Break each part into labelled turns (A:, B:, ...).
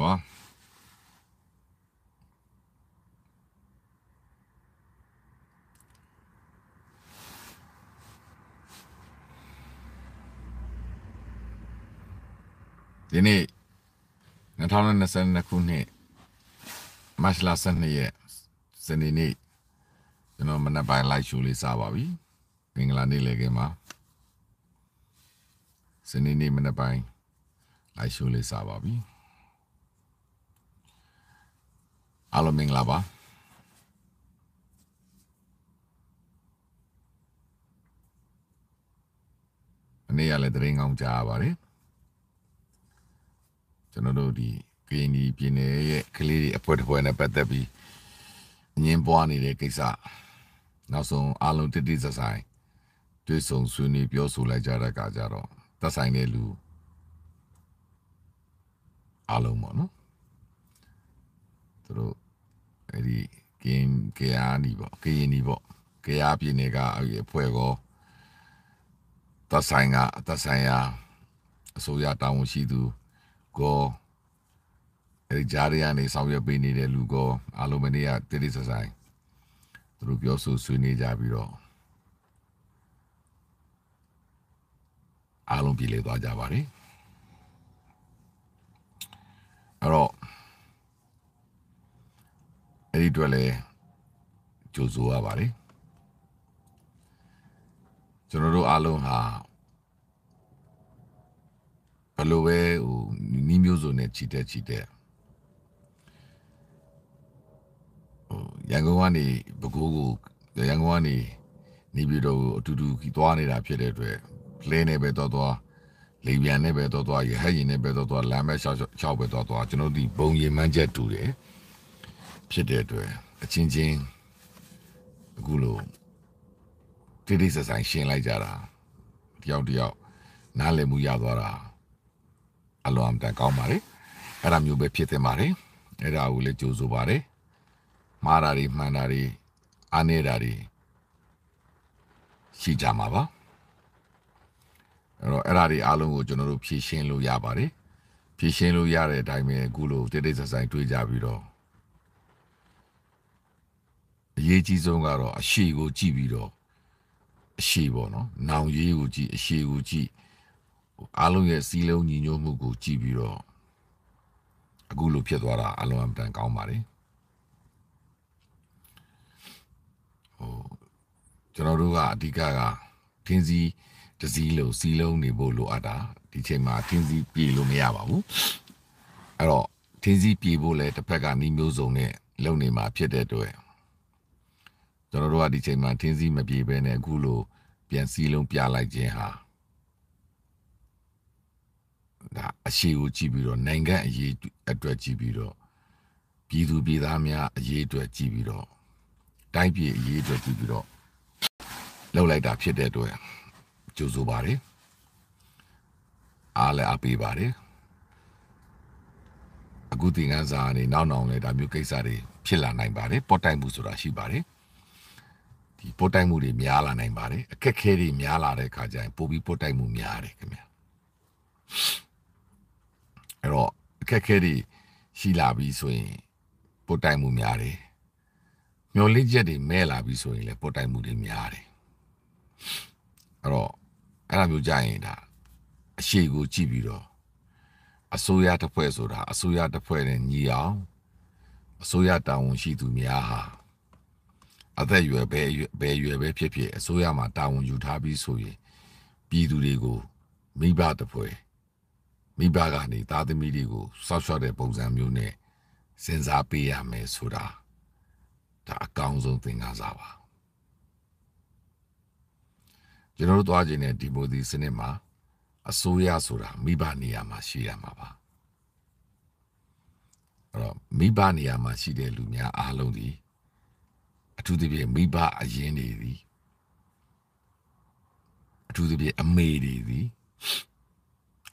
A: ပါဒီနေ့2022ခုနှစ်မတ်လ12ရက်စနေနေ့ကျွန်တော်မနက်ပိုင်း live show လေးစပါပြီမင်္ဂလာနေ့လည်ခင်းပါစနေနေ့မနက်ပိုင်း live show လေးစပါပြီအားလုံးမင်္ဂလာပါမနေ့ကလည်းတရင်ကောင်းကြားရပါတယ်ကျွန်တော်တို့ဒီကရင်ပြည်ပြည်နယ်ရဲ့ကလေးတွေအဖွဲတစ်ဖွဲနဲ့ပတ်သက်ပြီးအငင်းပွားနေတဲ့ကိစ္စနောက်ဆုံးအားလုံးတိတိကျကျတွေ့ဆုံဆွေးနွေးပြောဆိုလိုက်ကြတဲ့အခါကျတော့သက်ဆိုင်တဲ့လူအားလုံးပေါ့နော်သူတို့အဲ့ဒီကင်းကရာနီပေါ့ကရင်နီပေါ့ကရာပြည်နယ်ကအဲ့အဖွဲ့ကောသက်ဆိုင်ကသက်ဆိုင်ရာအစိုးရတာဝန်ရှိသူကောအဲ့ဒီကြားရရနေဆောင်ရွက်ပေးနေတဲ့လူကောအားလုံးမနေ့ကတိတိကျကျသူတို့ပြောဆိုဆွေးနွေးကြပြီးတော့အားလုံးပြည်လည်သွားကြပါတယ်အဲ့တော့အဲ့ဒီအတွက်လည်းကြိုးစိုးရပါတယ်ကျွန်တော်တို့အားလုံးဟာဘလို့ပဲဟိုနီးမျိုးစုံနဲ့ခြိတက်ခြိတက်ဟိုရန်ကုန်ကနေပဲခူးကိုရန်ကုန်ကနေနေပြည်တော်ကိုအတူတူခီသွားနေတာဖြစ်တဲ့အတွက်လဲနေပဲတော့တော့လေပြန်နဲ့ပဲတော့တော့ရဟတ်ရင်နဲ့ပဲတော့တော့လမ်းပဲရှောက်ရှောက်ပဲတော့တော့ကျွန်တော်ဒီဘုံရင်မှန်းချက်တူတယ်။ဖြစ်တဲ့အတွက်အချင်းချင်းအခုလိုတိတိဆဆိုင်ရှင်းလိုက်ကြတာတယောက်တယောက်နားလည်မှုရသွားတာအလွန်အတန်ကောင်းပါလေအဲ့ဒါမျိုးပဲဖြစ်တင်ပါတယ်အဲ့ဒါကိုလည်းကြိုဆိုပါတယ်မှားတာတွေမှန်တာတွေအားနေတာတွေရှိကြမှာပါအဲ့တော့အဲ့ဒါတွေအားလုံးကိုကျွန်တော်တို့ဖြည့်ရှင်းလို့ရပါတယ်ဖြည့်ရှင်းလို့ရတဲ့အတိုင်းပဲအခုလိုတိတိဆဆိုင် တွေးကြပြီးတော့အရေးကြီးဆုံးကတော့အရှိကိုကြည့်ပြီးတော့အရှိပေါ့နော်။နောင်ရေးကိုကြည့်အရှိကိုကြည့်အားလုံးရဲ့စီလုံးညီညွတ်မှုကိုကြည့်ပြီးတော့အခုလိုဖြစ်သွားတာအလွန်အမတန်ကောင်းပါတယ်။ဟိုကျွန်တော်တို့ကအဓိကကခင်းစည်းတစည်းလို့စီလုံးနေဖို့လိုအပ်တာဒီချိန်မှာခင်းစည်းပြေလို့မရပါဘူး။အဲ့တော့ခင်းစည်းပြေဖို့လည်းတစ်ဖက်ကနှီးမျိုးစုံနဲ့လုံနေမှာဖြစ်တဲ့အတွက်ကျွန်တော်တို့ကဒီချိန်မှာထင်းစည်းမပြေဘဲနဲ့အခုလိုပြန်စည်းလုံးပြလိုက်ခြင်းဟာဒါအရှိကိုကြည့်ပြီးတော့နိုင်ငံအရေးအတွက်ကြည့်ပြီးတော့ပြည်သူပြည်သားများအရေးအတွက်ကြည့်ပြီးတော့တိုင်းပြည်အရေးအတွက်ကြည့်ပြီးတော့လှုပ်လိုက်တာဖြစ်တဲ့အတွက်ကြိုဆိုပါတယ်အားလည်းအပေးပါတယ်အခုသင်ခန်းစာအနေနဲ့နောက်နောက်လည်းဒါမျိုးကိစ္စတွေဖြစ်လာနိုင်ပါတယ်ပေါ်တိုင်မှုဆိုတာရှိပါတယ်ဒီပို့တိုက်မှုတွေများလာနိုင်ပါတယ်အခက်ခဲတွေများလာတဲ့အခါကျရင်ပို့ပြီးပို့တိုက်မှုများတယ်ခင်ဗျာအဲ့တော့အခက်ခဲတွေရှိလာပြီးဆိုရင်ပို့တိုက်မှုများတယ်မျောလင့်ချက်တွေမဲ့လာပြီးဆိုရင်လည်းပို့တိုက်မှုတွေများတယ်အဲ့တော့အဲ့လိုမျိုးကြရင်ဒါအရှိကိုကြည့်ပြီးတော့အစိုးရတစ်ဖွဲ့ဆိုတာအစိုးရတစ်ဖွဲ့နဲ့ညီအောင်အစိုးရတာဝန်ရှိသူများဟာအသက်အရွယ်ဘယ်ဘယ်ရွယ်ပဲဖြစ်ဖြစ်အစိုးရမှတာဝန်ယူထားပြီးဆိုရင်ပြည်သူတွေကိုမိဘတပွဲမိဘကနေသားသမီးတွေကိုစောက်ရှောက်တဲ့ပုံစံမျိုးနဲ့စဉ်းစားပေးရမယ်ဆိုတာဒါအကောင်းဆုံးသင်ခန်းစာပါကျွန်တော်တို့သွားခြင်းနဲ့ဒီမိုဒီစနစ်မှာအစိုးရဆိုတာမိဘနေရာမှာရှိရမှာပါအဲ့တော့မိဘနေရာမှာရှိတဲ့လူများအားလုံးဒီအထူးသဖြင့်မိဘအရင်းတွေသည်အထူးသဖြင့်အမေတွေသည်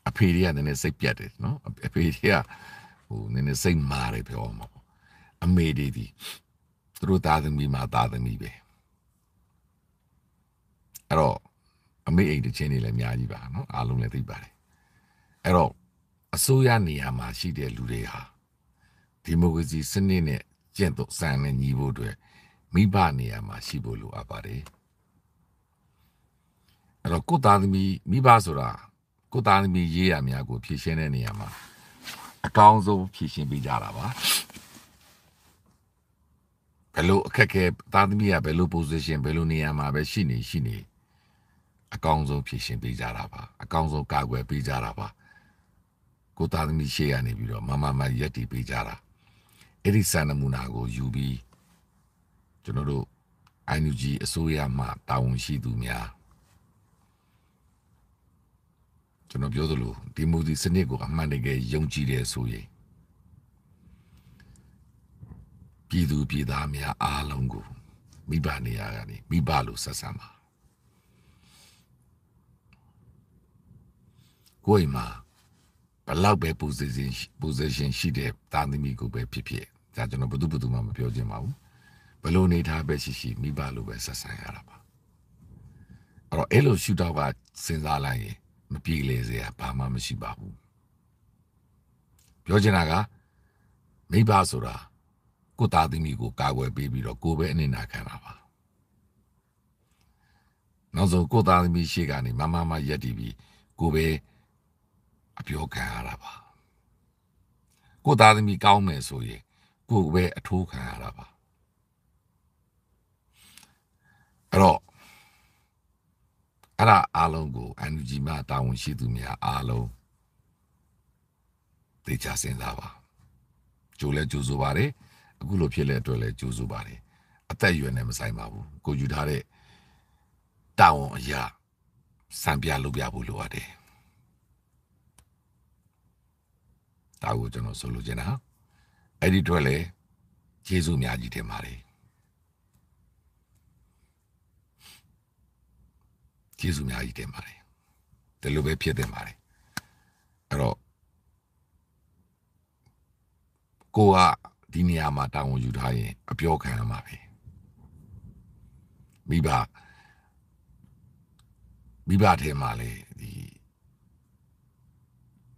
A: အဖေတွေကနည်းနည်းစိတ်ပြတ်တယ်နော်အဖေတွေကဟိုနည်းနည်းစိတ်မာတယ်ပြောမှာပေါ့အမေတွေသည်သူတို့သားသမီးမှာသားသမီးပဲအဲ့တော့အမေအိမ်တချင်းတွေလည်းအများကြီးပါနော်အားလုံးလည်းသိပါတယ်အဲ့တော့အစိုးရနေရာမှာရှိတဲ့လူတွေဟာဒီမိုကရေစီစနစ်နဲ့ကျင့်သုံးစံနဲ့ညီဖို့အတွက်မိဘနေရာမှာ ရှိဖို့လိုအပ်ပါတယ်အဲ့တော့ကိုသားသမီးမိဘဆိုတာကိုသားသမီးရေးရများကို ဖြည့်ရှင်းတဲ့နေရာမှာ အကောင်းဆုံးဖြည့်ရှင်းပေးကြတာပါဘယ်လိုအခက်ခဲသားသမီးကဘယ်လို position ဘယ်လိုနေရာမှာပဲရှိနေရှိနေအကောင်းဆုံးဖြည့်ရှင်းပေးကြတာပါ အကောင်းဆုံးကာကွယ်ပေးကြတာပါကိုသားသမီးရှေ့ရနေပြီးတော့မမမရက်တီပေးကြတာအဲ့ဒီစံနမူနာကိုယူပြီးကျွန်တော်တို့ ING အစိုးရမှတာဝန်ရှိသူများကျွန်တော်ပြောသလိုဒီမိုဒီစနစ်ကိုအမှန်တကယ်ယုံကြည်တယ်ဆိုရင်ပြည်သူပြည်သားများ အားလုံးကိုမိဘနေရာကနေမိဘလိုဆက်ဆံပါကိုယ်အိမ်မှာဘလောက်ပဲ position position ရှိတဲ့တာသမီကိုပဲဖြစ်ဖြစ်ဒါကျွန်တော်ဘယ်သူဘယ်သူမှမပြောချင်ပါဘူးဘလို့နေထားပဲရှိရှိမိဘလိုပဲဆက်ဆံရတာပါအဲ့တော့အဲ့လိုရှူတော့ကစဉ်းစားလိုက်ရင်မပြေလည်စရာဘာမှမရှိပါဘူးပြောချင်တာကမိဘဆိုတာကိုသားသမီးကိုကာကွယ်ပေးပြီးတော့ကိုပဲအနစ်နာခံတာပါနောက်ဆုံးကိုသားသမီးရှိကနေမမမရက်တည်ပြီးကိုပဲအပြောခံရတာပါကိုသားသမီးကောင်းမယ်ဆိုရင်ကိုပဲအထိုးခံရတာပါအဲ့တော့အဲ့ဒါအားလုံးကို NUG မှာတာဝန်ရှိသူများအားလုံးသိချစဉ်းစားပါကြိုလဲကြိုဆိုပါတယ်အခုလိုဖြစ်လဲအတွက်လဲကြိုဆိုပါတယ်အသက်အရွယ်နဲ့မဆိုင်ပါဘူးကိုယူထားတဲ့တာဝန်အရာစံပြလုပ်ပြဖို့လိုအပ်တယ်ဒါကိုကျွန်တော်ဆိုလိုချင်တာအဲ့ဒီအတွက်လဲကျေးဇူးအများကြီးတင်ပါတယ်ကျေးဇူးအများကြီးတင်ပါတယ်ဒီလိုပဲဖြစ်တင်ပါတယ်အဲ့တော့ကိုကဒီနေရာမှာတာဝန်ယူထားရင်အပြောခံရမှာပဲမိဘမိဘထဲမှာလေဒီ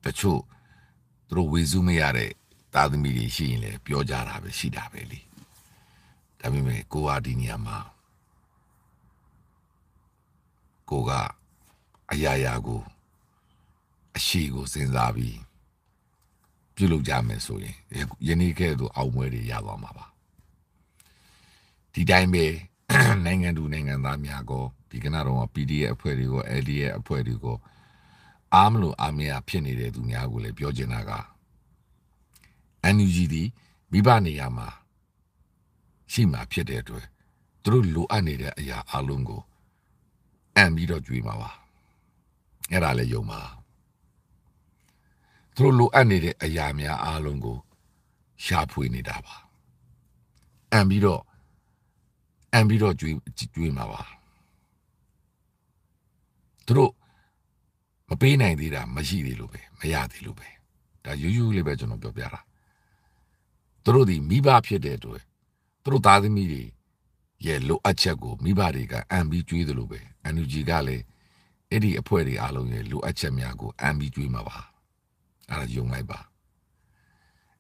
A: တချို့သူတို့ဝေစုမရတဲ့သားသမီးတွေရှိရင်လည်းပြောကြတာပဲရှိတာပဲလေဒါပေမဲ့ကိုကဒီနေရာမှာကိုကအရာရာကိုအရှိကိုစဉ်းစားပြီးပြုလုပ်ကြမယ်ဆိုရင်ယနေ့ကဲ့သို့အောင်ပွဲတွေရသွားမှာပါဒီတိုင်းပဲနိုင်ငံသူနိုင်ငံသားများကောဒီကနေ့တော့ PDF အဖွဲ့တွေကော LDA အဖွဲ့တွေကောအားမလို့အားမရဖြစ်နေတဲ့သူများကိုလည်းပြောချင်တာက NUG ဒီမိဘနေရာမှာရှိမှဖြစ်တဲ့အတွက်သူတို့လိုအပ်နေတဲ့အရာ အလုံးကိုအံပြီးတော့ကြွေးမှာပါအဲ့ဒါလည်းယုံပါသူတို့လိုအပ်နေတဲ့အရာများအားလုံးကိုရှာဖွေနေတာပါအံပြီးတော့အံပြီးတော့ကြွေးကြွေးမှာပါသူတို့မပေးနိုင်သေးတာမရှိသေးလို့ပဲမရသေးလို့ပဲဒါရိုးရိုးလေးပဲကျွန်တော်ပြောပြတာသူတို့ဒီမိဘဖြစ်တဲ့အတွက်သူတို့သားသမီးတွေရဲ့လိုအပ်ချက်ကိုမိဘတွေကအံပြီးကြွေးသလိုပဲ NUG ကလည်းအဲ့ဒီအဖွဲ့တွေအားလုံးရဲ့လိုအပ်ချက်များကိုအံပြီးကြွေးမှာပါအဲ့ဒါယုံလိုက်ပါ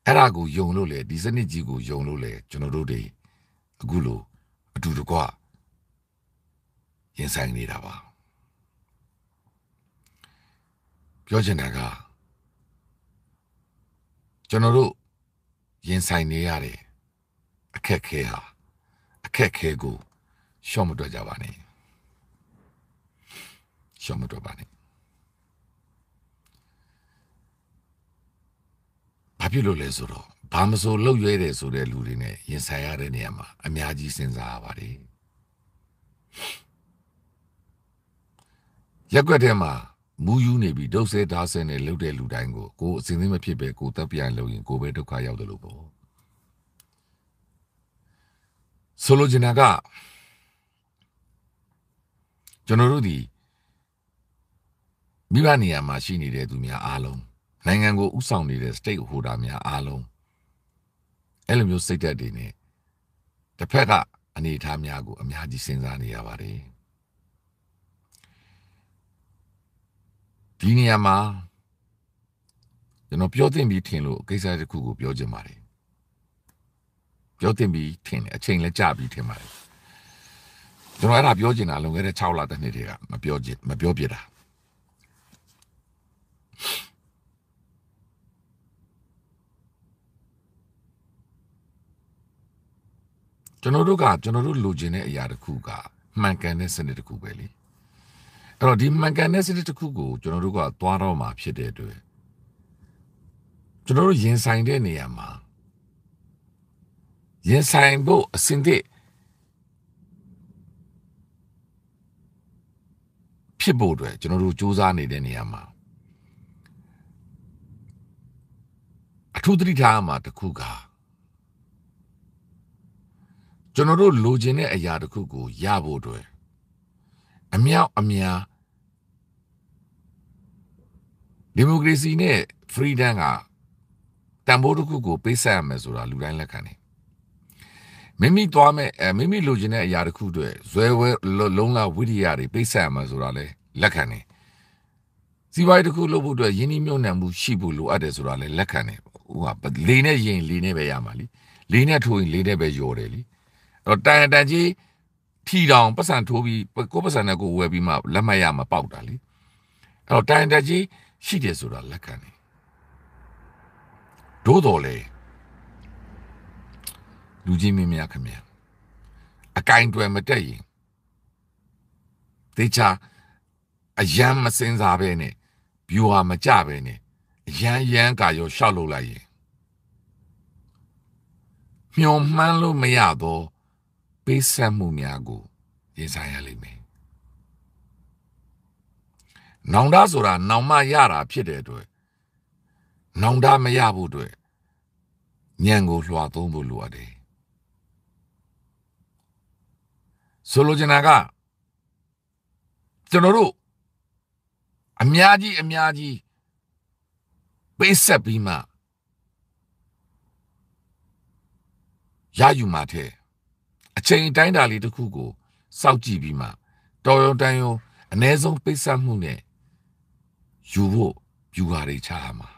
A: အဲ့ဒါကိုယုံလို့လေဒီစနစ်ကြီးကိုယုံလို့လေကျွန်တော်တို့တွေအခုလိုအတူတကွရင်ဆိုင်နေတာပါပြောချင်တာကကျွန်တော်တို့ရင်ဆိုင်နေရတဲ့အခက်ခဲဟာအခက်ခဲကိုရှော့မတွက်ကြပါနဲ့ရှော့မတွက်ပါနဲ့ဘာဖြစ်လို့လဲဆိုတော့ဘာမဆိုလှုပ်ရဲတယ်ဆိုတဲ့လူတွေနဲ့ရင်ဆိုင်ရတဲ့နေရာမှာအများကြီးစဉ်းစားရပါတယ်ရက်ွက်ထဲမှာမူးယူနေပြီးဒုစဲဒါဆဲနဲ့လှုပ်တဲ့လူတိုင်းကိုကိုယ်အစဉ်သိမဖြစ်ပဲကိုယ်တပ်ပြန်လှုပ်ရင်ကိုယ်ပဲဒုက္ခရောက်တယ်လို့ပေါ့ဆိုလိုချင်တာကကျွန်တော်တို့ဒီမိဘနေရာမှာရှိနေတဲ့သူများအားလုံးနိုင်ငံကိုဥဆောင်နေတဲ့ state holder များအားလုံးအဲ့လိုမျိုးစိတ်သက်တွေနဲ့တစ်ဖက်ကအနေအထားများကိုအများကြီးစဉ်းစားနေရပါတယ်ဒီနေရာမှာကျွန်တော်ပြောသင့်ပြီးထင်လို့ကိစ္စတစ်ခုကိုပြောချင်ပါတယ်ပြောတင်ပြီးထင်တယ်အချိန်လည်းကြာပြီးထင်ပါတယ်ကျွန်တော်အဲ့ဒါပြောချင်တာလွန်ခဲ့တဲ့6လတစ်နှစ်တည်းကမပြောချင်မပြောပြတာကျွန်တော်တို့ကကျွန်တော်တို့လိုချင်တဲ့အရာတစ်ခုကမှန်ကန်တဲ့စနစ်တစ်ခုပဲလေအဲ့တော့ဒီမှန်ကန်တဲ့စနစ်တစ်ခုကိုကျွန်တော်တို့ကသွားတော့မှာဖြစ်တဲ့အတွက်ကျွန်တော်တို့ရင်ဆိုင်တဲ့နေရာမှာရင်ဆိုင်ဖို့အစဉ်သစ်ဖြစ်ဖို့အတွက်ကျွန်တော်တို့စူးစမ်းနေတဲ့နေရာမှာအထူးသတိထားမှာတစ်ခုကကျွန်တော်တို့လိုချင်တဲ့အရာတစ်ခုကိုရဖို့အတွက်အမြောက်အများဒီမိုကရေစီနဲ့ freedom ကတန်ဖိုးတစ်ခုကိုပေးဆက်ရမယ်ဆိုတာလူတိုင်းလက်ခံတယ်မိမိသွားမဲ့အဲမိမိလိုချင်တဲ့အရာတစ်ခုတွေဇွဲဝဲလုံးလာဝိရိယတွေပိတ်ဆက်ရမှာဆိုတာလေလက်ခံတယ်စီးပွားရေးတစ်ခုလုပ်ဖို့အတွက်ယင်းနှမြုံနှံမှုရှိဖို့လိုအပ်တယ်ဆိုတာလေလက်ခံတယ်ဟိုကလေနဲ့ရင်လေနဲ့ပဲရမှာလीလေနဲ့ထိုးရင်လေနဲ့ပဲယော်တယ်လीအဲ့တော့တန်တန်ကြီးထီတောင်ပတ်စံထိုးပြီးကိုပတ်စံနဲ့ကိုဝယ်ပြီးမှလက်မှတ်ရမှာပေါက်တာလीအဲ့တော့တန်တန်ကြီးရှိတယ်ဆိုတာလက်ခံတယ်သို့တော်လေလူကြီးမင်းများခင်ဗျာအကင်တွယ်မတက်ရင်တေချာအယမ်းမစင်စားပဲနဲ့ view ဟာမကြပဲနဲ့အယမ်းယမ်းကာရောရှောက်လို့လိုက်ရင်မျောမှန်းလို့မရတော့ပေးဆက်မှုများကိုရင်ဆိုင်ရလိမ့်မယ်။နောင်တဆိုတာနောင်မရတာဖြစ်တဲ့အတွက်နောင်တမရဖို့အတွက်ညံကိုလွှာသုံးဖို့လိုအပ်တယ်ဆိုလိုချင်တာကကျွန်တော်တို့အများကြီးအများကြီးပေးဆက်ပြီးမှရယူမှာတဲ့အချိန်တိုင်းတာလေးတစ်ခုကိုစောင့်ကြည့်ပြီးမှတော်ရုံတန်ရုံအ ਨੇ ဆုံးပိတ်ဆက်မှုနဲ့ယူဖို့ယူဟာတွေချရမှာ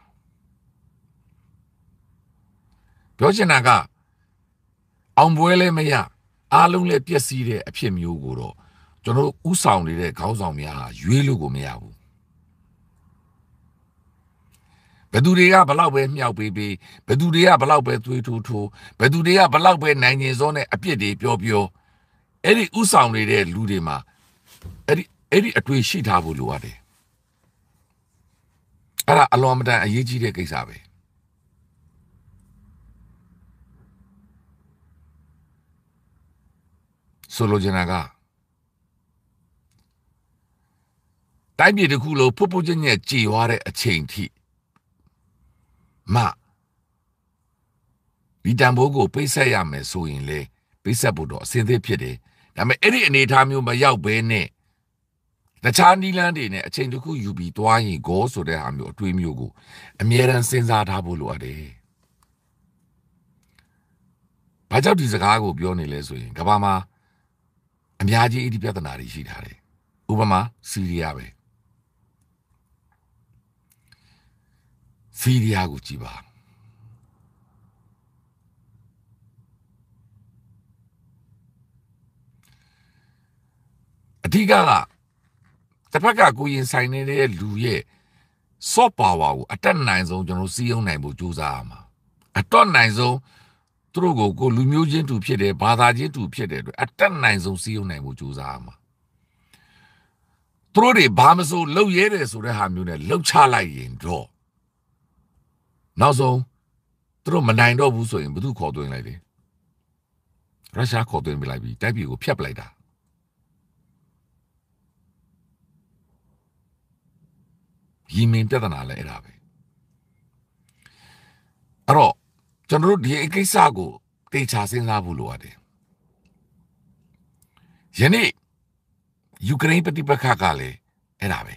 A: ပြောချင်တာကအောင်ပွဲလည်းမရအားလုံးလည်းပျက်စီးတဲ့အဖြစ်မျိုးကိုတော့ကျွန်တော်တို့ဥဆောင်နေတဲ့ခေါင်းဆောင်များဟာရွေးလို့ကိုမရဘူးဘယ်သူတွေကဘလောက်ပဲမြောက်ပေးပေးဘယ်သူတွေကဘလောက်ပဲသွေးထိုးထိုးဘယ်သူတွေကဘလောက်ပဲနိုင်ငင်စောနဲ့အပြစ်တွေပြောပြောအဲ့ဒီဥဆောင်နေတဲ့လူတွေမှာအဲ့ဒီအဲ့ဒီအတွေ့ရှိထားဖို့လိုအပ်တယ်အဲ့ဒါအလွန်အမတန်အရေးကြီးတဲ့ကိစ္စပဲ။ဆိုလိုချင်တာကတိုင်းပြည်တစ်ခုလုံးဖွတ်ဖွတ်ချင်းညက်ကြေွားတဲ့အချိန်ထိမဒီတံပိုးကိုပိတ်ဆက်ရမယ်ဆိုရင်လေပိတ်ဆက်ဖို့တော့အစင်သစ်ဖြစ်တယ်ဒါပေမဲ့အဲ့ဒီအနေအထားမျိုးမရောက်ဘဲနဲ့တခြားနီလန်းတွေနဲ့အချိန်တစ်ခုယူပြီးသွားရင်ဂေါဆိုတဲ့ဟာမျိုးအတွေးမျိုးကိုအမြဲတမ်းစဉ်းစားထားဖို့လိုအပ်တယ်။ဘာကြောင့်ဒီစကားကိုပြောနေလဲဆိုရင်ကမ္ဘာမှာအများကြီးအဲ့ဒီပြဿနာတွေရှိထားတယ်ဥပမာစီးရီးယားပဲစီးရီးယားကိုကြည့်ပါအဓိကကတစ်ဖက်ကကိုရင်ဆိုင်နေတဲ့လူရဲ့ soft power ကိုအတက်နိုင်ဆုံးကျွန်တော်စီးအောင်နိုင်ဖို့ကြိုးစားရမှာအတော့နိုင်ဆုံးသူတို့ကိုကိုလူမျိုးချင်းတူဖြစ်တယ်ဘာသာချင်းတူဖြစ်တယ်အတွက်အတက်နိုင်ဆုံးစည်းရုံးနိုင်ဖို့ကြိုးစားမှာသူတို့တွေဘာမဆိုလှုပ်ရဲတယ်ဆိုတဲ့ဟာမျိုးနဲ့လှုပ်ချလိုက်ရင်တော့နောက်ဆုံးသူတို့မနိုင်တော့ဘူးဆိုရင်ဘသူခေါ်သွင်းလိုက်လဲရုရှားခေါ်သွင်းပြလိုက်ပြီတိုက်ပြည်ကိုဖျက်ပလိုက်တာယီမင်ပြဿနာလည်းအဲ့ဒါပဲအဲ့တော့ကျွန်တော်တို့ဒီကိစ္စကိုတေချာစဉ်းစားဖို့လိုအပ်တယ်ယနေ့ယူကရိန်းပဋိပက္ခကလည်းအဲ့ဒါပဲ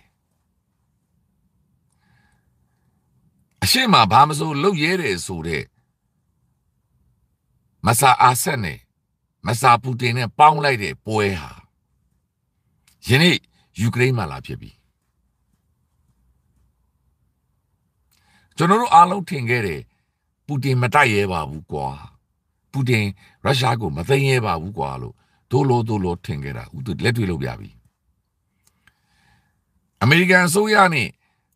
A: အရှိမဘာမစိုးလုတ်ရဲတယ်ဆိုတဲ့မဆာအာဆက်နဲ့မဆာပူတင်နဲ့ပေါင်းလိုက်တဲ့ပွဲဟာယနေ့ယူကရိန်းမှာလာဖြစ်ပြီကျွန်တော်တို့အားလုံးထင်ခဲ့တယ်ပူတင်မတိုက်ရဲပါဘူးကွာပူတင်ရုရှားကိုမသိမ်းရဲပါဘူးကွာလို့ဒို့လိုဒို့လိုထင်ခဲ့တာဦးသူလက်တွေ့လုပ်ပြပြီအမေရိကန်အစိုးရနဲ့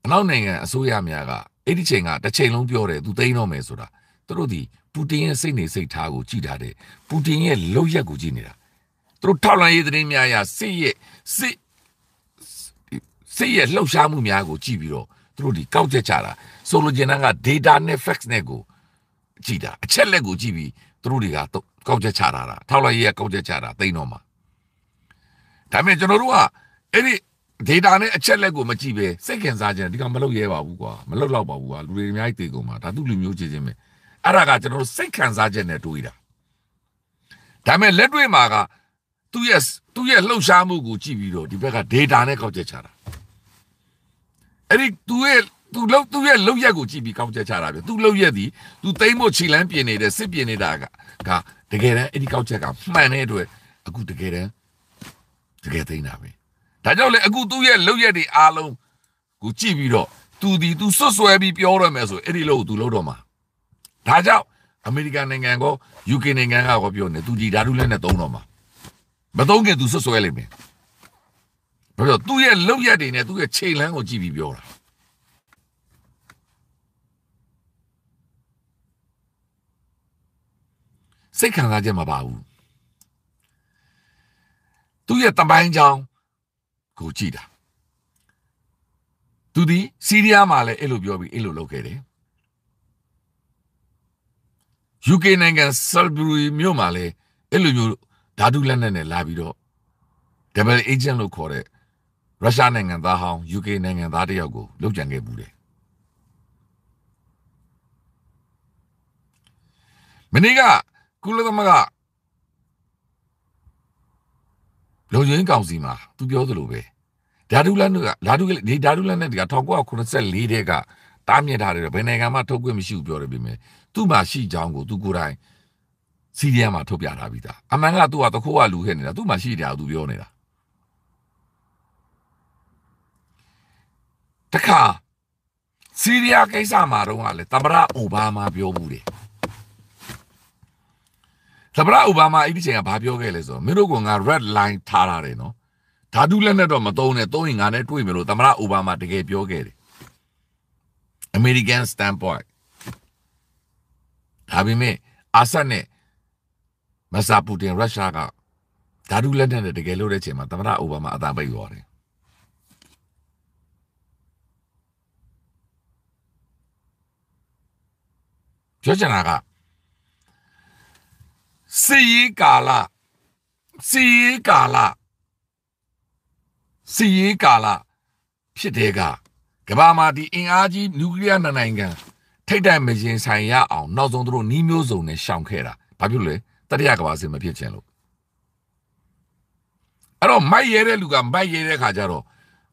A: အနောက်နိုင်ငံအစိုးရများကအဲ့ဒီချိန်ကတစ်ချိန်လုံးပြောတယ်သူသိမ်းတော့မယ်ဆိုတာသူတို့ဒီပူတင်ရဲ့စိတ်နေစိတ်ထားကိုကြည်ထားတယ်ပူတင်ရဲ့လုပ်ရက်ကိုကြည်နေတာသူတို့ထောက်လှမ်းရေးသတင်းများအရစစ်ရဲ့စစ်စစ်ရဲ့လှုပ်ရှားမှုများကိုကြည့်ပြီးတော့သူတို့ဒီကောက်ချက်ချတာဆိုလိုချင်တာက data နဲ့ facts နဲ့ကိုကြည့်တာအချက်လက်ကိုကြည့်ပြီးသူတို့တွေကကောက်ချက်ချတာတာထောက်လိုက်ရကောက်ချက်ချတာတိမ့်တော့မှာဒါပေမဲ့ကျွန်တော်တို့ကအဲ့ဒီ data နဲ့အချက်လက်ကိုမကြည့်ပဲစိတ်ခင်စားခြင်းဒီကမလုပ်ရဲပါဘူးကွာမလုပ်တော့ပါဘူးကွာလူတွေအများကြီးတေကုန်မှာဒါသူ့လူမျိုးချင်းချင်းပဲအဲ့ဒါကကျွန်တော်တို့စိတ်ခံစားချက်နဲ့တွေးတာဒါပေမဲ့လက်တွေ့မှာကသူ့ရဲ့သူ့ရဲ့လှုပ်ရှားမှုကိုကြည့်ပြီးတော့ဒီဘက်က data နဲ့ကောက်ချက်ချတာအဲ့ဒီသူ့ရဲ့သူလောက်သူရဲ့လောက်ရက်ကိုကြည့်ပြီးကောက်ချက်ချတာပဲသူလောက်ရက်ဒီသူတိမ့်ဖို့ခြေလမ်းပြင်နေတယ်စစ်ပြင်နေတာကကတကယ်တမ်းအဲ့ဒီကောက်ချက်ကမှန်တဲ့အတွက်အခုတကယ်တမ်းတကယ်သိနေတာပဲဒါကြောင့်လေအခုသူ့ရဲ့လောက်ရက်တွေအားလုံးကိုကြည့်ပြီးတော့သူဒီသူဆွတ်ဆွဲပြီးပြောရမယ်ဆိုအဲ့ဒီလို့သူလောက်တော့မှာဒါကြောင့်အမေရိကန်နိုင်ငံက UK နိုင်ငံကဟောပြောနေသူဒီဓာတုလက်နဲ့သုံးတော့မှာမသုံးခင်သူဆွတ်ဆွဲလိမ့်မယ်ဘာလို့သူ့ရဲ့လောက်ရက်တွေနဲ့သူ့ရဲ့ခြေလမ်းကိုကြည့်ပြီးပြောတာစိတ်ခံစားချက်မပါဘူးသူရဲ့တပိုင်းကြောင်းကိုကြည့်တာသူဒီစီးရီးယားမှာလည်းအဲ့လိုပြောပြီးအဲ့လိုလုပ်ခဲ့တယ် UK နိုင်ငံ Salisbury မြို့မှာလည်းအဲ့လိုမျိုးဓာတုလက်နက်နဲ့လာပြီးတော့ double agent လို့ခေါ်တဲ့ရုရှားနိုင်ငံသားဟောင်း UK နိုင်ငံသားတယောက်ကိုလောက်ကြံခဲ့ဘူးတယ်မနေ့ကကုလသမဂ္ဂလုံခြုံရေးကောင်စီမှာသူပြောသလိုပဲဓာတုလန်ကဓာတုကဒီဓာတုလန်နဲ့တက1984တဲ့ကတားမြစ်ထားတယ်ဘယ်နိုင်ငံမှထုတ်ခွင့်မရှိဘူးပြောရပြီမယ်သူ့မှာရှိကြောင်းကိုသူကိုယ်တိုင်စီရီယာမှာထုတ်ပြထားပြီးသားအမှန်ကသူကတခိုးကလူခဲ့နေတာသူ့မှာရှိတယ်သူပြောနေတာတခါစီးရီးယားကိစ္စမှာတော့ကလေသမ္မတအိုဘားမားပြောမှုတယ်သမ္မတအိုဘားမားအဲ့ဒီချိန်ကဘာပြောခဲ့လဲဆိုတော့မင်းတို့ကငါ red line ထားတာတယ်နော်ဓာတုလက်နဲ့တော့မသုံးနဲ့သုံးရင်ငါနဲ့တွေ့မယ်လို့သမ္မတအိုဘားမားတကယ်ပြောခဲ့တယ် American standpoint ဒါပေမဲ့အာဆတ်နဲ့မဆာပူတင်ရုရှားကဓာတုလက်နဲ့တကယ်လို့တဲ့ချိန်မှာသမ္မတအိုဘားမားအသာပိတ်သွားတယ်ပြောချင်တာကစီရီကာလစီရီကာလစီရီကာလဖြစ်တဲ့ကကမ္ဘာမှာဒီအင်အားကြီးနျူကလ িয়ার နိုင်ငံထိတ်တန့်မရင်ဆိုင်ရအောင်နောက်ဆုံးတို့နီးမျိုးစုံနဲ့ရှောင်ခဲ့တာဘာဖြစ်လဲတတိယကမ္ဘာစစ်မဖြစ်ခြင်းလို့အဲ့တော့မိုက်ရဲတဲ့လူကမိုက်ရဲတဲ့ခါကျတော့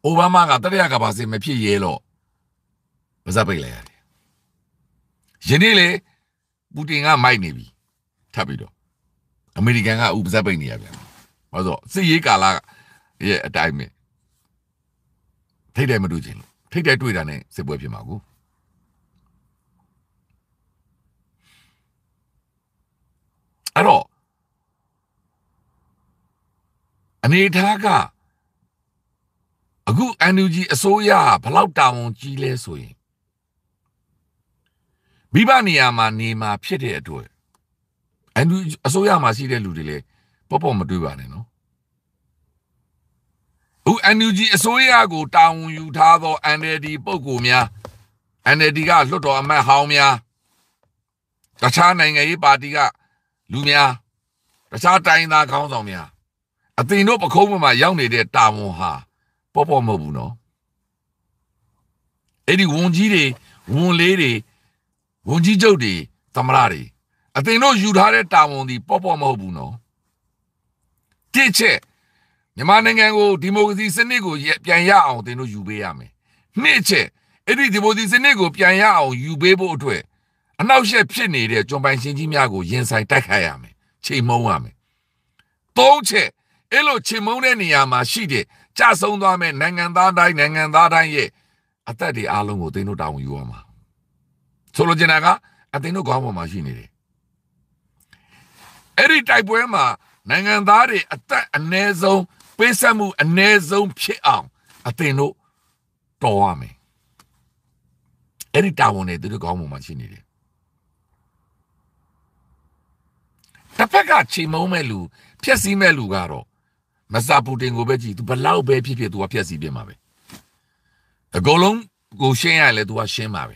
A: အိုဘားမားကတတိယကမ္ဘာစစ်မဖြစ်ရဲတော့ပါဇက်ပိတ်လိုက်ရတယ်ယနေ့လေပူတင်ကမိုက်နေပြီထပ်ပြီးတော့အမေရိကန်ကဥပဇက်ပိတ်နေရပြန်ဘာလို့စစ်ရေးကာလရဲ့အတိုင်းပဲထိတ်တယ်မတူချင်းထိတ်တယ်တွေ့တာနဲ့စစ်ပွဲဖြစ်မှာကိုအဲ့တော့အနေထားကအခုအန်ယူဂျီအစိုးရဘလောက်တာဝန်ကြီးလဲဆိုရင်မိဘနေရာမှာနေမှာဖြစ်တဲ့အတွက်အန်ဒီအစိုးရမှာရှိတဲ့လူတွေလည်းပေါ့ပေါ့မတွေးပါနဲ့နော်။ဦးအန်ယူဂျီအစိုးရကိုတာဝန်ယူထားသော NLD ပုဂ္ဂိုလ်များ NLD ကလွှတ်တော်အမတ်ဟောင်းများတခြားနိုင်ငံရေးပါတီကလူများတခြားတိုင်းသားခေါင်းဆောင်များ အသင်တို့ပခုံးမှာ ရောက်နေတဲ့တာဝန်ဟာပေါ့ပေါ့မဟုတ်ဘူးနော်အဲ့ဒီဝန်ကြီးတွေဝန်လေးတွေဝန်ကြီးချုပ်တွေသမရတွေအသင်တို့ယူထားတဲ့တာဝန်ဒီပေါ့ပေါ့မဟုတ်ဘူးနော်တစ်ချက်မြန်မာနိုင်ငံကိုဒီမိုကရေစီစနစ်ကိုပြန်ရအောင်သင်တို့ယူပေးရမယ်နှစ်ချက်အဲ့ဒီဒီမိုကရေစီစနစ်ကိုပြန်ရအောင်ယူပေးဖို့အတွက်အနောက်ရှက်ဖြစ်နေတဲ့ကျွန်ပိုင်ရှင်ကြီးများကိုရင်ဆိုင်တိုက်ခိုက်ရမယ်ချိန်မုံရမယ်သုံးချက်အဲ့လိုချိန်မုံတဲ့နေရာမှာရှိတဲ့ကြဆုံသွားမဲ့နိုင်ငံသားတိုင်းနိုင်ငံသားတိုင်းရဲ့အသက်တွေအားလုံးကိုသင်တို့တာဝန်ယူရမှာဆိုလိုချင်တာကအသင်တို့ခေါင်းပေါ်မှာရှိနေတယ်အဲ့ဒီတိုက်ပွဲမှာနိုင်ငံသားတွေအသက်အ ਨੇ ဆုံးပေးဆက်မှုအ ਨੇ ဆုံးဖြစ်အောင်အသင်တို့တော်ရမယ်အဲ့ဒီတာဝန်တွေသူတို့ကောင်းမှုမှရှိနေတယ်တစ်ဖက်ကချိန်မုံမဲ့လူဖြက်စီးမဲ့လူကတော့မစပူတင်ကိုပဲကြည့် तू ဘလောက်ပဲဖြစ်ဖြစ် तू ကဖြက်စီးပြင်မှာပဲအကုန်လုံးကိုရှင်းရရင်လည်း तू ကရှင်းမှာပဲ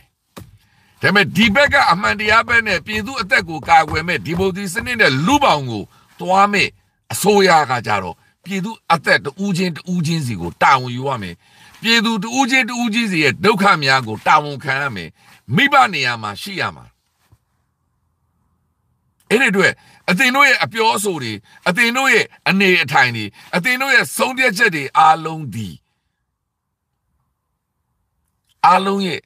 A: ဒါပေမဲ့ဒီဘက်ကအမှန်တရားပဲနဲ့ပြည်သူအသက်ကိုကာကွယ်မဲ့ဒီပုံစံစနစ်နဲ့လူပေါင်းကိုသွားမဲ့အစိုးရကကြတော့ပြည်သူအသက်တူးချင်းတူးချင်းစီကိုတာဝန်ယူရမယ်ပြည်သူတူးချင်းတူးချင်းစီရဲ့ဒုက္ခများကိုတာဝန်ခံရမယ်မိဘနေရာမှာရှိရမှာအဲ့ဒီအတွက်အသင်တို့ရဲ့အပြောအဆိုတွေအသင်တို့ရဲ့အနေအထိုင်တွေအသင်တို့ရဲ့ဆုံးဖြတ်ချက်တွေအားလုံးဒီအားလုံးရဲ့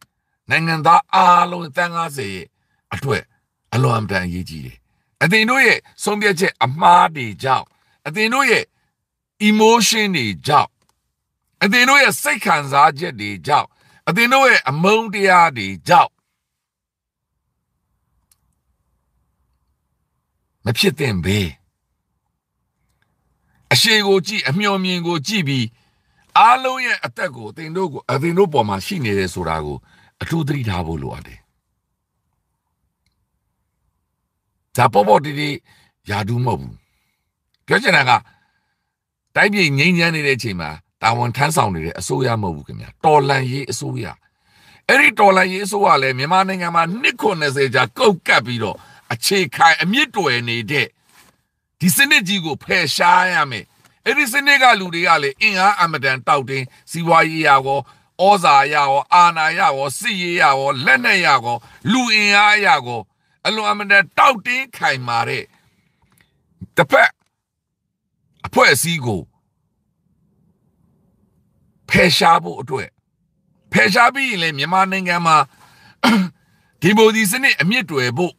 A: နိုင်ငံသားအားလုံးတန်90ရဲ့အတွက်အလွန်အမတန်အရေးကြီးတယ်။အသင်တို့ရဲ့ဆုံးဖြတ်ချက်အမှားတွေကြောင့်အသင်တို့ရဲ့ emotion တွေကြောင့်အသင်တို့ရဲ့စိတ်ခံစားချက်တွေကြောင့်အသင်တို့ရဲ့အမုန်းတရားတွေကြောင့်မဖြစ်သင့်ဘဲအရှိကိုကြည့်အမျှော်မြင်ကိုကြည့်ပြီးအားလုံးရဲ့အသက်ကိုအသင်တို့ကိုအသင်တို့ပေါ်မှာရှိနေတယ်ဆိုတာကိုအထူးသတိထားဖို့လိုအပ်တယ်။ဒါပေါ်ပေါ်တီတီယာတူးမဟုတ်ဘူး။ပြောချင်တာကတိုင်းပြည်ငြိမ်းချမ်းနေတဲ့အချိန်မှာတာဝန်ထမ်းဆောင်နေတဲ့အစိုးရမဟုတ်ဘူးခင်ဗျာ။တော်လန်ရေးအစိုးရအဲ့ဒီတော်လန်ရေးအစိုးရလည်းမြန်မာနိုင်ငံမှာ190ကြာကုတ်ကပ်ပြီးတော့အခြေခံအမြင့်တွယ်နေတဲ့ဒီစနစ်ကြီးကိုဖယ်ရှားရမယ်။အဲ့ဒီစနစ်ကလူတွေကလည်းအင်အားအမတန်တောက်တင်းစီးပွားရေးရာကောဩဇာရရောအာဏာရရောစီရရရောလက်နဲ့ရရောလူအင်အားရရောအလွန်အမတန်တောက်တင်းခိုင်မာတဲ့တစ်ဖက်အဖွဲ့အစည်းကိုဖယ်ရှားဖို့အတွက်ဖယ်ရှားပြီးရင်လည်းမြန်မာနိုင်ငံမှာဒီမိုဒီစနစ်အမြင့်တွယ်ဖို့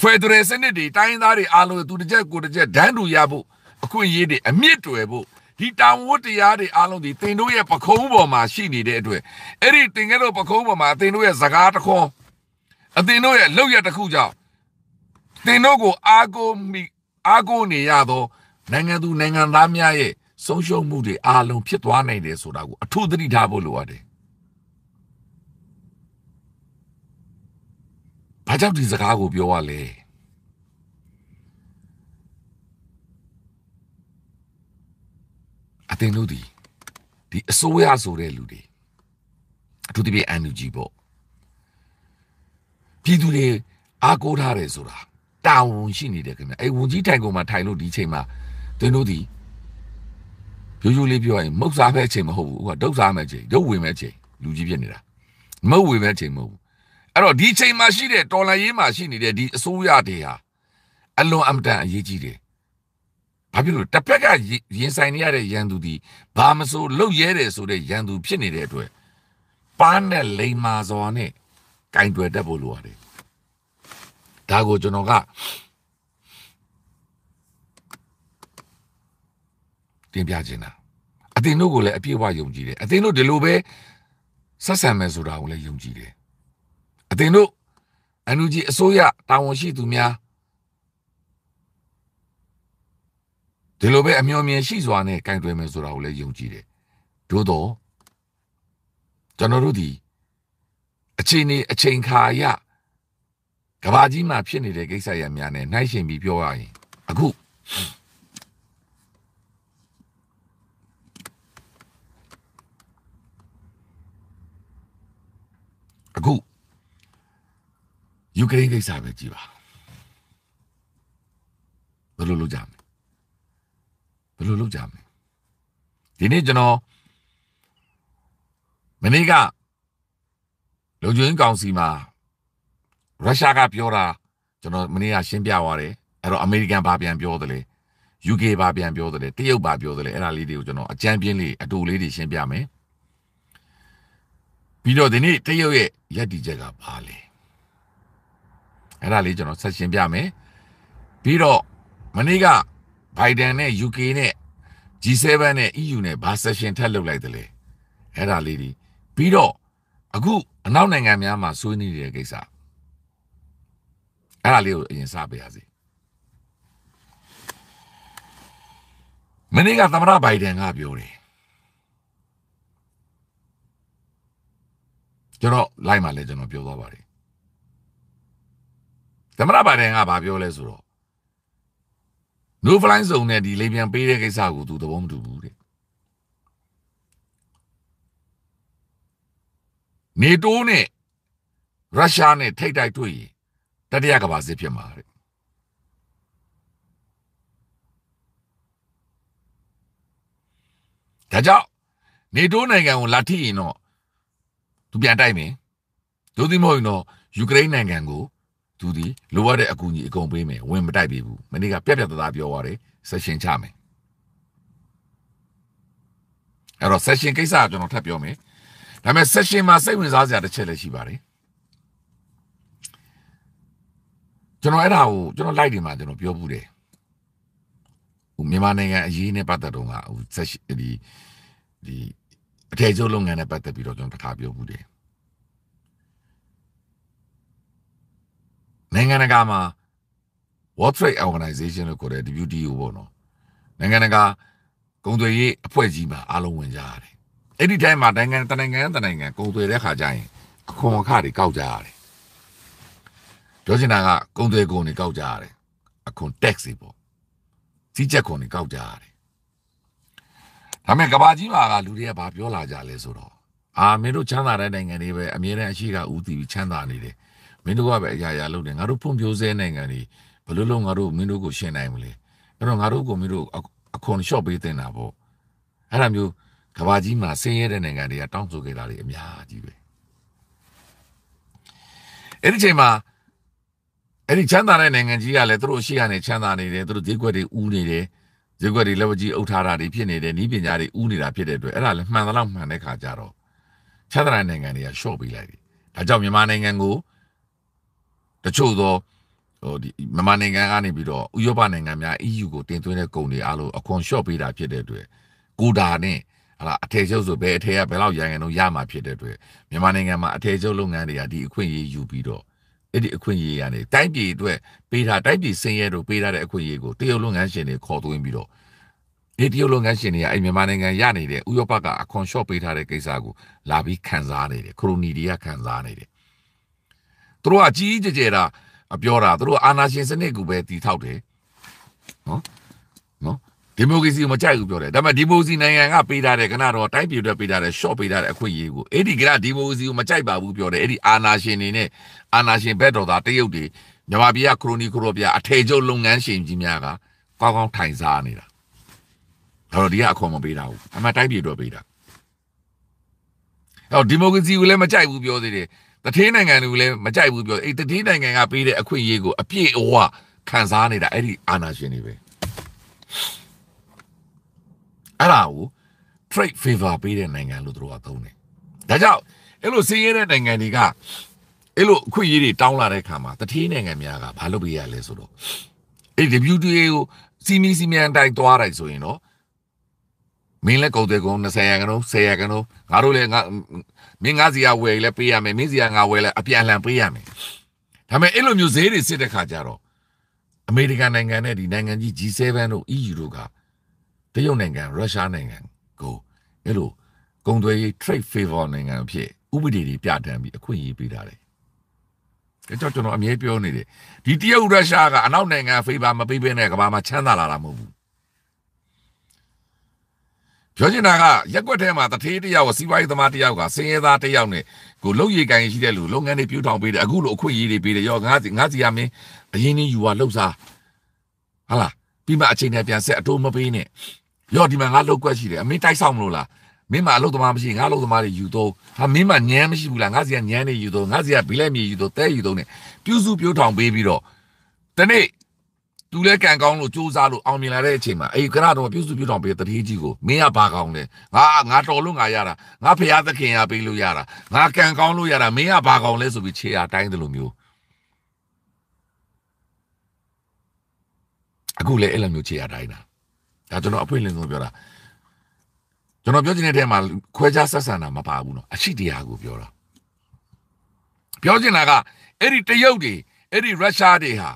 A: ဖက်ဒရယ်စနစ်တွေတိုင်းသားတွေအားလုံးတူတစ်ချက်ကိုတစ်ချက်ဒန်းတူရဖို့အခွင့်အရေးတွေအမြင့်တွယ်ဖို့ဒီတောင်ဝတ်တရားတွေအားလုံးဒီသင်တို့ရဲ့ပခုံးပေါ်မှာရှိနေတဲ့အတွက်အဲ့ဒီတင်ခဲ့တော့ပခုံးပေါ်မှာသင်တို့ရဲ့စကားတခွန်းအသင်တို့ရဲ့လောက်ရတစ်ခုကြောင့်သင်တို့ကိုအားကိုမိအားကိုနေရသောနိုင်ငံသူနိုင်ငံသားများရဲ့ဆုံးရှုံးမှုတွေအားလုံးဖြစ်သွားနိုင်တယ်ဆိုတာကိုအထူးသတိထားဖို့လိုအပ်တယ်။ဘာကြောင့်ဒီစကားကိုပြောရလဲ။အတင်တို့ဒီဒီအစိုးရဆိုတဲ့လူတွေအထူးသဖြင့် NUG ပေါ့ပြည်သူတွေအားကိုးထားတယ်ဆိုတာတာဝန်ရှိနေတယ်ခင်ဗျအဲဝန်ကြီးတိုင်ကုန်မှာထိုင်လို့ဒီချိန်မှာတင်တို့ဒီရိုးရိုးလေးပြောရင်မုတ်စားပဲချိန်မဟုတ်ဘူးဟိုကဒုတ်စားမဲ့ချိန်ဒုတ်ဝင်မဲ့ချိန်လူကြီးဖြစ်နေတာမဟုတ်ဝင်မဲ့ချိန်မဟုတ်ဘူးအဲ့တော့ဒီချိန်မှာရှိတဲ့တော်လန်ရေးမှာရှိနေတဲ့ဒီအစိုးရတွေဟာအလွန်အမတန်အရေးကြီးတယ်ဘာဖြစ်လို့တစ်ဖက်ကရင်ဆိုင်နေရတဲ့ရန်သူဒီဘာမဆိုလှုပ်ရဲတယ်ဆိုတဲ့ရန်သူဖြစ်နေတဲ့အတွက်ပန်းနဲ့လိန်မာစွာနဲ့ကင်တွယ်တတ်ဖို့လိုရတယ်ဒါကိုကျွန်တော်ကတင်ပြခြင်းတာအတင်တို့ကိုလည်းအပြည့်အဝယုံကြည်တယ်အတင်တို့ဒီလိုပဲဆက်ဆံမယ်ဆိုတာကိုလည်းယုံကြည်တယ်အတင်တို့အန်ယူဂျီအစိုးရတာဝန်ရှိသူများဒီလိုပဲအမျှော်မြင်ရှိစွာနဲ့ကင်တွယ်မယ်ဆိုတာကိုလည်းယုံကြည်တယ်သို့တော့ကျွန်တော်တို့ဒီအချိန်နေအချိန်ခါရကဘာကြီးမှာဖြစ်နေတဲ့ကိစ္စရများနဲ့နှိုင်းယှဉ်ပြီးပြောရရင်အခုအခုယူကရိန်းကိစ္စပဲကြည်ပါဘယ်လိုလုပ်ကြမလဲဘယ်လိုလုပ်ကြမလဲဒီနေ့ကျွန်တော်မနေ့ကလုံခြုံရေးကောင်စီမှာရုရှားကပြောတာကျွန်တော်မနေ့ကရှင်းပြသွားတယ်အဲ့တော့အမေရိကန်ဘာပြန်ပြောသလဲ UK ဘာပြန်ပြောသလဲတရုတ်ဘာပြောသလဲအဲ့ဒါလေးတွေကိုကျွန်တော်အကြမ်းပြင်းလေးအတူလေးတွေရှင်းပြမယ်ပြီးတော့ဒီနေ့တရုတ်ရဲ့ရည်တည်ချက်ကဘာလဲအဲ့ဒါလေးကျွန်တော်ဆက်ရှင်းပြမယ်ပြီးတော့မနေ့ကဘိုင်ဒန်နဲ့ UK နဲ့ G7 နဲ့ EU နဲ့ဘာ session ထပ်လုပ်လိုက်တယ်လေအဲ့ဒါလေးဒီပြီးတော့အခုအနောက်နိုင်ငံများမှာဆွေးနွေးနေတဲ့ကိစ္စအဲ့ဒါလေးကိုအရင်စပေးရစီမနေ့ကသမ္မတဘိုင်ဒန်ကပြောတယ်ကျွန်တော်လိုက်မှာလဲကျွန်တော်ပြောသွားပါတယ်သမ္မတဘိုင်ဒန်ကဘာပြောလဲဆိုတော့ no fly zone နဲ့ဒီလေပြန်ပေးတဲ့ကိစ္စကိုသူသဘောမတူဘူးတဲ့နေတိုးနဲ့ရုရှားနဲ့ထိပ်တိုက်တွေ့ရင်တတိယကမ္ဘာစစ်ဖြစ်မှာတဲ့ဒါကြောင့်နေတိုးနိုင်ငံကိုလာထိရင်တော့သူပြန်တိုက်မယ်ဒုတိမဟုတ်ရင်တော့ယူကရိန်းနိုင်ငံကိုသူဒီလိုအပ်တဲ့အကူအညီအကုန်ပေးမယ်ဝင်မတိုက်ပေးဘူးမနေ့ကပြက်ပြက်သားသားပြောသွားတယ်ဆက်ရှင်ချမယ်အဲ့တော့ session ကိစ္စကကျွန်တော်ထပ်ပြောမယ်ဒါပေမဲ့ session မှာစိတ်ဝင်စားစရာတစ်ချက်လည်းရှိပါတယ်ကျွန်တော်အဲ့ဒါကိုကျွန်တော် live ဒီမှာကျွန်တော်ပြောဘူးတယ်ဟိုမြန်မာနိုင်ငံအရေးနဲ့ပတ်သက်တော့ကဟို session ဒီဒီအထည်ချုပ်လုပ်ငန်းနဲ့ပတ်သက်ပြီးတော့ကျွန်တော်တစ်ခါပြောဘူးတယ်နိုင်ငံတကာမှာ World Trade Organization လို့ခေါ်တဲ့ WTO ပေါ့နော်နိုင်ငံတကာကုန်သွယ်ရေးအဖွဲ့ကြီးမှာအားလုံးဝင်ကြရတယ်အဲ့ဒီတိုင်းမှာနိုင်ငံတနိုင်ငံတနိုင်ငံကုန်သွယ်တဲ့ခါကျရင်အခွန်အခတွေကောက်ကြရတယ်ပြောချင်တာကကုန်သွယ်ကုန်တွေကောက်ကြရတယ်အခွန် tax တွေပေါ့စီးကျက်ခွန်တွေကောက်ကြရတယ်ဒါပေမဲ့ကဘာကြီးမှာကလူတွေကဘာပြောလာကြလဲဆိုတော့အာမင်းတို့ချမ်းသာတဲ့နိုင်ငံတွေပဲအမြဲတမ်းအရှိကဥတည်ပြီးချမ်းသာနေတယ်မင်းတို့ကပဲအရာရာလုပ်တယ်ငါတို့ဖွံ့ဖြိုးဆဲနိုင်ငံတွေဘလို့လုံးငါတို့မင်းတို့ကိုရှင်းနိုင်မလဲအဲ့တော့ငါတို့ကိုမင်းတို့အခွန်လျှော့ပေးတင်တာပေါ့အဲ့ဒါမျိုးကဘာကြီးမှာဆင်းရဲတဲ့နိုင်ငံတွေကတောင်းဆိုခဲ့တာတွေအများကြီးပဲအဲ့ဒီချိန်မှာအဲ့ဒီချမ်းသာတဲ့နိုင်ငံကြီးကလည်းသူတို့အရှိရနေချမ်းသာနေတယ်သူတို့ဈေးကွက်တွေဥနေတယ်ဈေးကွက်တွေလက်ဝကြီးအုပ်ထားတာတွေဖြစ်နေတယ်နီးပညာတွေဥနေတာဖြစ်တဲ့အတွက်အဲ့ဒါလည်းမှန်သလောက်မှန်တဲ့ခါကြတော့ချမ်းသာတဲ့နိုင်ငံတွေကရှော့ပေးလိုက်တယ်ဒါကြောင့်မြန်မာနိုင်ငံကိုတချို့သောဟိုဒီမြန်မာနိုင်ငံကနေပြီးတော့ဥရောပနိုင်ငံများ EU ကိုတင်သွင်းတဲ့ကုန်တွေအားလုံးအခွန်လျှော့ပေးတာဖြစ်တဲ့အတွက်ကိုဒါနဲ့ဟလာအထည်ချုပ်ဆိုဘယ်အထည်ကဘယ်လောက်ရန်ကန်လုံးရမှာဖြစ်တဲ့အတွက်မြန်မာနိုင်ငံမှာအထည်ချုပ်လုပ်ငန်းတွေကဒီအခွင့်အရေးယူပြီးတော့အဲ့ဒီအခွင့်အရေးကနေတိုင်းပြည်အတွက်ပေးထားတိုင်းပြည်စင်ရဲတို့ပေးထားတဲ့အခွင့်အရေးကိုတရုတ်လုပ်ငန်းရှင်တွေခေါ်သွင်းပြီးတော့ဒီတရုတ်လုပ်ငန်းရှင်တွေကအဲ့မြန်မာနိုင်ငံရနေတဲ့ဥရောပကအခွန်လျှော့ပေးထားတဲ့ကိစ္စကိုလာပြီးခံစားနေတယ်ခရိုနီတွေကခံစားနေတယ်သူတို့ကကြီးကြီးကျယ်ကျယ်တာပြောတာသူတို့အာဏာရှင်စနစ်ကိုပဲတီထောက်တယ်နော်နော်ဒီမိုကရေစီမကြိုက်ဘူးပြောတယ်ဒါပေမဲ့ဒီမိုကရေစီနိုင်ငံကပေးထားတဲ့ကဏ္ဍတော့တိုင်းပြည်အတွက်ပေးထားတဲ့ short ပေးထားတဲ့အခွင့်အရေးကိုအဲ့ဒီကဏ္ဍဒီမိုကရေစီကိုမကြိုက်ပါဘူးပြောတယ်အဲ့ဒီအာဏာရှင်တွေနဲ့အာဏာရှင်ဘက်တော်သားတရုတ်တွေမြန်မာပြည်ကခရိုနီခရိုပြအထည်ချုပ်လုပ်ငန်းရှင်ကြီးများကကောင်းကောင်းထိုင်စားနေတာဒါတော့ဒီကအခေါ်မပေးတာဘူးအမှတိုင်းပြည်အတွက်ပေးတာအဲ့တော့ဒီမိုကရေစီကိုလည်းမကြိုက်ဘူးပြောသေးတယ်တတိနိုင်ငံလူလည်းမကြိုက်ဘူးပြောအဲ့တတိနိုင်ငံကပေးတဲ့အခွင့်အရေးကိုအပြည့်အဝခံစားနေတာအဲ့ဒီအာဏာရှင်တွေပဲအဲ့ဒါကို trade favor ပေးတဲ့နိုင်ငံလို့တို့ကသုံးတယ်ဒါကြောင့်အဲ့လိုစင်းရဲတဲ့နိုင်ငံတွေကအဲ့လိုအခွင့်အရေးတွေတောင်းလာတဲ့အခါမှာတတိနိုင်ငံများကဘာလုပ်ပေးရလဲဆိုတော့အဲ့ WTA ကိုစီမီစီမံတိုင်းသွားတယ်ဆိုရင်တော့မင်းလည်းကုန်တယ်ကုန်20ရာခိုင်နှုန်း10ရာခိုင်နှုန်းငါတို့လည်းငါမင်းငါစီကဝယ်လဲပေးရမယ်မင်းစီကငါဝယ်လဲအပြန်အလှန်ပေးရမယ်ဒါပေမဲ့အဲ့လိုမျိုးဈေးတွေစစ်တဲ့ခါကျတော့အမေရိကန်နိုင်ငံနဲ့ဒီနိုင်ငံကြီး G7 တို့ EU တို့ကတရုတ်နိုင်ငံရုရှားနိုင်ငံကိုအဲ့လိုကုန်သွယ်ရေး trade favor နိုင်ငံအဖြစ်ဥပဒေတွေပြဋ္ဌာန်းပြီးအခွင့်အရေးပေးထားတယ်အဲ့တော့ကျွန်တော်အမြဲပြောနေတယ်ဒီတရုတ်ရုရှားကအနောက်နိုင်ငံ favor မပေးဘဲနဲ့ကမ္ဘာမှာချမ်းသာလာတာမဟုတ်ဘူးပြောချင်တာကရက်ွက်ထဲမှာတထေးတယောက်စီးပွားရေးသမားတယောက်ကစင်ရဲသားတယောက်နဲ့ကိုလုံရည်ကန်ရှိတဲ့လူလုပ်ငန်းတွေပြုထောင်ပေးတယ်အခုလိုအခွင့်အရေးတွေပေးတယ်ရောငါးစီငါးစီရမင်းအရင်ကြီးယူပါလှုပ်စားဟာလားပြီးမှအချိန်နဲ့ပြန်ဆက်အတိုးမပေးနဲ့ရောဒီမှာငါလောက်ွက်ရှိတယ်အမင်းတိုက်ဆောင်မလို့လားမင်းမအလုပ်သမားမရှိငါအလုပ်သမားတွေယူတော့ဟာမင်းမညမ်းမရှိဘူးလားငါစီကညမ်းနေယူတော့ငါစီကဘီလက်မြေယူတော့တဲယူတော့ ਨੇ ပြုစုပြုထောင်ပေးပြီးတော့တနေ့သူလည်းကံကောင်းလို့စူးစမ်းလို့အောင်မြင်လာတဲ့အချိန်မှာအဲ့ဒီကရတော်ပြုစုပြုတော်ပေးတတိကြီးကိုမင်းကဘာကောင်းလဲငါငါတော်လို့ငါရတာငါဖရာသခင်ကပေးလို့ရတာငါကံကောင်းလို့ရတာမင်းကဘာကောင်းလဲဆိုပြီးခြေအားတိုင်းတယ်လို့မျိုးအခုလည်းအဲ့လိုမျိုးခြေအားတိုင်းတာဒါကျွန်တော်အဖွင့်လင်းဆုံးပြောတာကျွန်တော်ပြောချင်တဲ့ထဲမှာခွဲခြားဆက်ဆံတာမပါဘူးနော်အရှိတရားကိုပြောတာပြောချင်တာကအဲ့ဒီတရုတ်တွေအဲ့ဒီရုရှားတွေဟာ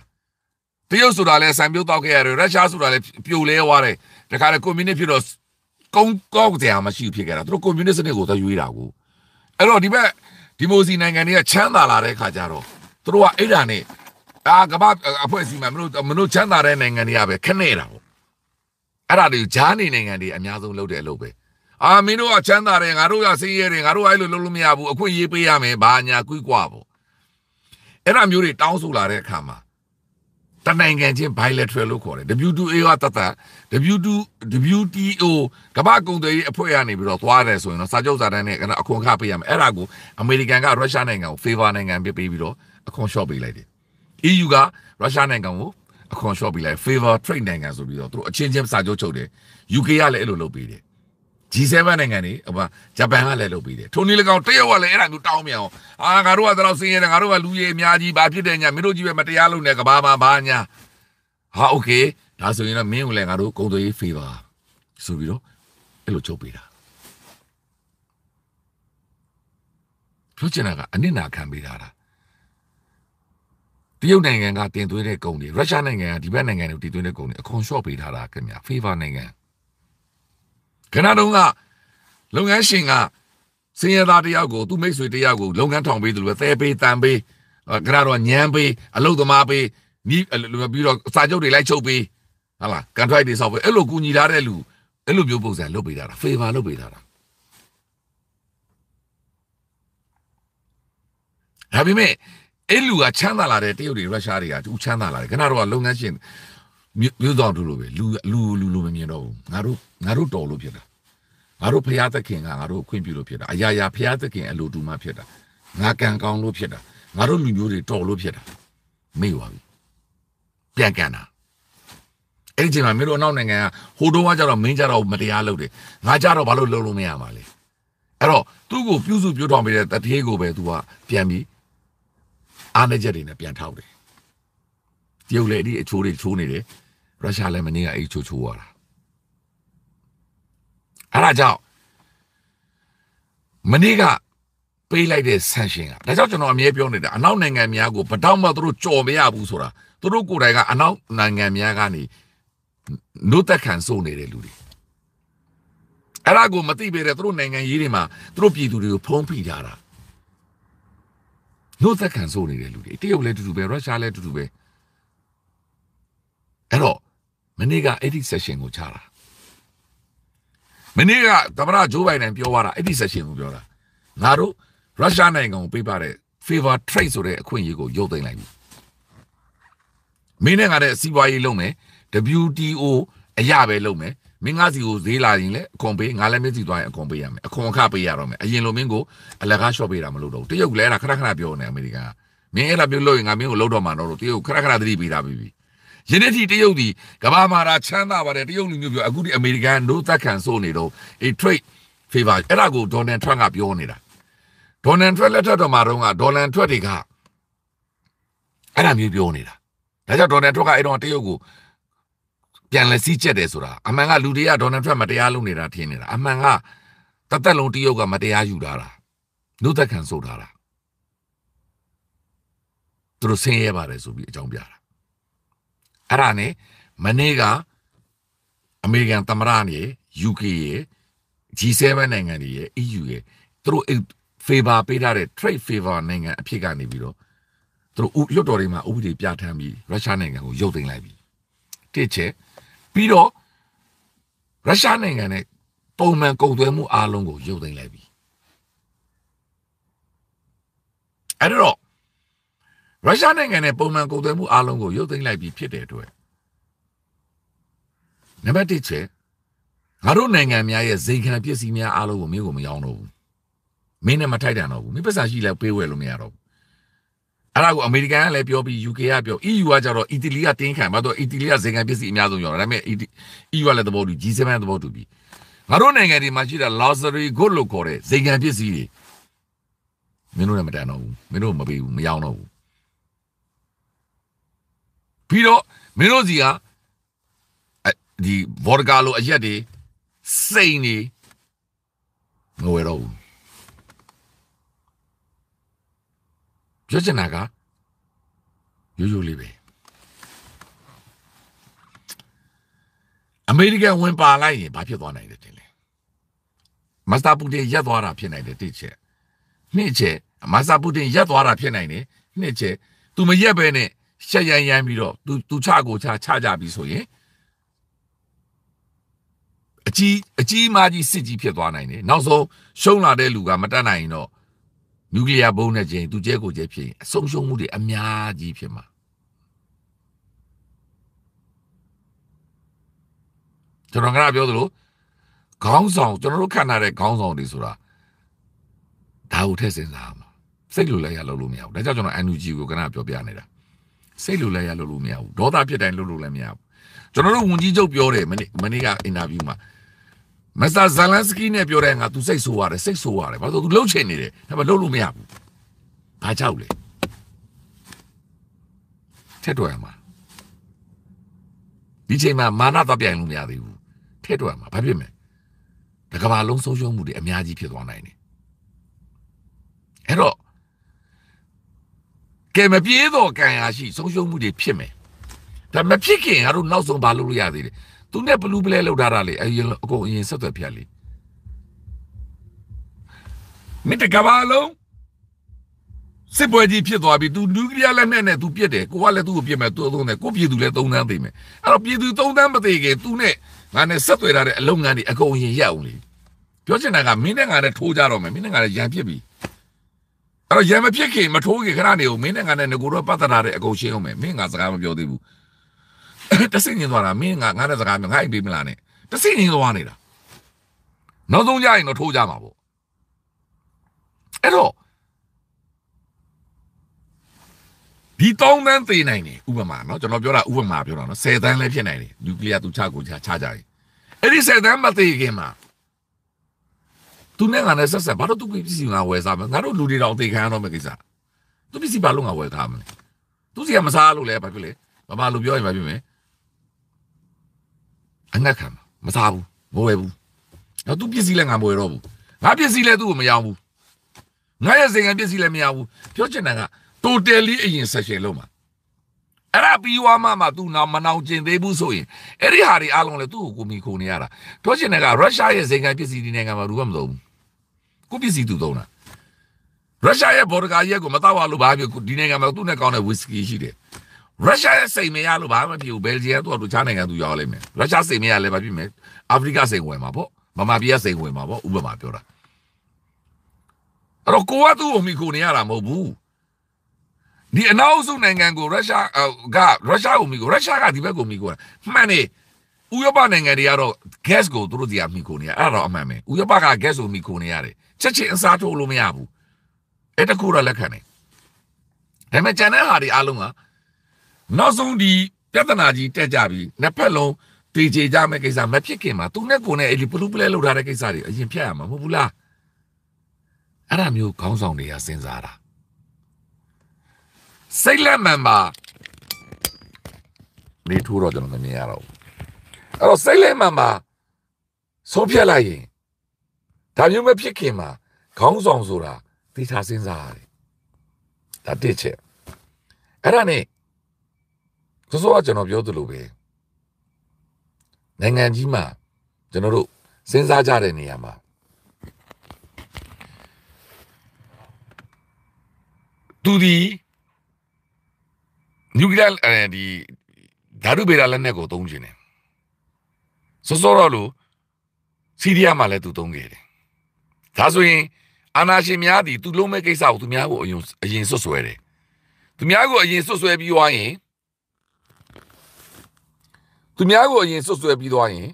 A: တရုတ်ဆိုတာလည်းဆံပြိုးတောက်ခဲ့ရတယ်ရုရှားဆိုတာလည်းပြိုလဲသွားတယ်တခါလေကွန်မြူနစ်ဖြစ်တော့ကုန်းကောက်တရားမရှိဖြစ်ခဲ့တာသူတို့ကွန်မြူနစ်စနစ်ကိုသရွေးတာကိုအဲ့တော့ဒီဘက်ဒီမိုစီနိုင်ငံတွေကချမ်းသာလာတဲ့ခါကျတော့သူတို့ကအဲ့ဒါနဲ့အာကမ္ဘာအဖွဲ့အစည်းမှာမလို့မလို့ချမ်းသာတဲ့နိုင်ငံတွေကပဲခနဲ့တာပေါ့အဲ့ဒါတွေဂျားနေနိုင်ငံတွေအများဆုံးလုပ်တဲ့အလုပ်ပဲအာမင်းတို့ကချမ်းသာတယ်ငါတို့ကဆင်းရဲတယ်ငါတို့အဲ့လိုလုပ်လို့မရဘူးအခွင့်အရေးပေးရမယ်ဘာညာကွိကွာပေါ့အဲ့ဒါမျိုးတွေတောင်းဆိုလာတဲ့အခါမှာတနိုင်ငံချင်း bilateral လို့ခေါ်တယ် WTO ကတသက် WTO WTO ကမ္ဘာကုန်သွယ်ရေးအဖွဲ့ကနေပြီးတော့သွားတယ်ဆိုရင်တော့စာချုပ်စာတမ်းနဲ့အခွန်အခပေးရမယ်အဲ့ဒါကိုအမေရိကန်ကရုရှားနိုင်ငံကို favor နိုင်ငံပြပေးပြီးတော့အခွန် short ပေးလိုက်တယ် EU ကရုရှားနိုင်ငံကိုအခွန် short ပေးလိုက် favor trade နိုင်ငံဆိုပြီးတော့သူတို့အချင်းချင်းစာချုပ်ချုပ်တယ် UK ကလည်းအဲ့လိုလုပ်ပေးတယ် G7 နိုင်ငံတွေဟိုဂျပန်ကလည်းလုပ်ပေးတယ်ထိုနည်း၎င်းတရုတ်ကလည်းအဲ့ဒါမျိုးတောင်းမြန်အောင်အာငါတို့ကတော့စင်းရတယ်ငါတို့ကလူကြီးအများကြီးဘာဖြစ်တယ်ညာမင်းတို့ကြီးပဲမတရားလုပ်နေကဘာမှဘာညာဟာโอเคဒါဆိုရင်တော့မင်းကိုလည်းငါတို့ကုံသွေးဖေးပါဆိုပြီးတော့အဲ့လိုချုပ်ပေးတာလွတ်ကျင်တာကအနစ်နာခံပေးတာလားတရုတ်နိုင်ငံကတင်သွင်းတဲ့ကုန်တွေရုရှားနိုင်ငံကဒီဘက်နိုင်ငံတွေတင်သွင်းတဲ့ကုန်တွေအခွန်လျှော့ပေးထားတာခင်ဗျာဖေဗာနိုင်ငံခဏတုန်းကလုပ်ငန်းရှင်ကစင်ရသားတယောက်ကိုသူ့မိတ်ဆွေတယောက်ကိုလုပ်ငန်းထောင်ပေးတယ်လို့ပဲသဲပေးတန်ပေးခဏတော့ညံပေး အလုပ်သမားပေးနီးပြီးတော့စာချုပ်တွေလိုက်ချုပ်ပေးဟာလားကန်ထရိုက်တွေဆောက်ပေးအဲ့လိုကူညီလာတဲ့လူအဲ့လိုမျိုးပုံစံလုပ်ပေးတာဖေဗာလုပ်ပေးတာဒါပေမဲ့အဲ့လူကချမ်းသာလာတဲ့တရုတ်တွေရုရှားတွေကသူချမ်းသာလာတယ်ခဏတော့လုပ်ငန်းရှင်မြို့တော်တို့လိုပဲလူလူလူလိုမမြင်တော့ဘူးငါတို့ငါတို့တော်လို့ဖြစ်တာငါတို့ဖျားသခင်ကငါတို့ခွင့်ပြုလို့ဖြစ်တာအရာရာဖျားသခင်အလိုတူမှဖြစ်တာငါကံကောင်းလို့ဖြစ်တာငါတို့လူမျိုးတွေတော်လို့ဖြစ်တာမေ့ပါဘူးပြန်ကန်တာအဲ့ဒီချိန်မှာမင်းတို့အနောက်နိုင်ငံကဟိုတော့ကကြတော့မင်းကြတော့မတရားလုပ်တယ်ငါကြတော့ဘာလို့လုပ်လို့မရမှာလဲအဲ့တော့သူ့ကိုပြုစုပြုထောင်ပေးတဲ့တတိယကိုပဲသူကပြန်ပြီးအားနည်းချက်တွေနဲ့ပြန်ထောက်တယ်တရုတ်လည်းဒီအချိုးတွေချိုးနေတယ်ရုရှားလည်းမနေ့ကအိတ်ချိုးချိုးရတာအဲ့ဒါကြောင့်မနေ့ကပေးလိုက်တဲ့ဆန်ရှင်ကဒါကြောင့်ကျွန်တော်အမြဲပြောနေတာအနောက်နိုင်ငံများကိုဘတောက်မှသူတို့ကြော်မရဘူးဆိုတာသူတို့ကိုယ်တိုင်ကအနောက်နိုင်ငံများကနေနှုတ်သက်ခံစိုးနေတဲ့လူတွေအဲ့ဒါကိုမသိပေတဲ့သူတို့နိုင်ငံရေးတွေမှာသူတို့ပြည်သူတွေကိုဖုံးဖိထားတာနှုတ်သက်ခံစိုးနေတဲ့လူတွေတရုတ်လည်းတူတူပဲရုရှားလည်းတူတူပဲအဲ့တော့မနေ့ကအဲ့ဒီ session ကိုချတာမနေ့ကသမ္မတဂျိုးဘိုင်ဒန်ပြောသွားတာအဲ့ဒီ session ကိုပြောတာငါတို့ရုရှားနိုင်ငံကိုပေးပါတဲ့ favor trade ဆိုတဲ့အခွင့်အရေးကိုရုပ်သိမ်းလိုက်ပြီမင်းနဲ့ငါတဲ့စီးပွားရေးလုပ်မယ် WTO အရာပဲလုပ်မယ်မင်းငါစီကိုဈေးလာရင်လည်းအခွန်ပေးငါလည်းမျက်စီသွားရင်အခွန်ပေးရမယ်အခွန်အခပေးရတော့မယ်အရင်လိုမင်းကိုအလကားရှော့ပေးတာမလုပ်တော့တရုတ်လည်းအဲ့ဒါခဏခဏပြောနေအမေရိကန်မင်းအဲ့ဒါမျိုးလုပ်ရင်ငါမင်းကိုလှုပ်တော့မှာတော့တရုတ်ခဏခဏသတိပေးတာပြီယနေ့ထိတရုတ်ဒီကမ္ဘာမှာဒါချမ်းသာပါတယ်တရုတ်လူမျိုးပြောအခုဒီအမေရိကန်တို့သက်ခံစိုးနေတော့အေး trade favor အဲ့ဒါကိုဒေါ်နယ်ထရန့်ကပြောနေတာဒေါ်နယ်ထရန့်လက်ထက်တော်မှာတော့ကဒေါ်နယ်ထရန့်တွေကအဲ့ဒါမျိုးပြောနေတာဒါကြောင့်ဒေါ်နယ်ထရန့်ကအဲ့တော့တရုတ်ကိုပြန်လဲစီးကျက်တယ်ဆိုတာအမှန်ကလူတွေကဒေါ်နယ်ထရန့်မတရားလုပ်နေတာထင်နေတာအမှန်ကတသက်လုံးတရုတ်ကမတရားယူတာလားနှုတ်သက်ခံစိုးတာလားသူတို့ဆင်းရဲပါတယ်ဆိုပြီးအကြောင်းပြတာအဲ့ဒါနဲ့မနေ့ကအမေရိကန်သမ္မတနေ UK ရဲ့ G7 နိုင်ငံတွေရဲ့ EU ရဲ့သူတို့ favor ပေးထားတဲ့ trade favor နိုင်ငံအဖြစ်ကနေပြီးတော့သူတို့လွတ်တော်တွေမှာဥပဒေပြဋ္ဌာန်းပြီးရုရှားနိုင်ငံကိုရုပ်သိမ်းလိုက်ပြီတစ်ချက်ပြီးတော့ရုရှားနိုင်ငံနဲ့ပုံမှန်ကုန်သွယ်မှုအလုံးကိုရုပ်သိမ်းလိုက်ပြီအဲ့တော့ရုရှားနိုင်ငံနဲ့ပုံမှန်ကုန်သွယ်မှုအလုံးကိုရုပ်သိမ်းလိုက်ပြီးဖြစ်တဲ့အတွက်နံပါတ်၁ချက်ငါတို့နိုင်ငံများရဲ့ဇိမ်ခံပစ္စည်းများအလုံးကိုမင်းကိုမရောင်းတော့ဘူးမင်းနဲ့မထိုက်တန်တော့ဘူးမင်းပတ်စံရှိလဲပေးဝယ်လို့မရတော့ဘူးအဲ့ဒါကိုအမေရိကန်ကလည်းပြောပြီး UK ကပြော EU ကကြတော့အီတလီကတင်းခံဘာလို့အီတလီကဇိမ်ခံပစ္စည်းအများဆုံးရောဒါပေမဲ့ EU ကလည်းသဘောတူ G7 သဘောတူပြီးငါတို့နိုင်ငံတွေမှာရှိတဲ့ luxury good လို့ခေါ်တဲ့ဇိမ်ခံပစ္စည်းတွေမင်းတို့နဲ့မတန်တော့ဘူးမင်းတို့မပေးဘူးမရောင်းတော့ဘူးပြီးတော့မင်းတို့စီကဒီဗော်ဒကာလိုအရက်တွေစိန်နေမဝယ်တော့ဘူးပြောချင်တာကရိုးရိုးလေးပဲအမေရိကန်ဝင်ပါလိုက်ရင်ဘာဖြစ်သွားနိုင်လဲတင်လဲမစ္စတာပူတင်ရက်သွားတာဖြစ်နိုင်တယ်တိချက်နှစ်ချက်မစ္စတာပူတင်ရက်သွားတာဖြစ်နိုင်တယ်နှစ်ချက်သူမရက်ပဲနဲ့ရှက်ရမ်းရမ်းပြီးတော့သူသူချကိုချချကြပြီဆိုရင်အကြီးအကြီးမားကြီးစစ်ကြီးဖြစ်သွားနိုင်တယ်နောက်ဆုံးရှုံးလာတဲ့လူကမတတ်နိုင်ရင်တော့နျူကလ িয়ার ဘုံးနဲ့ချင်းသူကျဲကိုကျဲဖြစ်ရင်အဆုံးရှုံးမှုတွေအများကြီးဖြစ်မှာကျွန်တော်ကပြောသလိုခေါင်းဆောင်ကျွန်တော်တို့ခံထားတဲ့ခေါင်းဆောင်တွေဆိုတာဒါကိုထည့်စဉ်းစားမှာစိတ်လိုလဲရလို့လို့မရဘူးဒါကြောင့်ကျွန်တော် NUG ကိုကနပြောပြနေတာစိတ်လိုလဲရလို့လို့မရဘူးဒေါသဖြစ်တိုင်းလို့လို့လည်းမရဘူးကျွန်တော်တို့ဝန်ကြီးချုပ်ပြောတယ်မနေ့မနေ့ကအင်တာဗျူးမှာမစ္စတာဇလန်စကီနဲ့ပြောတဲ့ငါ तू စိတ်ဆိုးရတယ်စိတ်ဆိုးရတယ်ဘာလို့ तू လှုပ်ချင်နေတယ်ဒါပေမဲ့လှုပ်လို့မရဘူးဘာကြောက်လဲထက်တော်ရမှာဒီချိန်မှာမာနတော့ပြိုင်လို့မရသေးဘူးထက်တော်ရမှာဘာဖြစ်မလဲတကဘာလုံးဆုံးရှုံးမှုတွေအများကြီးဖြစ်သွားနိုင်တယ်အဲ့တော့ကဲမပြေတော့ကံရရှိဆုံးရှုံးမှုတွေဖြစ်မယ်ဒါမဖြစ်ခင်ငါတို့နောက်ဆုံးဘာလုပ်လို့ရသေးလဲသူနဲ့ဘလူးပလဲလောက်ထားတာလေအရင်အကုန်အရင်ဆက်သွယ်ဖြတ်လေမင်းတကဘာလုံးစစ်ပွဲကြီးဖြစ်သွားပြီ तू နျူကလ িয়ার လက်နက်နဲ့ तू ပြစ်တယ်ကိုကလည်းသူ့ကိုပြစ်မယ် तू သုံးတယ်ကိုပြည်သူလည်းသုံးသန်းသိမယ်အဲ့တော့ပြည်သူသုံးသန်းမသိခင် तू နဲ့ငါနဲ့ဆက်သွယ်ထားတဲ့အလုပ်ငန်းတွေအကုန်ရင်ရအောင်လေပြောချင်တာကမင်းနဲ့ငါနဲ့ထိုးကြတော့မယ်မင်းနဲ့ငါနဲ့ရန်ဖြစ်ပြီအဲ့တော့ရံမဖြစ်ခင်မထိုးခင်ခဏနေဦးမင်းနဲ့ငါနဲ့ငကိုတော့ပတ်သက်လာတဲ့အကုန်ရှင်းအောင်မယ်မင်းငါစကားမပြောသေးဘူးတဆင်ညင်းသွားတာမင်းငါငါနဲ့စကားမငါအိပ်ပေးမလားနဲ့တဆင်ညင်းသွားနေတာနောက်ဆုံးကြရင်တော့ထိုးကြမှာပေါ့အဲ့တော့ဒီတောင်းတန်းသေးနိုင်တယ်ဥပမာเนาะကျွန်တော်ပြောတာဥပမာပြောတာเนาะ10တန်းလည်းဖြစ်နိုင်တယ်နျူကလ িয়ার သူချကိုချချကြရင်အဲ့ဒီ10တန်းမသေးခင်မှာသူနဲ့ငါနဲ့ဆက်ဆက်ဘာလို့သူပစ္စည်းငါဝယ်စားမလဲငါတို့လူတွေတောင်သိခံရတော့မယ်ကိစ္စသူပစ္စည်းဘာလို့ငါဝယ်ထားမလဲသူစီကမစားလို့လဲဘာဖြစ်လဲဘာမှလူပြောရင်ဘာဖြစ်မလဲအငတ်ခံမစားဘူးမဝယ်ဘူးတော့သူပစ္စည်းလည်းငါမဝယ်တော့ဘူးငါပစ္စည်းလည်းသူ့ကိုမရောဘူးငါရဲ့စိန်ကပစ္စည်းလည်းမရဘူးပြောချင်တာက totally အရင် session လုံးမှာအဲ့ဒါပြီးွားမှမှသူနောက်မနှောင်ကျင်သေးဘူးဆိုရင်အဲ့ဒီဟာတွေအားလုံးလည်းသူ့ကိုကိုမီခိုနေရတာပြောချင်တာကရုရှားရဲ့စိန်ကပစ္စည်းဒီနိုင်ငံမှာဘူးမလို့ဘူးကိုပစ္စည်းသူသုံးတာရုရှားရဲ့ဘော်ဒဂါရက်ကိုမတော့ပါလို့ဘာဖြစ်ဒီနိုင်ငံမှာသူ့နဲ့ကောင်းတဲ့ဝီစကီရှိတယ်ရုရှားရဲ့စိတ်မရလို့ဘာမှမဖြစ်ဘူးဘယ်လ်ဂျီယံသူ့အတူခြားနိုင်ငံသူရောက်လိမ့်မယ်ရုရှားစိတ်မရလည်းမဖြစ်မယ်အာဖရိကစိတ်ဝင်မှာပေါ့မမပြည်ကစိတ်ဝင်မှာပေါ့ဥပမာပြောတာအဲ့တော့ကိုကသူ့ကိုမိခိုနေရတာမဟုတ်ဘူးဒီအနောက်စုနိုင်ငံကိုရုရှားကရုရှားကိုမိခိုရုရှားကဒီဘက်ကိုမိခိုတာမှန်တယ်ဥရောပနိုင်ငံတွေကတော့ gas ကိုသူတို့တွေကမိခိုနေရအဲ့ဒါတော့အမှန်ပဲဥရောပက gas ကိုမိခိုနေရတယ်ချက်ချင်းအစားထိုးလို့မရဘူးအဲ့တကူတော့လက်ခံတယ်ဒါပေမဲ့ကျန်တဲ့ဟာတွေအားလုံးကနောက်ဆုံးဒီပြဿနာကြီးတက်ကြပြီးနှစ်ဖက်လုံးတည်ကြည်ကြမဲ့ကိစ္စမဖြစ်ခင်မှာသူနဲ့ကိုယ်နဲ့အဲ့ဒီပလူပလဲလုပ်ထားတဲ့ကိစ္စတွေအရင်ဖြတ်ရမှာမဟုတ်ဘူးလားအဲ့ဒါမျိုးခေါင်းဆောင်တွေကစဉ်းစားတာစိတ်လက်မှန်ပါနေထိုးတော့ကျွန်တော်မမြင်ရတော့ဘူးအဲ့တော့စိတ်လက်မှန်ပါဆုံးဖြတ်လိုက်ရင်ဒါမျိုးမဖြစ်ခင်မှာခေါင်းဆောင်ဆိုတာသိချစဉ်းစားရတယ်ဒါတစ်ချက်အဲ့ဒါနဲ့စောစောကကျွန်တော်ပြောသလိုပဲနိုင်ငံကြီးမှာကျွန်တော်တို့စဉ်းစားကြတဲ့နေရာမှာသူဒီနျူကလ িয়ার အဲဒီဓာတုဗေဒလက်နက်ကိုသုံးခြင်းတယ်စောစောတော့လို့စီးရီးယားမှာလည်းသူသုံးခဲ့တယ်ဒါဆိုရင်အာနာရှင်များသည်သူလုံးမဲ့ကိစ္စကိုသူများကိုအရင်အရင်ဆွတ်ဆွဲတယ်သူများကိုအရင်ဆွတ်ဆွဲပြီးသွားရင်သူများကိုအရင်ဆွတ်ဆွဲပြီးသွားရင်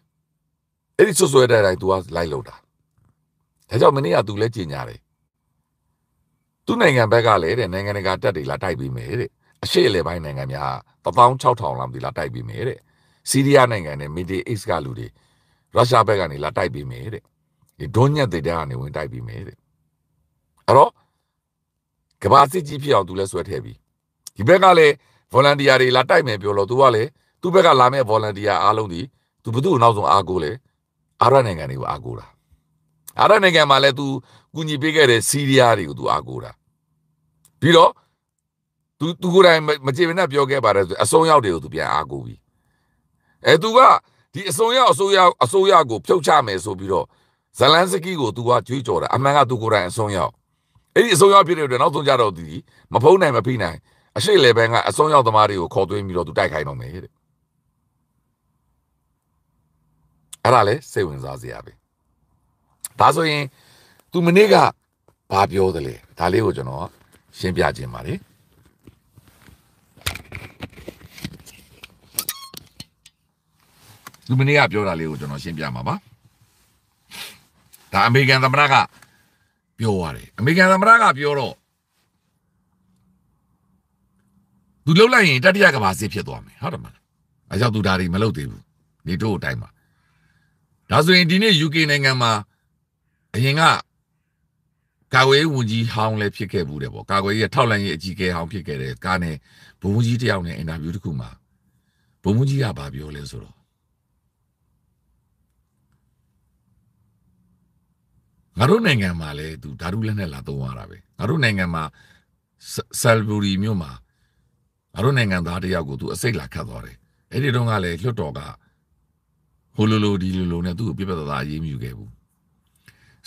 A: အဲ့ဒီဆွတ်ဆွဲတဲ့တိုင်း तू ကလိုက်လောက်တာဒါကြောင့်မနေ့က तू လည်းကြင်ညာတယ်သူနိုင်ငံဘက်ကလည်းတဲ့နိုင်ငံတကာတက်တွေလာတိုက်ပြီးမယ်တဲ့အရှိအလေပိုင်းနိုင်ငံများ16000လောက်ဒီလာတိုက်ပြီးမယ်တဲ့စီးရီးယားနိုင်ငံနဲ့ Middle East ကလူတွေရုရှားဘက်ကနေလာတိုက်ပြီးမယ်တဲ့ဒွန်းညက်တဲ့တဲကနေဝင်တိုက်ပြီးမယ်တဲ့အဲ့တော့ကဘာစစ်ကြီးဖြစ်အောင်သူလည်းဆွဲထည့်ပြီးဒီဘက်ကလည်း volunteer တွေလာတိုက်မယ်ပြောလို့သူကလည်းသူ့ဘက်ကလာမဲ့ volunteer အားလုံးဒီသူဘသူ့ကိုနောက်ဆုံးအားကိုးလေအာရနိုင်ငံတွေကိုအားကိုးတာအာရနိုင်ငံမှာလည်းသူကူညီပေးခဲ့တဲ့စီးရီးယားတွေကိုသူအားကိုးတာပြီးတော့သူသူကိုယ်တိုင်မကြေမနက်ပြောခဲ့ပါတယ်ဆိုအစုံရောက်တွေကိုသူပြန်အားကိုးပြီးအဲသူကဒီအစုံရောက်အစိုးရအစိုးရကိုဖြုတ်ချမယ်ဆိုပြီးတော့ဇလန်စကီကိုသူကကြွေးကြော်တာအမှန်ကသူကိုယ်တိုင်အဆုံးရောက်အဲ့ဒီအဆုံးရောက်ဖြစ်နေတဲ့နောက်ဆုံးကြတော့ဒီမဖုံးနိုင်မဖိနိုင်အရှိလေဘန်းကအဆုံးရောက်သမားတွေကိုခေါ်သွင်းပြီးတော့သူတိုက်ခိုင်းတော့မယ်တဲ့အဲ့ဒါလည်းစိတ်ဝင်စားစရာပဲဒါဆိုရင်သူမနေ့ကဘာပြောသလဲဒါလေးကိုကျွန်တော်ရှင်းပြခြင်းပါလေလူမနေ့ကပြောတာလေးကိုကျွန်တော်ရှင်းပြမှာပါဒါအမေရိကန်သမ္မတကပြောရတယ်အမေရိကန်သမ္မတကပြောတော့သူလှုပ်လိုက်ရင်တတိယကမ္ဘာစစ်ဖြစ်သွားမယ်ဟုတ်တယ်မလားအဲကြောင့်သူဒါတွေမလုပ်သေးဘူးနေတိုးအတိုင်းမှာဒါဆိုရင်ဒီနေ့ UK နိုင်ငံမှာအရင်ကကာကွယ်ရေးဝန်ကြီးဟောင်းလည်းဖြစ်ခဲ့ဘူးတယ်ပေါ့ကာကွယ်ရေးထောက်လှမ်းရေးအကြီးအကဲဟောင်းဖြစ်ခဲ့တယ်ကာနဲ့ဘုံဘုံကြီးတယောက်နဲ့အင်တာဗျူးတစ်ခုမှာဘုံဘုံကြီးကဘာပြောလဲဆိုတော့ငါတို့နိုင်ငံမှာလည်းသူဓာတုလက်နဲ့လာသုံးရတာပဲငါတို့နိုင်ငံမှာဆယ်ဘူရီမြို့မှာငါတို့နိုင်ငံသားတယောက်ကိုသူအစိတ်လာခတ်သွားတယ်အဲ့ဒီတော့ကလည်းလွှတ်တော်ကဟိုလိုလိုဒီလိုလိုနဲ့သူ့ကိုပြစ်ပသားသားအေးမြူခဲ့ဘူး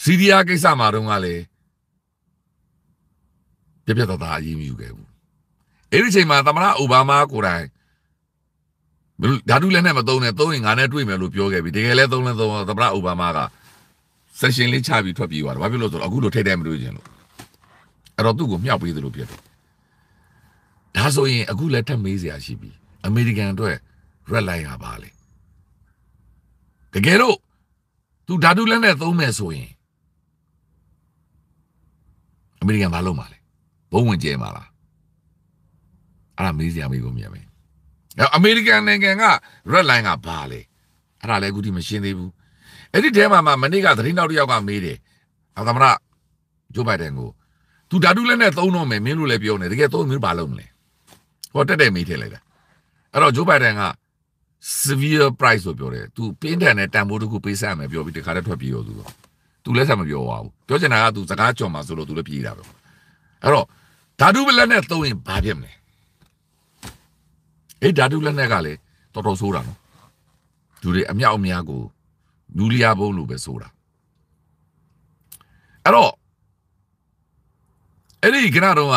A: စီးရီးယားကိစ္စမှာတော့ကလည်းပြပြသားသားအေးမြူခဲ့ဘူးအဲ့ဒီချိန်မှာသမရအိုဘားမားကိုယ်တိုင်ဓာတုလက်နဲ့မသုံးနဲ့သုံးရင်ငါနဲ့တွေ့မယ်လို့ပြောခဲ့ပြီတကယ်လဲသုံးလဲသုံးသမရအိုဘားမားက session လေးချပြီးထွက်ပြေးသွားတယ်ဘာဖြစ်လို့ဆိုတော့အခုလိုထိတဲ့မတွေ့ခြင်းလို့အဲ့တော့သူ့ကိုမြှောက်ပေးသလိုဖြစ်တယ်ဒါဆိုရင်အခုလက်ထက်မေးစရာရှိပြီအမေရိကန်အတွက် red line ဟာပါလေတကယ်လို့သူဓာတုလက်နဲ့သုံးမယ်ဆိုရင်အမေရိကန်ဘာလုပ်မှာလဲဘုံဝင်ကျဲမှာလားအဲ့ဒါမေးစရာမေးဖို့မြင်မယ်အမေရိကန်နိုင်ငံက red line ကဘာလဲအဲ့ဒါလည်းအခုထိမရှင်းသေးဘူးအဲ့ဒီတဲမှာမှမနေ့ကသတင်းတောက်တစ်ယောက်ကမေးတယ်အသမရဂျိုဘိုင်ဒန်ကိုသူဓာတုလက်နဲ့သုံးတော့မယ်မင်းတို့လည်းပြောနေတကယ်သုံးမျိုးပါလုံးမလဲဟောတက်တယ်မေးထည့်လိုက်တာအဲ့တော့ဂျိုဘိုင်ဒန်က severe price ဆိုပြောတယ်သူပင်းတန်နဲ့တန်ဖိုးတစ်ခုပေးဆက်မယ်ပြောပြီးတခါတည်းထွက်ပြေးရောသူတော့သူလည်းဆက်မပြောပါဘူးပြောချင်တာကသူစကားကြော်မှာဆိုလို့သူလည်းပြေးတာပဲအဲ့တော့ဓာတုလက်နဲ့သုံးရင်ဘာဖြစ်မလဲအဲ့ဓာတုလက်နဲ့ကလည်းတော်တော်ဆိုးတာနော်သူတွေအမြောက်အများကိုလူလျာဘုံလို့ပဲဆိုတာအဲ့တော့အဲ့ဒီကနတော့က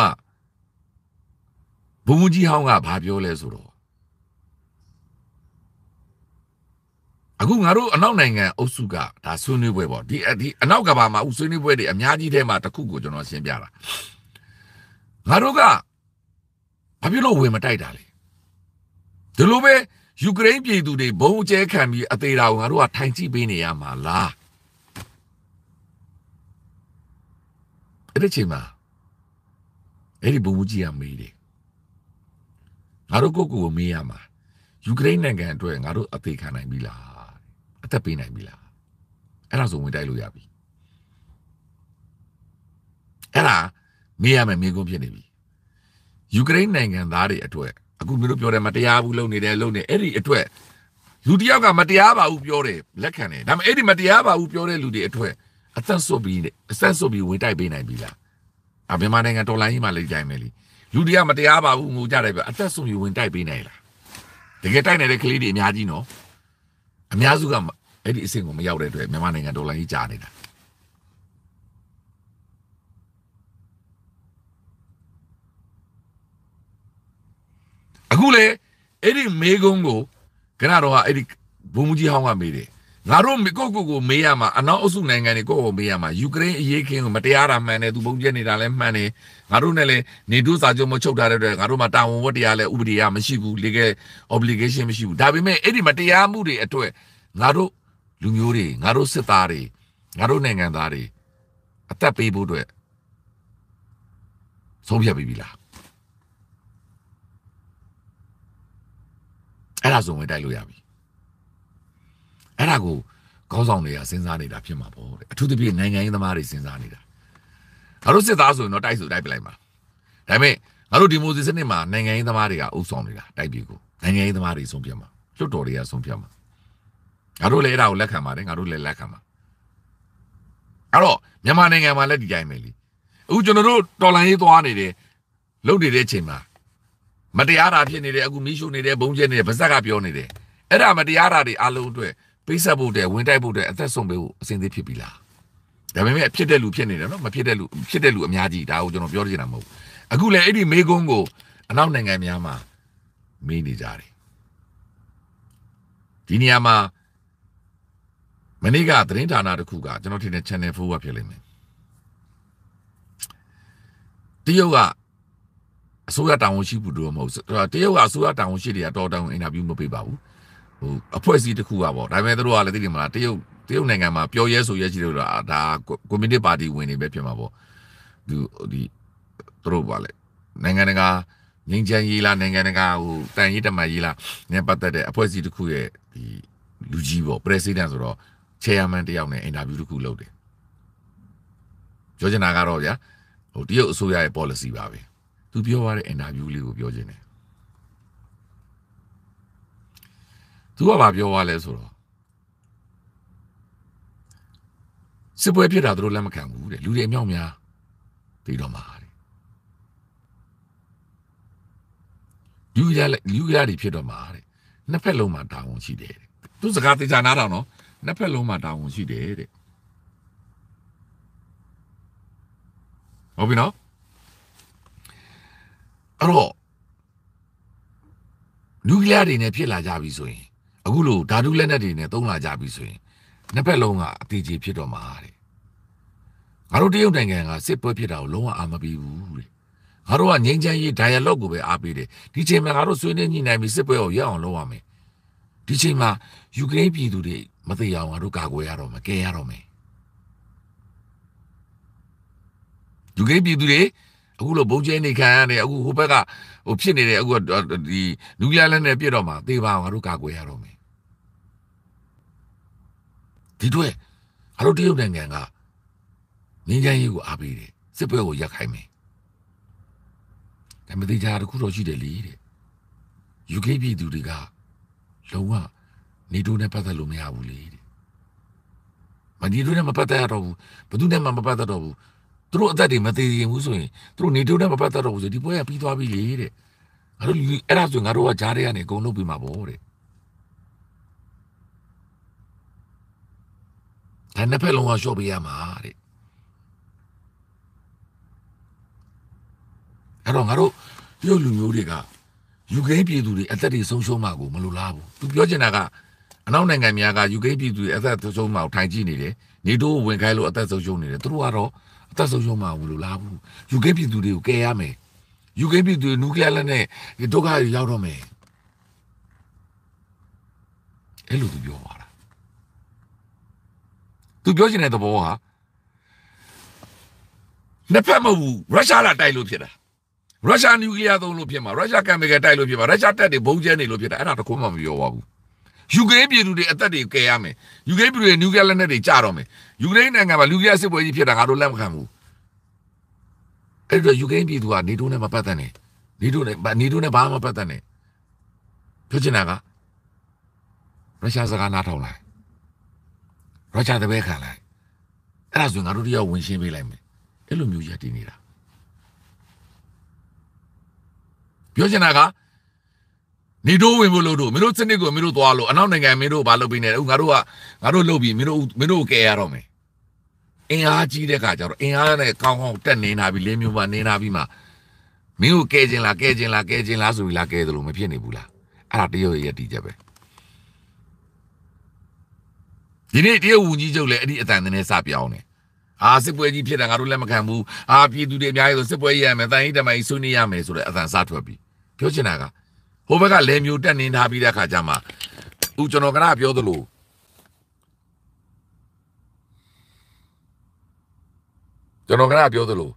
A: ဘုံကြီးဟောင်းကဘာပြောလဲဆိုတော့အခုငါတို့အနောက်နိုင်ငံအုပ်စုကဒါဆွေးနွေးပွဲပေါ့ဒီဒီအနောက်ကဘာမှာဥဆွေးနွေးပွဲတွေအများကြီးထဲမှာတစ်ခုကိုကျွန်တော်ရှင်းပြတာငါတို့ကဘာဖြစ်လို့ဝင်မတိုက်တာလဲဒီလိုပဲယူကရိန်းပြည်သူတွေဘုံကျဲခံပြီးအသေးတာကိုငါတို့ကထိုင်ကြည့်ပေးနေရမှာလားအဲ့ဒီချိန်မှာအဲ့ဒီဘုံကြီးကမေးတယ်ငါတို့ကိုကိုကိုမေးရမှာယူကရိန်းနိုင်ငံအတွက်ငါတို့အသေးခံနိုင်ပြီလားအသက်ပေးနိုင်ပြီလားအဲ့ဒါဆိုဝင်တိုက်လို့ရပြီအဲ့ဒါမေးရမယ်မေးခွန်းဖြစ်နေပြီယူကရိန်းနိုင်ငံသားတွေအတွက်အခုမျိုးတို့ပြောတယ်မတရားဘူးလုပ်နေတယ်လုပ်နေအဲ့ဒီအတွက်လူတယောက်ကမတရားပါဘူးပြောတယ်လက်ခံတယ်ဒါပေမဲ့အဲ့ဒီမတရားပါဘူးပြောတဲ့လူတွေအတွက်အသက်ဆွပြီးအသက်ဆွပြီးဝင်တိုက်ပေးနိုင်ပြီလားအမြန်မာနိုင်ငံတော်လိုင်းကြီးမှာလည်းကြိုင်မယ်လေလူတရားမတရားပါဘူးငိုကြတယ်ပြအသက်ဆုံးယူဝင်တိုက်ပေးနိုင်လားတကယ်တိုက်နေတဲ့ကလေးတွေအများကြီးနော်အများစုကအဲ့ဒီအဆင့်ကိုမရောက်တဲ့အတွက်မြန်မာနိုင်ငံတော်လိုင်းကြီးကြာနေတာအခုလေအဲ့ဒီမေကုံကိုကနတော်ကအဲ့ဒီဘုံမူကြီးဟောင်းကမေးတယ်ငါတို့ကိုကိုကိုမေးရမှာအနောက်အစုနိုင်ငံတွေကိုကိုမေးရမှာယူကရိန်းအရေးခင်းကိုမတရားတာမှန်တယ်သူပုံကျက်နေတာလည်းမှန်တယ်ငါတို့နဲ့လည်းနေတိုးစာချုပ်မချုပ်ထားတဲ့အတွက်ငါတို့မှာတာဝန်ဝတ်တရားလည်းဥပဒေအရမရှိဘူး legal obligation မရှိဘူးဒါပေမဲ့အဲ့ဒီမတရားမှုတွေအတွက်ငါတို့လူမျိုးတွေငါတို့စစ်သားတွေငါတို့နိုင်ငံသားတွေအသက်ပေးဖို့အတွက်ဆုံးဖြတ်ပြီးပြီလားအဲ့ဒါဆိုဝင်တိုက်လို့ရပြီအဲ့ဒါကိုခေါင်းဆောင်တွေကစဉ်းစားနေတာဖြစ်မှာပေါ့တဲ့အထူးသဖြင့်နိုင်ငံရေးသမားတွေစဉ်းစားနေတာငါတို့စစ်သားဆိုရင်တော့တိုက်ဆိုတိုက်ပလိုက်မှာဒါပေမဲ့ငါတို့ဒီမိုစီစနစ်မှာနိုင်ငံရေးသမားတွေကအုပ်ဆောင်နေတာတိုက်ပြီကိုနိုင်ငံရေးသမားတွေဆုံးဖြတ်မှာလွှတ်တော်တွေကဆုံးဖြတ်မှာငါတို့လည်းအဲ့ဒါကိုလက်ခံပါတယ်ငါတို့လည်းလက်ခံပါအဲ့တော့မြန်မာနိုင်ငံမှာလည်းဒီတိုင်းပဲလေအခုကျွန်တော်တို့တော်လန်ရေးသွားနေတယ်လုပ်နေတဲ့အချိန်မှာမတရားတာဖြစ်နေတယ်အခုမီးရှို့နေတယ်ဘုံကျဲနေတယ်ဗဇက်ကပြောနေတယ်အဲ့ဒါမတရားတာတွေအလုံးအတွက်ပိဆက်ဖို့တဲ့ဝင်တိုက်ဖို့တဲ့အသက်ဆုံးပေးဖို့အစဉ်သေးဖြစ်ပြီလားဒါပေမဲ့ဖြစ်တဲ့လူဖြစ်နေတယ်နော်မဖြစ်တဲ့လူဖြစ်တဲ့လူအများကြီးဒါကိုကျွန်တော်ပြောချင်တာမဟုတ်ဘူးအခုလည်းအဲ့ဒီမေကုန်းကိုအနောက်နိုင်ငံများမှာမေးနေကြတယ်ဒီနေရာမှာမနေ့ကသတင်းဌာနတစ်ခုကကျွန်တော်ထင်တယ် channel 4ကဖြစ်လိမ့်မယ်တရုတ်ကအစိုးရတာဝန်ရှိဘူးတို့မဟုတ်တရုတ်ကအစိုးရတာဝန်ရှိတွေကတော်တောင်အင်တာဗျူးမပေးပါဘူးဟိုအဖွဲ့အစည်းတစ်ခုပါပေါ့ဒါပေမဲ့တို့ကလည်းသိတယ်မလားတရုတ်တရုတ်နိုင်ငံမှာပြောရဲဆိုရဲရှိလို့လားဒါကွန်မြူနတီပါတီဝင်တွေပဲဖြစ်မှာပေါ့သူဒီတို့ပါလေနိုင်ငံတကာငင်းချမ်းရေးလားနိုင်ငံတကာဟိုတန်ရေးတမန်ရေးလားနဲ့ပတ်သက်တဲ့အဖွဲ့အစည်းတစ်ခုရဲ့ဒီလူကြီးပေါ့ president ဆိုတော့ chairman တယောက်နဲ့အင်တာဗျူးတစ်ခုလုပ်တယ်ပြောချင်တာကတော့ဗျာဟိုတရုတ်အစိုးရရဲ့ policy ပါပဲသူပြောရတဲ့အင်တာဗျူးလေးကိုပြောခြင်းတယ်သူကဘာပြောသွားလဲဆိုတော့စစ်ပွဲဖြစ်တာသူတို့လက်မခံဘူးတဲ့လူတွေအမြောက်များပြီးတော့မှာတဲ့လူရလူရတွေဖြစ်တော့မှာတဲ့နှစ်ဖက်လုံးမှာတာဝန်ရှိတယ်တဲ့သူစကားသိကြနားတော့နော်နှစ်ဖက်လုံးမှာတာဝန်ရှိတယ်တဲ့ဟုတ်ပြီနော်အဲ့တော့နျူကလ িয়ার တွေနဲ့ဖြစ်လာကြပြီဆိုရင်အခုလိုဓာတုလက်နက်တွေနဲ့သုံးလာကြပြီဆိုရင်နှစ်ဖက်လုံးကအတေကြီးဖြစ်တော့မှာတဲ့ငါတို့တရုတ်နိုင်ငံကစစ်ပွဲဖြစ်တာကိုလုံးဝအာမပေးဘူးတဲ့ငါတို့ကငြိမ်းချမ်းရေး dialogue ကိုပဲအားပေးတယ်ဒီချိန်မှာငါတို့ဆွေးနွေးညှိနှိုင်းပြီးစစ်ပွဲကိုရအောင်လုပ်ရမယ်ဒီချိန်မှာယူကရိန်းပြည်သူတွေမသိအောင်ငါတို့ကာကွယ်ရတော့မယ်ကယ်ရတော့မယ်ယူကရိန်းပြည်သူတွေအခုလိုဘုံကျင်းနေခံရနေအခုဟိုဘက်ကဟိုဖြစ်နေတယ်အခုဒီနူကလီယာလက်နဲ့ပြစ်တော့မှာသေပါငါတို့ကာကွယ်ရတော့မယ်ဒီတွေ့ငါတို့တရုတ်နိုင်ငံကငင်းချမ်းရေးကိုအားပေးတယ်စစ်ပွဲကိုရပ်ခိုင်းမယ်ဒါမသိကြတာခုတော့ရှိတယ်လေတဲ့ UK ပြည်သူတွေကလုံးဝနေတိုးနဲ့ပတ်သက်လို့မရဘူးလေတဲ့မနေတိုးနဲ့မပတ်သက်ရတော့ဘူးဘယ်သူနဲ့မှမပတ်သက်တော့ဘူးသူတို့အသက်တွေမသေးသေးဘူးဆိုရင်သူတို့နေတိုးနဲ့မပတ်သက်တော့ဘူးဆိုဒီပွဲကပြီးသွားပြီလေတဲ့ငါတို့လူအဲ့ဒါဆိုငါတို့ကကြားထဲကနေအကုန်လုပ်ပြီးမှာပေါ့တဲ့ဒါနှစ်ဖက်လုံးကရှော့ပေးရမှာတဲ့အဲ့တော့ငါတို့ရုပ်လူမျိုးတွေကယူကရိန်းပြည်သူတွေအသက်တွေဆုံးရှုံးမှာကိုမလိုလားဘူးသူပြောချင်တာကအနောက်နိုင်ငံများကယူကရိန်းပြည်သူတွေအသက်ဆုံးမှာကိုထိုင်ကြည့်နေတယ်နေတိုးဝင်ခိုင်းလို့အသက်ဆုံးရှုံးနေတယ်သူတို့ကတော့အသက်ဆုံးရှုံးမှာဘူးလို့လားဘူး UK ပြည်သူတွေကိုကယ်ရမယ် UK ပြည်သူတွေနူကလ িয়ার လက်နဲ့ဒုက္ခတွေရောက်တော့မယ်အဲ့လိုသူပြောပါလားသူပြောချင်တဲ့သဘောဟာနှစ်ဖက်မဟုတ်ဘူးရုရှားလာတိုက်လို့ဖြစ်တာရုရှားနျူကလ িয়ার သုံးလို့ဖြစ်မှာရုရှားကံမီကယ်တိုက်လို့ဖြစ်မှာရုရှားတပ်တွေဘုံကျဲနေလို့ဖြစ်တာအဲ့ဒါတခုမှမပြောပါဘူးယူကရိန်းပြည်သူတွေအသက်တွေကယ်ရမယ်ယူကရိန်းပြည်သူတွေနျူကလ িয়ার လက်နက်တွေကြတော့မယ်ယူကရိန်းနိုင်ငံမှာလူကလ িয়ার စစ်ပွဲကြီးဖြစ်တာငါတို့လက်မခံဘူးအဲ့တော့ယူကရိန်းပြည်သူကနေတိုးနဲ့မပတ်သက်နဲ့နေတိုးနဲ့နေတိုးနဲ့ဘာမှမပတ်သက်နဲ့ပြောချင်တာကရုရှားစကားနားထောင်လိုက်ရုရှားတပည့်ခံလိုက်အဲ့ဒါဆိုရင်ငါတို့တရားဝင်ရှင်းပေးလိုက်မယ်အဲ့လိုမျိုးရည်တည်နေတာပြောချင်တာကနေတိုးဝင်ဖို့လို့တို့မင်းတို့စနစ်ကိုမင်းတို့သွားလို့အနောက်နိုင်ငံမင်းတို့ဘာလုပ်ပြီးနေလဲငါတို့ကငါတို့လုပ်ပြီးမင်းတို့မင်းတို့ကဲရတော့မယ်အင်အားကြီးတဲ့ခါကျတော့အင်အားနဲ့ကောင်းကောင်းတက်နေလာပြီးလင်းမျိုးမှာနေလာပြီးမှမင်းကိုကဲခြင်းလားကဲခြင်းလားကဲခြင်းလားဆိုပြီးလားကဲတယ်လို့မဖြစ်နေဘူးလားအဲ့ဒါတရုတ်ရဲ့ရည်တည်ချက်ပဲဒီနေ့တရုတ်ဝန်ကြီးချုပ်လည်းအဲ့ဒီအတန်တည်းစပြောင်းတယ်အာစစ်ပွဲကြီးဖြစ်တာငါတို့လက်မခံဘူးအာပြည်သူတွေအများကြီးဆိုစစ်ပွဲရရမယ်တန်ဟိတမိုင်ဆွေးနွေးရမယ်ဆိုတဲ့အတန်စထွက်ပြီပြောချင်တာကဟိုဘက်ကလဲမျိုးတက်နေထားပြီးတဲ့အခါကျမှဦးကျွန်တော်ကပြောသလိုကျွန်တော်ကပြောသလို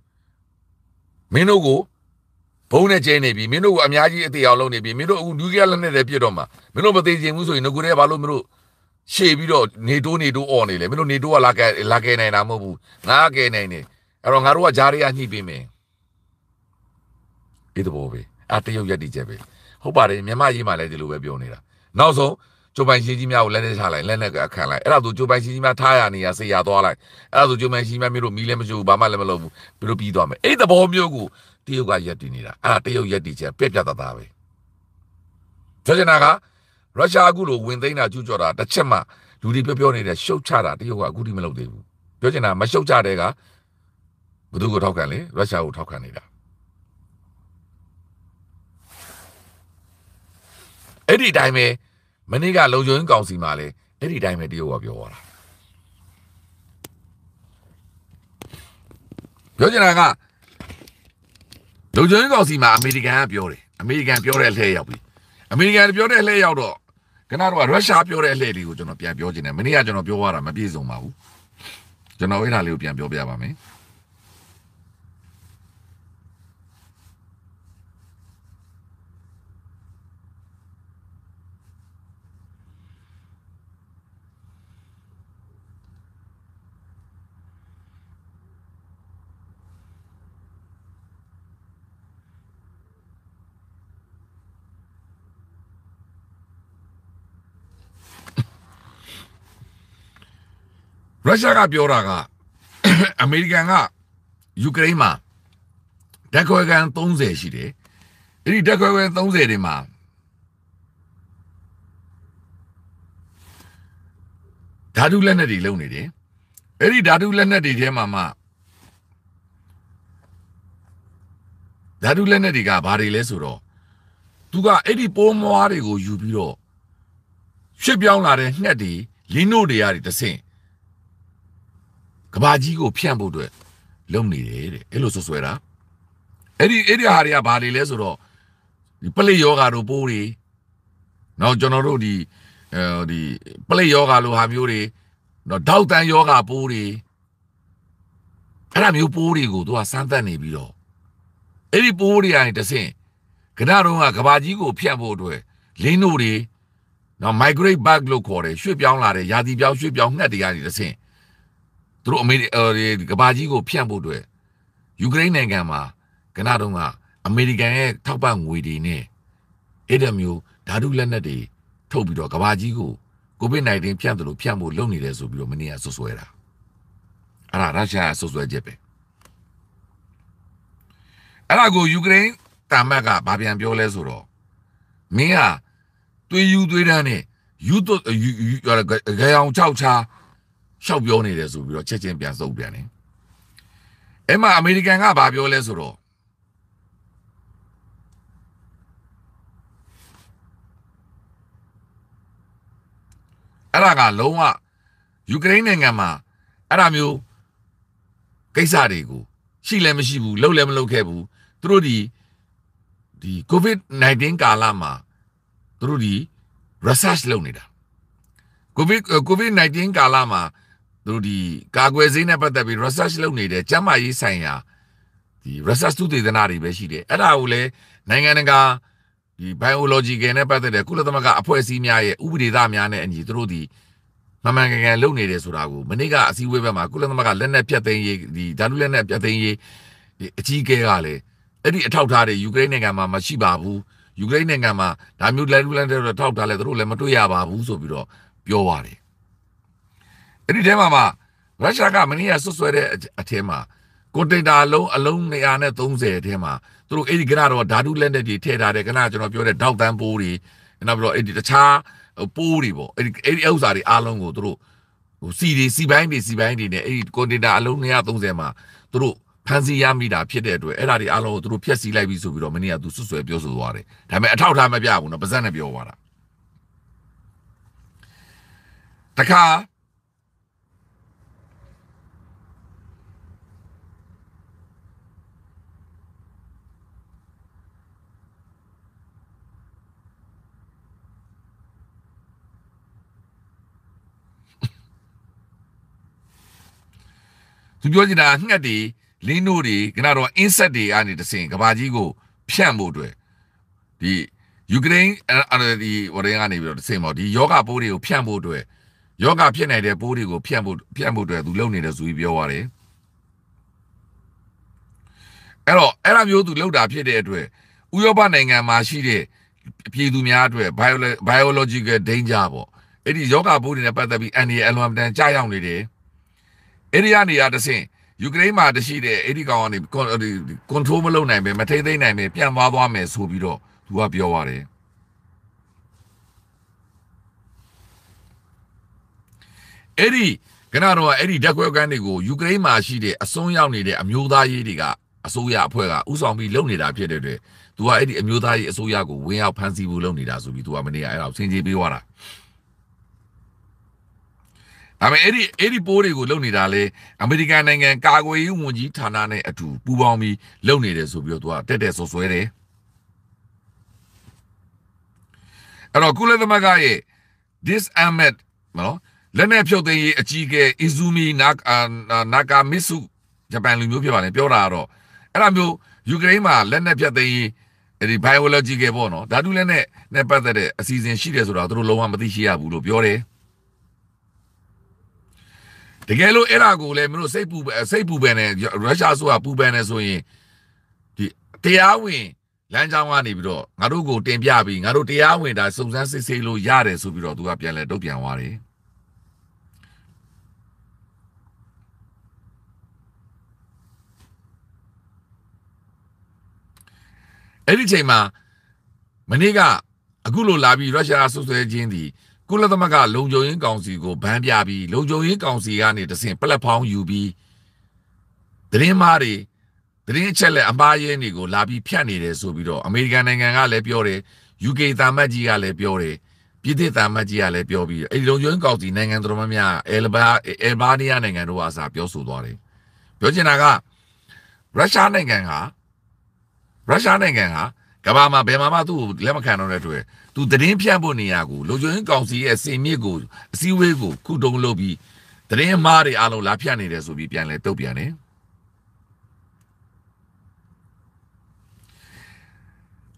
A: မင်းတို့ကိုဘုံနဲ့ကျင်းနေပြီမင်းတို့ကအများကြီးအသေးအောင်လုပ်နေပြီမင်းတို့အခုနျူကလီးယားလက်နက်တွေပြစ်တော့မှာမင်းတို့မသေးချင်ဘူးဆိုရင်ငကိုရဲဘာလို့မင်းတို့ရှေ့ပြီးတော့နေတိုးနေတိုးអော်နေလေမင်းတို့နေတိုးကလာကဲလာကဲနိုင်တာမဟုတ်ဘူးငါကဲနိုင်နေအဲ့တော့ငါတို့ကဂျားရီယာညှိပေးမယ်ဒီသဘောပဲအတရုတ်ရက်တိချက်ပဲဟုတ်ပါတယ်မြန်မာရေးမှလည်းဒီလိုပဲပြောနေတာနောက်ဆုံးကျိုးပိုင်ရှင်ကြီးများကိုလက်နဲ့ချလိုက်လက်နဲ့ခံလိုက်အဲ့ဒါဆိုကျိုးပိုင်ရှင်ကြီးများထားရနေရဆေးရသွားလိုက်အဲ့ဒါဆိုကျိုးပိုင်ရှင်ကြီးများမျိုးတို့မီးလည်းမရှိဘူးဘာမှလည်းမလုပ်ဘူးပြီးတော့ပြီးသွားမယ်အဲ့ဒီသဘောမျိုးကိုတရုတ်ကရက်တည်နေတာအဲ့ဒါတရုတ်ရက်တည်ချက်ပြက်ပြက်သားသားပဲပြောချင်တာကရုရှားအခုလိုဝင်သိမ်းတာကျူးကျော်တာတစ်ချက်မှလူတွေပြောပြောနေတဲ့ရှုတ်ချတာတရုတ်ကအခုထိမလုပ်သေးဘူးပြောချင်တာမရှုတ်ချတဲ့ကဘယ်သူကိုထောက်ခံလဲရုရှားကိုထောက်ခံနေတာအဲ့ဒီတိုင်းပဲမနေ့ကလုံခြုံရေးကောင်စီမှာလည်းအဲ့ဒီတိုင်းပဲတရုတ်ကပြောသွားတာပြောချင်တာကလုံခြုံရေးကောင်စီမှာအမေရိကန်ကပြောတယ်အမေရိကန်ပြောတဲ့အလှည့်ရောက်ပြီအမေရိကန်ပြောတဲ့အလှည့်ရောက်တော့ခဏတော့ရုရှားပြောတဲ့အလှည့်လေးကိုကျွန်တော်ပြန်ပြောချင်တယ်မနေ့ကကျွန်တော်ပြောရတာမပြည့်စုံပါဘူးကျွန်တော်အဲ့ဒါလေးကိုပြန်ပြောပြပါမယ်ရုရှားကပြောတာကအမေရိကန်ကယူကရိန်းမှာဓာတ်ခွဲခန်း30ရှိတယ်အဲ့ဒီဓာတ်ခွဲခန်း30တွေမှာဓာတုလက်နက်တွေလုံနေတယ်အဲ့ဒီဓာတုလက်နက်တွေထဲမှာမှဓာတုလက်နက်တွေကဘာတွေလဲဆိုတော့သူကအဲ့ဒီပိုးမွားတွေကိုယူပြီးတော့ရှစ်ပြောင်းလာတဲ့ငှက်တွေလင်းနို့တွေရာတွေတဆင့်ကဘာကြီးကိုဖြန့်ဖို့အတွက်လုပ်နေတယ်တဲ့အဲ့လိုဆွဆွဲတာအဲ့ဒီအဲ့ဒီဟာတွေကဘာတွေလဲဆိုတော့ဒီပလိယောဂါတို့ပိုးတွေနောက်ကျွန်တော်တို့ဒီအဲဒီပလိယောဂါလိုဟာမျိုးတွေနော်ဒေါက်တန်ယောဂါပိုးတွေအဲ့ဒါမျိုးပိုးတွေကိုသူကစမ်းသပ်နေပြီးတော့အဲ့ဒီပိုးတွေအရင်တဆင့်ကနတော့ကကဘာကြီးကိုဖြတ်ဖို့အတွက်လင်းတို့တွေနော် migrate bug လို့ခေါ်တယ်ရွှေ့ပြောင်းလာတဲ့ရာသီပြောင်းရွှေ့ပြောင်းငှက်တွေကနေတဆင့်သူတို့အမေကဘာကြီးကိုဖြန့်ဖို့အတွက်ယူကရိန်းနိုင်ငံမှာကနတုန်းကအမေရိကန်ရဲ့ထောက်ပံ့ငွေတွေနဲ့အဲ့ဒါမျိုးဓာတုလက်နက်တွေထုတ်ပြီးတော့ကဘာကြီးကိုကိုဗစ် -19 ဖြန့်တယ်လို့ဖြန့်ဖို့လုပ်နေတယ်ဆိုပြီးတော့မနေ့ကဆွဆွဲတာအဲ့ဒါရုရှားကဆွဆွဲချက်ပဲအဲ့ဒါကိုယူကရိန်းတာမတ်ကဗာပြန်ပြောလဲဆိုတော့မင်းဟာသွေးယူသွေးတန်းနဲ့ယူသွေးရောင်ချောက်ချာရှောက်ပြောနေတယ်ဆိုပြီးတော့ချက်ချင်းပြန်စုပ်ပြန်တယ်အဲ့မှာအမေရိကန်ကဘာပြောလဲဆိုတော့အဲ့ဒါကလုံးဝယူကရိန်းနိုင်ငံမှာအဲ့ဒါမျိုးကိစ္စတွေကိုရှိလည်းမရှိဘူးလှုပ်လည်းမလှုပ်ခဲ့ဘူးသူတို့ဒီဒီ COVID-19 ကာလမှာသူတို့ဒီ research လုပ်နေတာ COVID COVID-19 ကာလမှာသူတို့ဒီကာကွယ်ဆေးနဲ့ပတ်သက်ပြီး research လုပ်နေတဲ့ကျန်းမာရေးဆိုင်ရာဒီ research သုတေသနတွေပဲရှိတယ်အဲ့ဒါကိုလည်းနိုင်ငံတကာဒီ biological နဲ့ပတ်သက်တဲ့ကုလသမဂ္ဂအဖွဲ့အစည်းများရဲ့ဥပဒေသားများနဲ့အညီသူတို့ဒီမမှန်ကန်ကန်လုပ်နေတယ်ဆိုတာကိုမနေ့ကအစည်းအဝေးဘက်မှာကုလသမဂ္ဂလက်နက်ပြတ်သိမ်းရေးဒီဓာတုလက်နက်ပြတ်သိမ်းရေးအကြီးအကဲကလည်းအဲ့ဒီအထောက်ထားတွေယူကရိန်းနိုင်ငံမှာမရှိပါဘူးယူကရိန်းနိုင်ငံမှာဒါမျိုးလက်နက်လက်နက်တော့ထောက်ထားလဲသူတို့လည်းမတွေ့ရပါဘူးဆိုပြီးတော့ပြောပါတယ်အဲ့ဒီထဲမှာမှရုရှားကမင်းရဆွဆွဲတဲ့အထဲမှာကွန်တိန်နာအလုံးအလုံး130အထဲမှာသူတို့အဲ့ဒီကနတော့ဓာတုလက်နက်တွေထည့်ထားတယ်ကနကျွန်တော်ပြောတဲ့ဒေါက်တန်ပိုးတွေနောက်ပြီးတော့အဲ့ဒီတခြားပိုးတွေပေါ့အဲ့ဒီအဲ့ဒီဥစ္စာတွေအားလုံးကိုသူတို့ဟိုစီတွေစီပိုင်းတွေစီပိုင်းတွေနဲ့အဲ့ဒီကွန်တိန်နာအလုံး130မှာသူတို့ဖန်စီရမိတာဖြစ်တဲ့အတွက်အဲ့ဒါတွေအားလုံးကိုသူတို့ဖျက်ဆီးလိုက်ပြီဆိုပြီးတော့မင်းကသူဆွဆွဲပြောဆိုသွားတယ်ဒါပေမဲ့အထောက်ထားမပြဘူးနော်ပါဇက်နဲ့ပြောသွားတာတခါသူပြောချင်တာငှက်တွေလင်းတို့တွေကတော့ insect တွေအနေနဲ့တစင်ကဘာကြီးကိုဖြန့်ဖို့အတွက်ဒီယူကရိန်းအဲ့ဒီဝရင်းကနေပြီးတော့တစင်ပေါ့ဒီယောဂပိုးတွေကိုဖြန့်ဖို့အတွက်ယောဂဖြစ်နိုင်တဲ့ပိုးတွေကိုဖြန့်ဖို့ဖြန့်ဖို့အတွက်သူလုပ်နေတယ်ဆိုပြီးပြောရတယ်အဲ့တော့အဲ့လိုမျိုးသူလုပ်တာဖြစ်တဲ့အတွက်ဥရောပနိုင်ငံမှာရှိတဲ့ပြည်သူများအတွက် biological danger ပေါ့အဲ့ဒီယောဂပိုးတွေနဲ့ပတ်သက်ပြီးအန္တရာယ်အလွန်အတန်ကြားရောက်နေတယ်အဲ့ဒီကနေရတဆင့်ယူကရိန်းမှာတရှိတဲ့အဲ့ဒီကောင်ကနေ control မလုပ်နိုင်ပဲမထိမ့်သိမ့်နိုင်ပဲပြန်သွားသွားမယ်ဆိုပြီးတော့သူကပြောပါတယ်အဲ့ဒီကနတော့အဲ့ဒီဓာတ်ခွဲကန်းတွေကိုယူကရိန်းမှာရှိတဲ့အစုံရောက်နေတဲ့အမျိုးသားရေးတွေကအစိုးရအဖွဲ့ကဥဆောင်ပြီးလုပ်နေတာဖြစ်တဲ့အတွက်သူကအဲ့ဒီအမျိုးသားရေးအစိုးရကိုဝင်ရောက်ဖမ်းဆီးဖို့လုပ်နေတာဆိုပြီးသူကမနေ့ကအဲ့ဒါကိုစင်ကြေးပေးသွားတာ။ဒါပေမဲ့အဲ့ဒီအဲ့ဒီပိုးတွေကိုလုပ်နေတာလေအမေရိကန်နိုင်ငံကာကွယ်ရေးဝန်ကြီးဌာနနဲ့အတူပူးပေါင်းပြီးလုပ်နေတယ်ဆိုပြီးတော့သူကတက်တက်ဆွဆွဲတယ်အဲ့တော့ကုလသမဂ္ဂရဲ့ disarmed နော်လက်နဲ့ဖြုတ်သိမ်းရေးအကြီးအကဲ Izumi Nakamitsu ဂျပန်လူမျိုးဖြစ်ပါလေပြောတာကတော့အဲ့လိုမျိုးယူကရိန်းမှာလက်နဲ့ဖြတ်သိမ်းရေးဒီ biological ပေါ့နော်ဓာတုလက်နဲ့နဲ့ပတ်သက်တဲ့အစီအစဉ်ရှိတယ်ဆိုတော့သူတို့လုံးဝမသိရှိရဘူးလို့ပြောတယ်။တကယ်လို့အဲ့ဒါကိုလည်းမင်းတို့စိတ်ပူစိတ်ပူပယ်နေရုရှားဆိုတာပူပယ်နေဆိုရင်ဒီတရားဝင်လမ်းကြောင်းကနေပြီးတော့ငါတို့ကိုတင်ပြပြီးငါတို့တရားဝင်ဒါစုံစမ်းစစ်ဆေးလို့ရတယ်ဆိုပြီးတော့သူကပြန်လဲတုတ်ပြန်သွားတယ်အဲ့ဒီချိန်မှာမနေ့ကအခုလိုလာပြီးရုရှားဆွဆွဲခြင်းဒီကုလသမဂ္ဂလုံခြုံရေးကောင်စီကိုဘန်းပြပြီးလုံခြုံရေးကောင်စီကနေတဆင့်ပလက်ဖောင်းယူပြီးသတင်းမားတွေသတင်းအချက်လက်အမှားရင်းတွေကိုလာပြီးဖြန့်နေတယ်ဆိုပြီးတော့အမေရိကန်နိုင်ငံကလည်းပြောတယ် UK တာမတ်ကြီးကလည်းပြောတယ်ပြည်ထောင်တာမတ်ကြီးကလည်းပြောပြီးအဲဒီလုံခြုံရေးကောင်စီနိုင်ငံတော်များများအဲလဘာအဲဘာနီးယားနိုင်ငံတို့ကအစားပြောဆိုသွားတယ်ပြောချင်တာကရုရှားနိုင်ငံကရုရှားနိုင်ငံဟာကဘာမှာဘယ်မှာမှသူ့ကိုလက်မခံတော့တဲ့အတွက်သူတရင်ဖြန့်ဖို့နေရာကိုလူကျွင်းကောင်စီရဲ့စင်မြစ်ကိုအစည်းအဝေးကိုခုတုံးလုပ်ပြီးတရင်မားတွေအားလုံးလာဖြန့်နေတယ်ဆိုပြီးပြန်လဲတုတ်ပြန်တယ်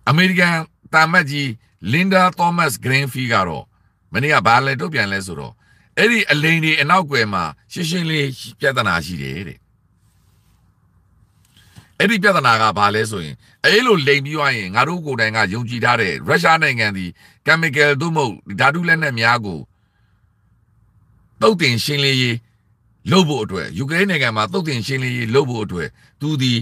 A: အမေရိကန်တာမတ်ကြီးလင်ဒါသောမတ်ဂရင်းဖီကတော့မနေ့ကဘာလဲတုတ်ပြန်လဲဆိုတော့အဲ့ဒီအလိန်တွေအနောက်ွယ်မှာရှင်းရှင်းလေးပြဿနာရှိတယ်တဲ့အဲ့ဒီပြဿနာကဘာလဲဆိုရင်အဲ့လိုလိမ်ပြီးွားရင်ငါတို့ကိုယ်တိုင်ကယုံကြည်ထားတဲ့ရုရှားနိုင်ငံသည် chemical သို့မဟုတ်ဓာတုလက်နက်များကိုတုတ်တင်ရှင်းလင်းရေးလုပ်ဖို့အတွက်ယူကရိန်းနိုင်ငံမှာတုတ်တင်ရှင်းလင်းရေးလုပ်ဖို့အတွက်သူဒီ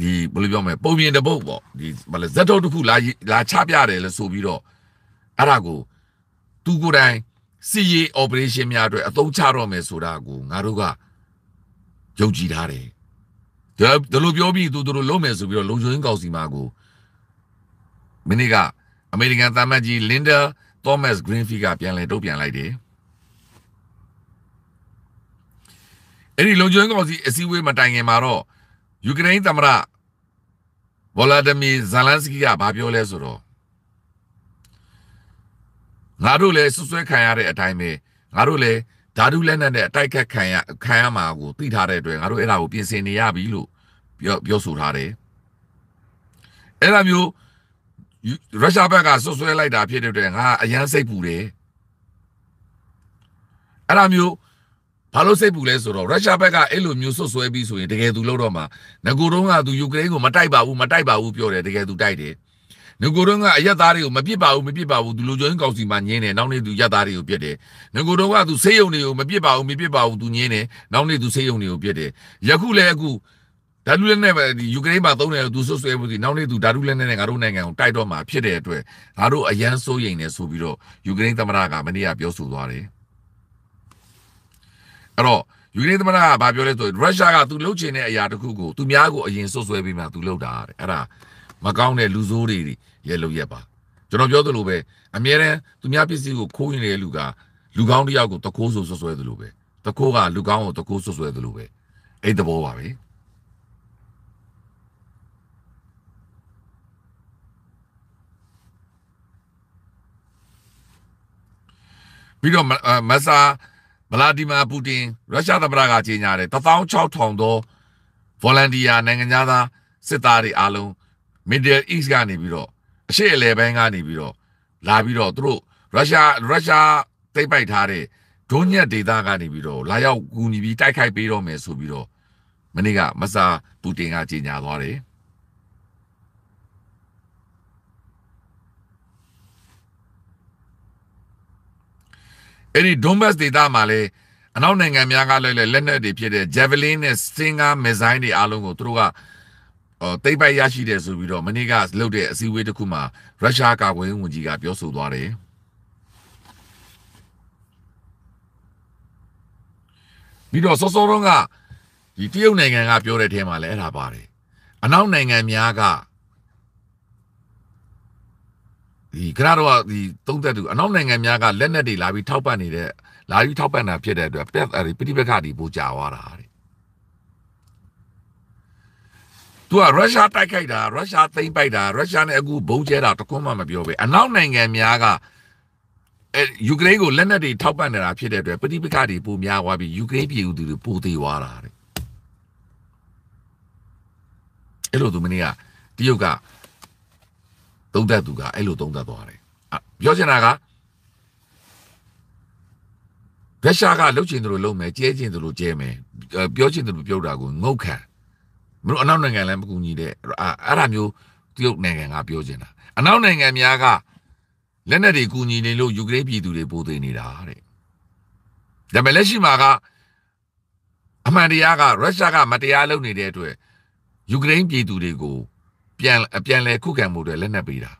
A: ဒီဘယ်လိုပြောမလဲပုံပြင်တပုတ်ပေါ့ဒီဘာလဲဇက်တော့တစ်ခုလာလာချပြတယ်လို့ဆိုပြီးတော့အဲ့ဒါကိုသူကိုယ်တိုင်စီရေး operation များအတွက်အသုံးချတော့မယ်ဆိုတာကိုငါတို့ကယုံကြည်ထားတယ်ဒါဒါလိုပြောပြီးသူတို့လုံးမယ်ဆိုပြီးတော့လုံခြုံရေးကောင်စီမှာကိုမင်းကအမေရိကန်သမ္မတကြီးလင်ဒါသောမတ်ဂရင်းဖီကပြန်လည်တုံ့ပြန်လိုက်တယ်အဲ့ဒီလုံခြုံရေးကောင်စီအစည်းအဝေးမတိုင်ခင်မှာတော့ယူကရိန်းသမ္မတဗိုလာဒမီဇလန်စကီကဘာပြောလဲဆိုတော့ငါတို့လည်းဆွဆွဲခံရတဲ့အတိုင်းပဲငါတို့လည်းဓာတုလက်နက်နဲ့တိုက်ခတ်ခံရခံရမှာကိုသိထားတဲ့အတွက်ငါတို့အဲ့ဒါကိုပြင်ဆင်နေရပြီလို့ပြောပြောဆိုထားတယ်အဲ့လိုမျိုးရုရှားဘက်ကဆွဆွဲလိုက်တာဖြစ်တဲ့အတွက်ငါအယမ်းစိတ်ပူတယ်အဲ့လိုမျိုးဘာလို့စိတ်ပူလဲဆိုတော့ရုရှားဘက်ကအဲ့လိုမျိုးဆွဆွဲပြီးဆိုရင်တကယ်သူလို့တော့မှာငကိုတော့ကသူယူကရိန်းကိုမတိုက်ပါဘူးမတိုက်ပါဘူးပြောတယ်တကယ်သူတိုက်တယ်ငကိုတော့ကအရက်သားတွေကိုမပြစ်ပါဘူးမပြစ်ပါဘူးသူလူကြုံကောင်စီမှာညင်းတယ်နောက်နေ့သူရက်သားတွေကိုပြစ်တယ်ငကိုတော့ကသူဆေးရုံတွေကိုမပြစ်ပါဘူးမပြစ်ပါဘူးသူညင်းတယ်နောက်နေ့သူဆေးရုံတွေကိုပြစ်တယ်ယခုလည်းအခုဓာတုလက်နဲ့ပဲဒီယူကရိန်းမှာသုံးတယ်သူဆွဆွဲမှုစီနောက်နေ့သူဓာတုလက်နဲ့ငါတို့နိုင်ငံကိုတိုက်တော့မှာဖြစ်တဲ့အတွက်ငါတို့အရန်စိုးရိမ်နေဆိုပြီးတော့ယူကရိန်းသမ္မတကမနေ့ကပြောဆိုသွားတယ်အဲ့တော့ယူကရိန်းသမ္မတကဘာပြောလဲဆိုရင်ရုရှားကသူလှုပ်ချင်တဲ့အရာတစ်ခုကိုသူများကိုအရင်ဆွဆွဲပြီးမှသူလှုပ်တာတဲ့အဲ့ဒါမကောင်းတဲ့လူဆိုးတွေရဲ့လုပ်ရက်ပါကျွန်တော်ပြောသလိုပဲအများရန်သူများပစ္စည်းကိုခိုးရင်တဲ့လူကလူကောင်းတယောက်ကိုတကိုးဆိုဆွဆွဲသလိုပဲတကိုးကလူကောင်းကိုတကိုးဆွဆွဲသလိုပဲအဲ့သဘောပါပဲပြီးတော့မဆာဗလာဒီမာပူတင်ရုရှားသမ္မတကကြေညာတယ်16000သောဗော်လန်တီယာနိုင်ငံသားစစ်သားတွေအားလုံး Middle East ကနေပြီးတော့အရှေ့အလယ်ပိုင်းကနေပြီးတော့လာပြီးတော့သူတို့ရုရှားရုရှားတိတ်ပိုက်ထားတဲ့ဒုညက်ဒေသကနေပြီးတော့ လာရောက်ကူညီပြီးတိုက်ခိုက်ပေးတော့မယ်ဆိုပြီးတော့မနေ့ကမစာပူတင်ကကြေညာသွားတယ်အဲ့ဒီ Donbas ဒေသမှာလည်းအနောက်နိုင်ငံများကလည်းလက်နက်တွေဖြစ်တဲ့ Javelin နဲ့ Stinger missile တွေအားလုံးကိုသူတို့ကသိပ်ပိုက်ရရှိတယ်ဆိုပြီးတော့မနေ့ကလုပ်တဲ့အစည်းအဝေးတစ်ခုမှာရုရှားကာကွယ်ရေးဝန်ကြီးကပြောဆိုသွားတယ်ပြီးတော့စောစောတုန်းကဒီတရုတ်နိုင်ငံကပြောတဲ့ထဲမှာလည်းအဲ့ဒါပါတယ်အနောက်နိုင်ငံများကဒီခရတော့ဒီသုံးသက်သူအနောက်နိုင်ငံများကလက်နက်တွေလာပြီးထောက်ပံ့နေတဲ့လာပြီးထောက်ပံ့တာဖြစ်တဲ့အတွက်ပြဿနာတွေပြိပက္ခတွေပိုကြာသွားတာ။ तू ကရုရှားတိုက်ခိုက်တာရုရှားသိမ်းပိုက်တာရုရှားနဲ့အခုဘုံကျဲတာတခွန်းမှမပြောပဲအနောက်နိုင်ငံများကအဲယူကရိန်းကိုလက်နက်တွေထောက်ပံ့နေတာဖြစ်တဲ့အတွက်ပဋိပက္ခတွေပိုများသွားပြီးယူကရိန်းပြည်သူတွေပိုသေးသွားတာတဲ့။အဲ့လိုသူမနေ့ကတရုတ်ကသုံးသက်သူကအဲ့လိုသုံးသက်သွားတယ်။ပြောချင်တာကရုရှားကလှုပ်ချင်တယ်လို့လှုပ်မယ်ကျဲချင်တယ်လို့ကျဲမယ်ပြောချင်တယ်လို့ပြောတာကိုငုတ်ခံ။မလို့အနောက်နိုင်ငံလည်းမကူညီတဲ့အဲ့ဒါမျိုးတရုတ်နိုင်ငံကပြောနေတာအနောက်နိုင်ငံများကလက်နက်တွေကူညီနေလို့ယူကရိန်းပြည်သူတွေပိုသိနေတာတဲ့ဒါပေမဲ့လက်ရှိမှာကအမှန်တရားကရုရှားကမတရားလုပ်နေတဲ့အတွက်ယူကရိန်းပြည်သူတွေကို ပြန်အပြန်လဲခုခံမှုတွေလက်နက်ပေးတာ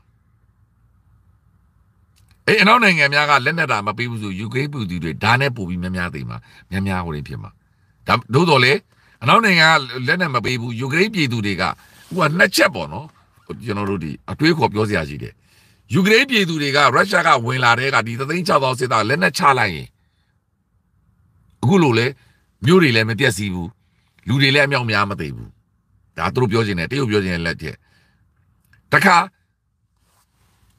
A: အဲအနောက်နိုင်ငံများကလက်နက်တာမပေးဘူးဆိုယူကရိန်းပြည်သူတွေဒါနဲ့ပို့ပြီးများများသိမှာများများဟိုရင်ဖြစ်မှာဒါသို့တော်လည်းအနောက်နိုင်ငံကလက်နဲ့မပေးဘူးယူကရိန်းပြည်သူတွေကဟိုကနှစ်ချက်ပေါ့နော်ကျွန်တော်တို့ဒီအတွေးခေါ်ပြောစရာရှိတယ်ယူကရိန်းပြည်သူတွေကရုရှားကဝင်လာတဲ့ကဒီသသိန်း6000စစ်သားလက်နဲ့ချလိုက်ရင်အခုလိုလေမျိုးတွေလည်းမပြက်စီးဘူးလူတွေလည်းအမြောက်များမသိဘူးဒါသူတို့ပြောခြင်းနဲ့တရုတ်ပြောခြင်းနဲ့လက်ချက်တခါ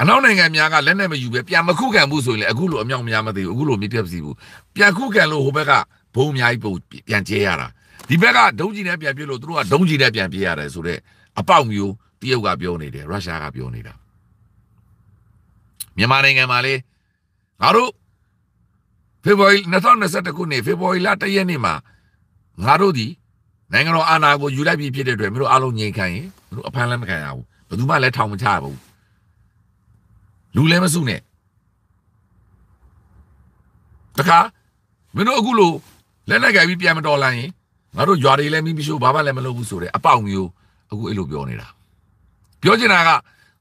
A: အနောက်နိုင်ငံများကလက်နဲ့မယူပဲပြန်မခုခံဘူးဆိုရင်လည်းအခုလိုအမြောက်များမသိဘူးအခုလိုမပြက်စီးဘူးပြန်ခုခံလို့ဟိုဘက်ကဘုံအများကြီးပုံပြန်ကျဲရတာဒီဘက်ကဒုံးကြီးနဲ့ပြန်ပြစ်လို့သူတို့ကဒုံးကြီးနဲ့ပြန်ပြစ်ရတယ်ဆိုတော့အပေါက်မျိုးတရုတ်ကပြောနေတယ်ရုရှားကပြောနေတာမြန်မာနိုင်ငံမှာလေငါတို့ဖေဖော်ဝါရီ2021ခုနှစ်ဖေဖော်ဝါရီလ1ရက်နေ့မှာငါတို့ဒီနိုင်ငံတော်အာဏာကိုယူလိုက်ပြီးဖြစ်တဲ့အတွက်မင်းတို့အားလုံးငြိမ်ခံရင်မင်းတို့အဖမ်းလည်းမခံရဘူးဘယ်သူမှလည်းထောင်မချရဘူးလူလည်းမစုနဲ့တခါမင်းတို့အခုလို့လက်လက်ကင်ပြီးပြန်မတော်လာရင်ငါတို့ရွာတွေလည်းမိမိရှို့ဘာမှလည်းမလုပ်ဘူးဆိုတဲ့အပေါက်မျိုးအခုအဲ့လိုပြောနေတာပြောချင်တာက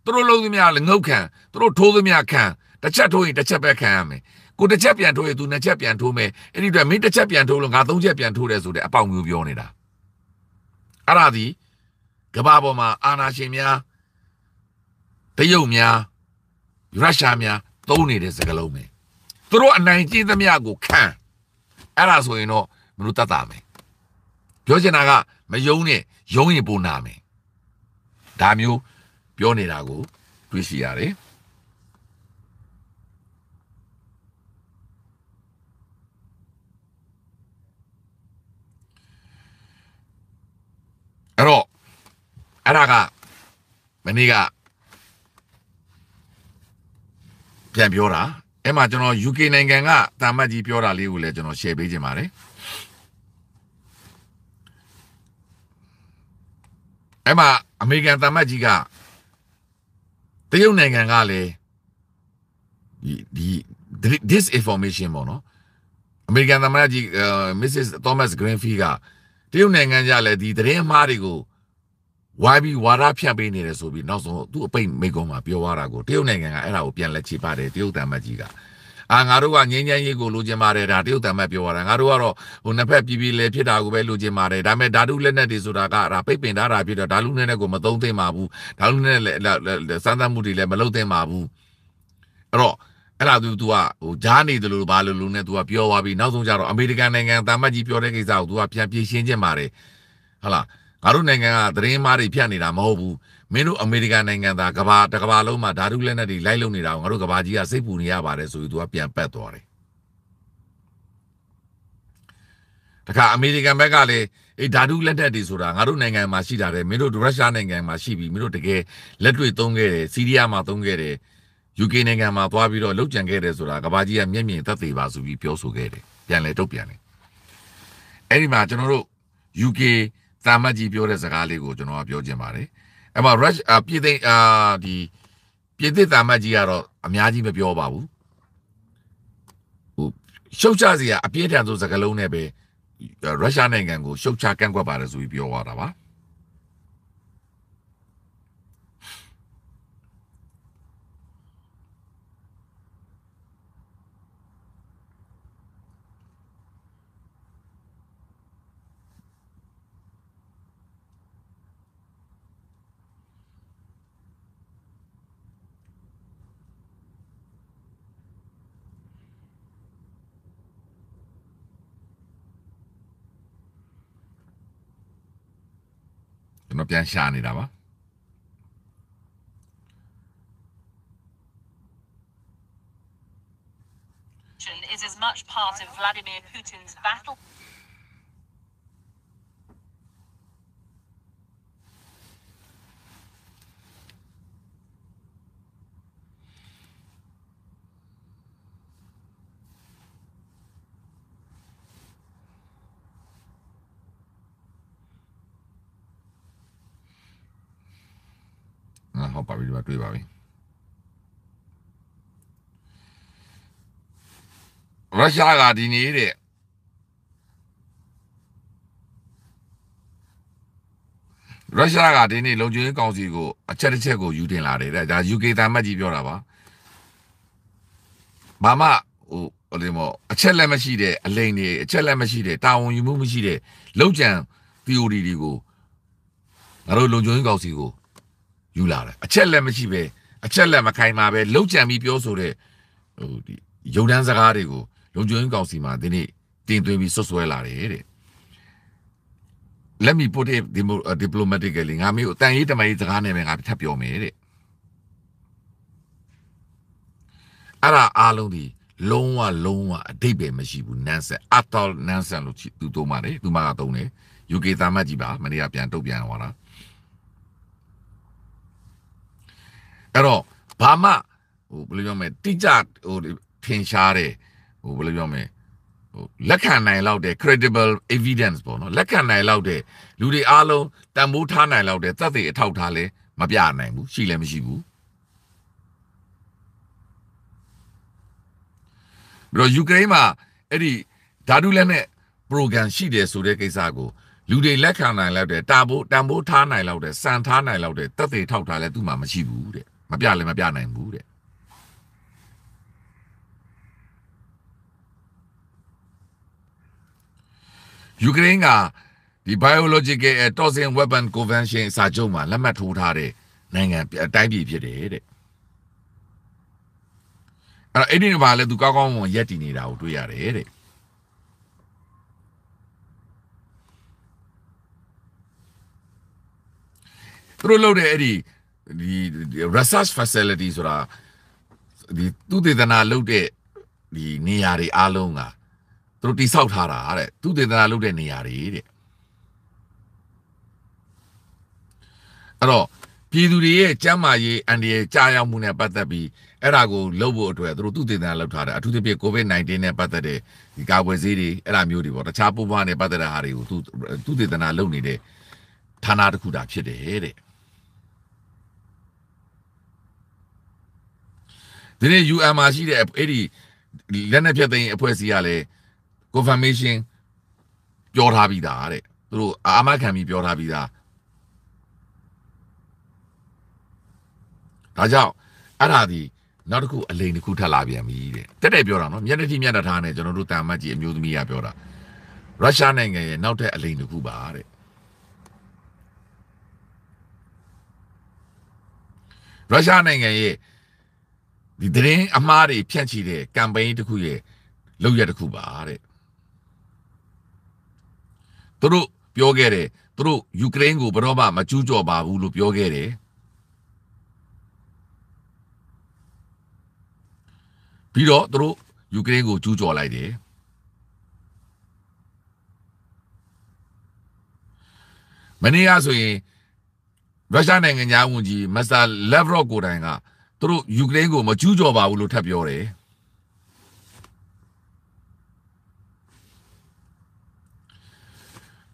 A: သူတို့လုံးသမျှလည်းငုတ်ခံသူတို့ထိုးသမျှခံတစ်ချက်ထိုးရင်တစ်ချက်ပဲခံရမယ်ကိုတစ်ချက်ပြန်ထိုးရင်သူနှစ်ချက်ပြန်ထိုးမယ်အဲ့ဒီအတွက်မင်းတစ်ချက်ပြန်ထိုးလို့ငါသုံးချက်ပြန်ထိုးတယ်ဆိုတဲ့အပေါက်မျိုးပြောနေတာအဲ့ဒါဒီကမ္ဘာပေါ်မှာအာဏာရှင်များတရုတ်များရုရှားများသုံးနေတဲ့စကားလုံးပဲသူတို့အနိုင်ကျင့်သမျှကိုခံအဲ့ဒါဆိုရင်တော့မလို့တတ်တာမယ်ပြောချင်တာကမယုံနဲ့ယုံရင်ပူနာမယ်ဒါမျိုးပြောနေတာကိုတွေးရှိရတယ်အဲ့တော့အဲ့ဒါကမနေ့ကပြန်ပြောတာအဲ့မှာကျွန်တော် UK နိုင်ငံကတာမတ်ကြီးပြောတာလေးကိုလည်းကျွန်တော် share ပေးခြင်းပါတယ်အဲ့မှာအမေရိကန်သမ္မတ်ကြီးကတရုတ်နိုင်ငံကလည်းဒီ this information ပေါ့နော်အမေရိကန်သမ္မတကြီး Mrs. Thomas Greenfield ကတရုတ်နိုင်ငံကလည်းဒီသတင်းအမှားတွေကိုဝိုင်းပြီးဝါဒဖြန့်ပေးနေတယ်ဆိုပြီးနောက်ဆုံးသူ့အပိတ်မိကုံးမှာပြောသွားတာကိုတရုတ်နိုင်ငံကအဲ့ဒါကိုပြန်လက်ချိပါတယ်တရုတ်သမ္မတကြီးကအာငါတို့ကငြိမ်းချမ်းရေးကိုလိုချင်ပါတယ်ဒါတရုတ်တမ်မတ်ပြောတာငါတို့ကတော့ဟိုနှစ်ဖက်ပြည်ပြည်လဲဖြစ်တာကိုပဲလိုချင်ပါတယ်ဒါပေမဲ့ဓာတုလက်နက်တွေဆိုတာကဒါပိတ်ပင်ထားတာဖြစ်တော့ဓာတုလက်နက်ကိုမသုံးသင့်ပါဘူးဓာတုလက်နက်စမ်းသပ်မှုတွေလည်းမလုပ်သင့်ပါဘူးအဲ့တော့အဲ့ဒါသူ तू ကဟိုဂျားနေတယ်လို့ဘာလို့လို့နဲ့ तू ကပြောသွားပြီးနောက်ဆုံးကျတော့အမေရိကန်နိုင်ငံတာမတ်ကြီးပြောတဲ့ကိစ္စကို तू ကပြန်ပြေရှင်းခြင်းပါတယ်ဟုတ်လားငါတို့နိုင်ငံကသတင်းမားတွေဖြန့်နေတာမဟုတ်ဘူးမင်းတို့အမေရိကန်နိုင်ငံသားကဘာတကဘာလုံးမှာဓာတုလက်နက်တွေလိုက်လုံနေတာကိုငါတို့ကဘာကြီးကစိတ်ပူနေရပါတယ်ဆိုပြီးသူကပြန်ပတ်သွားတယ်တခါအမေရိကန်ဘက်ကလည်းအေးဓာတုလက်နက်တွေဆိုတာငါတို့နိုင်ငံမှာရှိတာတယ်မင်းတို့ရုရှားနိုင်ငံမှာရှိပြီမင်းတို့တကယ်လက်တွေ့သုံးခဲ့တယ်စီးရီးယားမှာသုံးခဲ့တယ် UK နိုင်ငံမှာသွားပြီးတော့လှုပ်ကြံခဲ့တယ်ဆိုတာကဘာကြီးကမျက်မြင်သက်သေပါဆိုပြီးပြောဆိုခဲ့တယ်ပြန်လဲတုတ်ပြန်တယ်အဲ့ဒီမှာကျွန်တော်တို့ UK တာမတ်ကြီးပြောတဲ့စကားလေးကိုကျွန်တော်ကပြောချင်ပါတယ်။အဲ့မှာ rush ပြည်သိအာဒီပြည်သစ်တာမတ်ကြီးကတော့အများကြီးမပြောပါဘူးဟိုရှုတ်ချစရာအပြည့်အထန်ဆုံးစကားလုံးနဲ့ပဲရုရှားနိုင်ငံကိုရှုတ်ချကန့်ကွက်ပါတယ်ဆိုပြီးပြောသွားတာပါ။ကျွန်တော်ပြန်ရှာနေတာပါ is as much part of Vladimir Putin's battle လားဟုတ်ပါပြီဒီမှာတွေ့ပါပြီရုရှားကဒီနေ့တဲ့ရုရှားကဒီနေ့လုံခြုံရေးကောင်စီကိုအချက်တစ်ချက်ကိုယူတင်လာတယ်တဲ့ဒါ UK သံမတ်ကြီးပြောတာပါဘာမှဟိုဟိုဒီမောအချက်လက်မရှိတဲ့အလိန်တွေအချက်လက်မရှိတဲ့တာဝန်ယူမှုမရှိတဲ့လုံခြံ theory တွေကိုငါတို့လုံခြုံရေးကောင်စီကိုယူလာတာအချက်လက်မရှိပဲအချက်လက်မခိုင်မှာပဲလှုပ်ကြံပြီးပြောဆိုတဲ့ဟိုဒီရုပ်တန်းစကားတွေကိုလုံခြုံရေးကောင်စီမှာဒီနေ့တင်သွင်းပြီးဆွဆွဲလာတယ်တဲ့ Let me put it diplomatically ငါမျိုးအတန်ရေးတမန်ရေးစကားနဲ့ပဲငါထပ်ပြောမယ်တဲ့အဲ့ဒါအားလုံးဒီလုံးဝလုံးဝအတိတ်ပဲမရှိဘူးနန်းဆန်အတော်နန်းဆန်လို့သူသုံးပါတယ်သူမကသုံးတယ် UK သားမတ်ကြီးပါမနေ့ကပြန်တုတ်ပြန်သွားတာအဲ့တော့ဘာမှဟိုဘယ်လိုပြောမလဲတိကျဟိုထင်ရှားတဲ့ဟိုဘယ်လိုပြောမလဲဟိုလက်ခံနိုင်လောက်တဲ့ credible evidence ပေါ့နော်လက်ခံနိုင်လောက်တဲ့လူတွေအားလုံးတန်ဖိုးထားနိုင်လောက်တဲ့သက်သေအထောက်ထားလဲမပြနိုင်ဘူးရှိလည်းမရှိဘူးပြီးတော့ယူကရိန်းမှာအဲ့ဒီဓာတုလက်နဲ့ program ရှိတယ်ဆိုတဲ့ကိစ္စကိုလူတွေလက်ခံနိုင်လောက်တဲ့တာဘိုးတန်ဖိုးထားနိုင်လောက်တဲ့စံထားနိုင်လောက်တဲ့သက်သေထောက်ထားလဲသူ့မှာမရှိဘူးတဲ့မပြလည်းမပြနိုင်ဘူးတဲ့ယူကရိန်းကဒီ biological toxin weapon convention စာချုပ်မှာလက်မှတ်ထိုးထားတဲ့နိုင်ငံအတိုင်းပြည်ဖြစ်တယ်တဲ့အဲ့တော့အဲ့ဒီမှာလည်းသူကောင်းကောင်းမွန်ရက်တည်နေတာကိုတွေ့ရတယ်တဲ့သူတို့လုပ်တဲ့အဲ့ဒီဒီ research facility ဆိုတာဒီသူတေသနာလုပ်တဲ့ဒီနေရာတွေအားလုံးကသူတို့တိဆောက်ထားတာတဲ့သူတေသနာလုပ်တဲ့နေရာတွေတဲ့အဲ့တော့ပြည်သူတွေရဲ့ကျန်းမာရေးအန္တရာယ်ကြာရောက်မှုနဲ့ပတ်သက်ပြီးအဲ့ဒါကိုလုပ်ဖို့အတွက်သူတို့သူတေသနာလုပ်ထားတာအထူးသဖြင့် COVID-19 နဲ့ပတ်သက်တဲ့ဒီကာကွယ်ဆေးတွေအဲ့ဒါမျိုးတွေပေါ့တခြားပိုးပွားနဲ့ပတ်သက်တဲ့ဟာတွေကိုသူသူတေသနာလုပ်နေတဲ့ဌာနတစ်ခုတာဖြစ်တယ်တဲ့ဒီနေ့ UN မှာရှိတဲ့အဲ့ဒီလက်နက်ဖြတ်သိမ်းအဖွဲ့အစည်းကလည်း confirmation ပြောထားပြီးသားတဲ့သူတို့အာမခံပြီးပြောထားပြီးသားဒါကြောင့်အဲ့ဒါဒီနောက်တစ်ခုအလိန်တစ်ခုထပ်လာပြန်ပြီတဲ့တက်တက်ပြောတာနော်မျက်နှာတိမျက်နှာထားနဲ့ကျွန်တော်တို့တာမတ်ကြီးအမျိုးသမီးကပြောတာရုရှားနိုင်ငံရဲ့နောက်ထပ်အလိန်တစ်ခုပါတဲ့ရုရှားနိုင်ငံရဲ့ဒီတရင်အမားတွေဖြန့်ချီတဲ့ကမ်ပိန်းတစ်ခုရဲ့လုပ်ရတစ်ခုပါတဲ့သူတို့ပြောခဲ့တယ်သူတို့ယူကရိန်းကိုဘယ်တော့မှမကျူးကျော်ပါဘူးလို့ပြောခဲ့တယ်ပြီးတော့သူတို့ယူကရိန်းကိုကျူးကျော်လိုက်တယ်မနေ့ကဆိုရင်ရုရှားနိုင်ငံသားဝန်ကြီးမစ္စတာလက်ဗရော့ကိုတိုင်ကသူတို့ယူကရိန်းကိုမကျူးကျော်ပါဘူးလို့ထပ်ပြောတယ်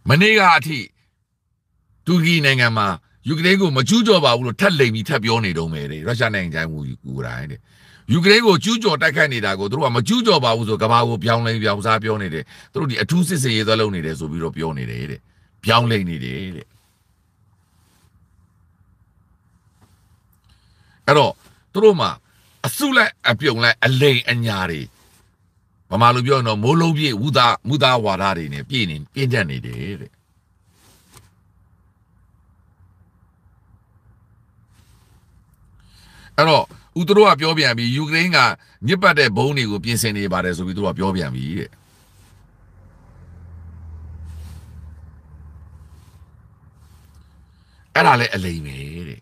A: မနေ့ကအထိတူကီနိုင်ငံမှာယူကရိန်းကိုမကျူးကျော်ပါဘူးလို့ထပ်လိမ်ပြီးထပ်ပြောနေတုံးပဲတဲ့ရုရှားနိုင်ငံတိုင်းကိုကိုယ်တိုင်းတဲ့ယူကရိန်းကိုကျူးကျော်တိုက်ခိုက်နေတာကိုသူတို့ကမကျူးကျော်ပါဘူးဆိုကဘာကိုပြောင်းလဲပြောင်းစားပြောနေတယ်သူတို့ဒီအထူးစစ်စင်ရေးသွားလုပ်နေတယ်ဆိုပြီးတော့ပြောနေတယ်တဲ့ပြောင်းလဲနေတယ်တဲ့အဲ့တော့သူတို့မှာအစုလိုက်အပြုံလိုက်အလိန်အညာတွေဗမာလူပြောရင်တော့မိုးလုံးပြည့်ဝုသာမုသာဝါဒတွေနဲ့ပြည့်နေပြင်းထန်နေတယ်တဲ့အဲ့တော့ဦးသူတို့ကပြောပြန်ပြီးယူကရိန်းကမြစ်ပတ်တဲ့ဘုံတွေကိုပြင်ဆင်နေပါတယ်ဆိုပြီးသူတို့ကပြောပြန်ပြီတဲ့အဲ့ဒါလည်းအလိမ်ပဲတဲ့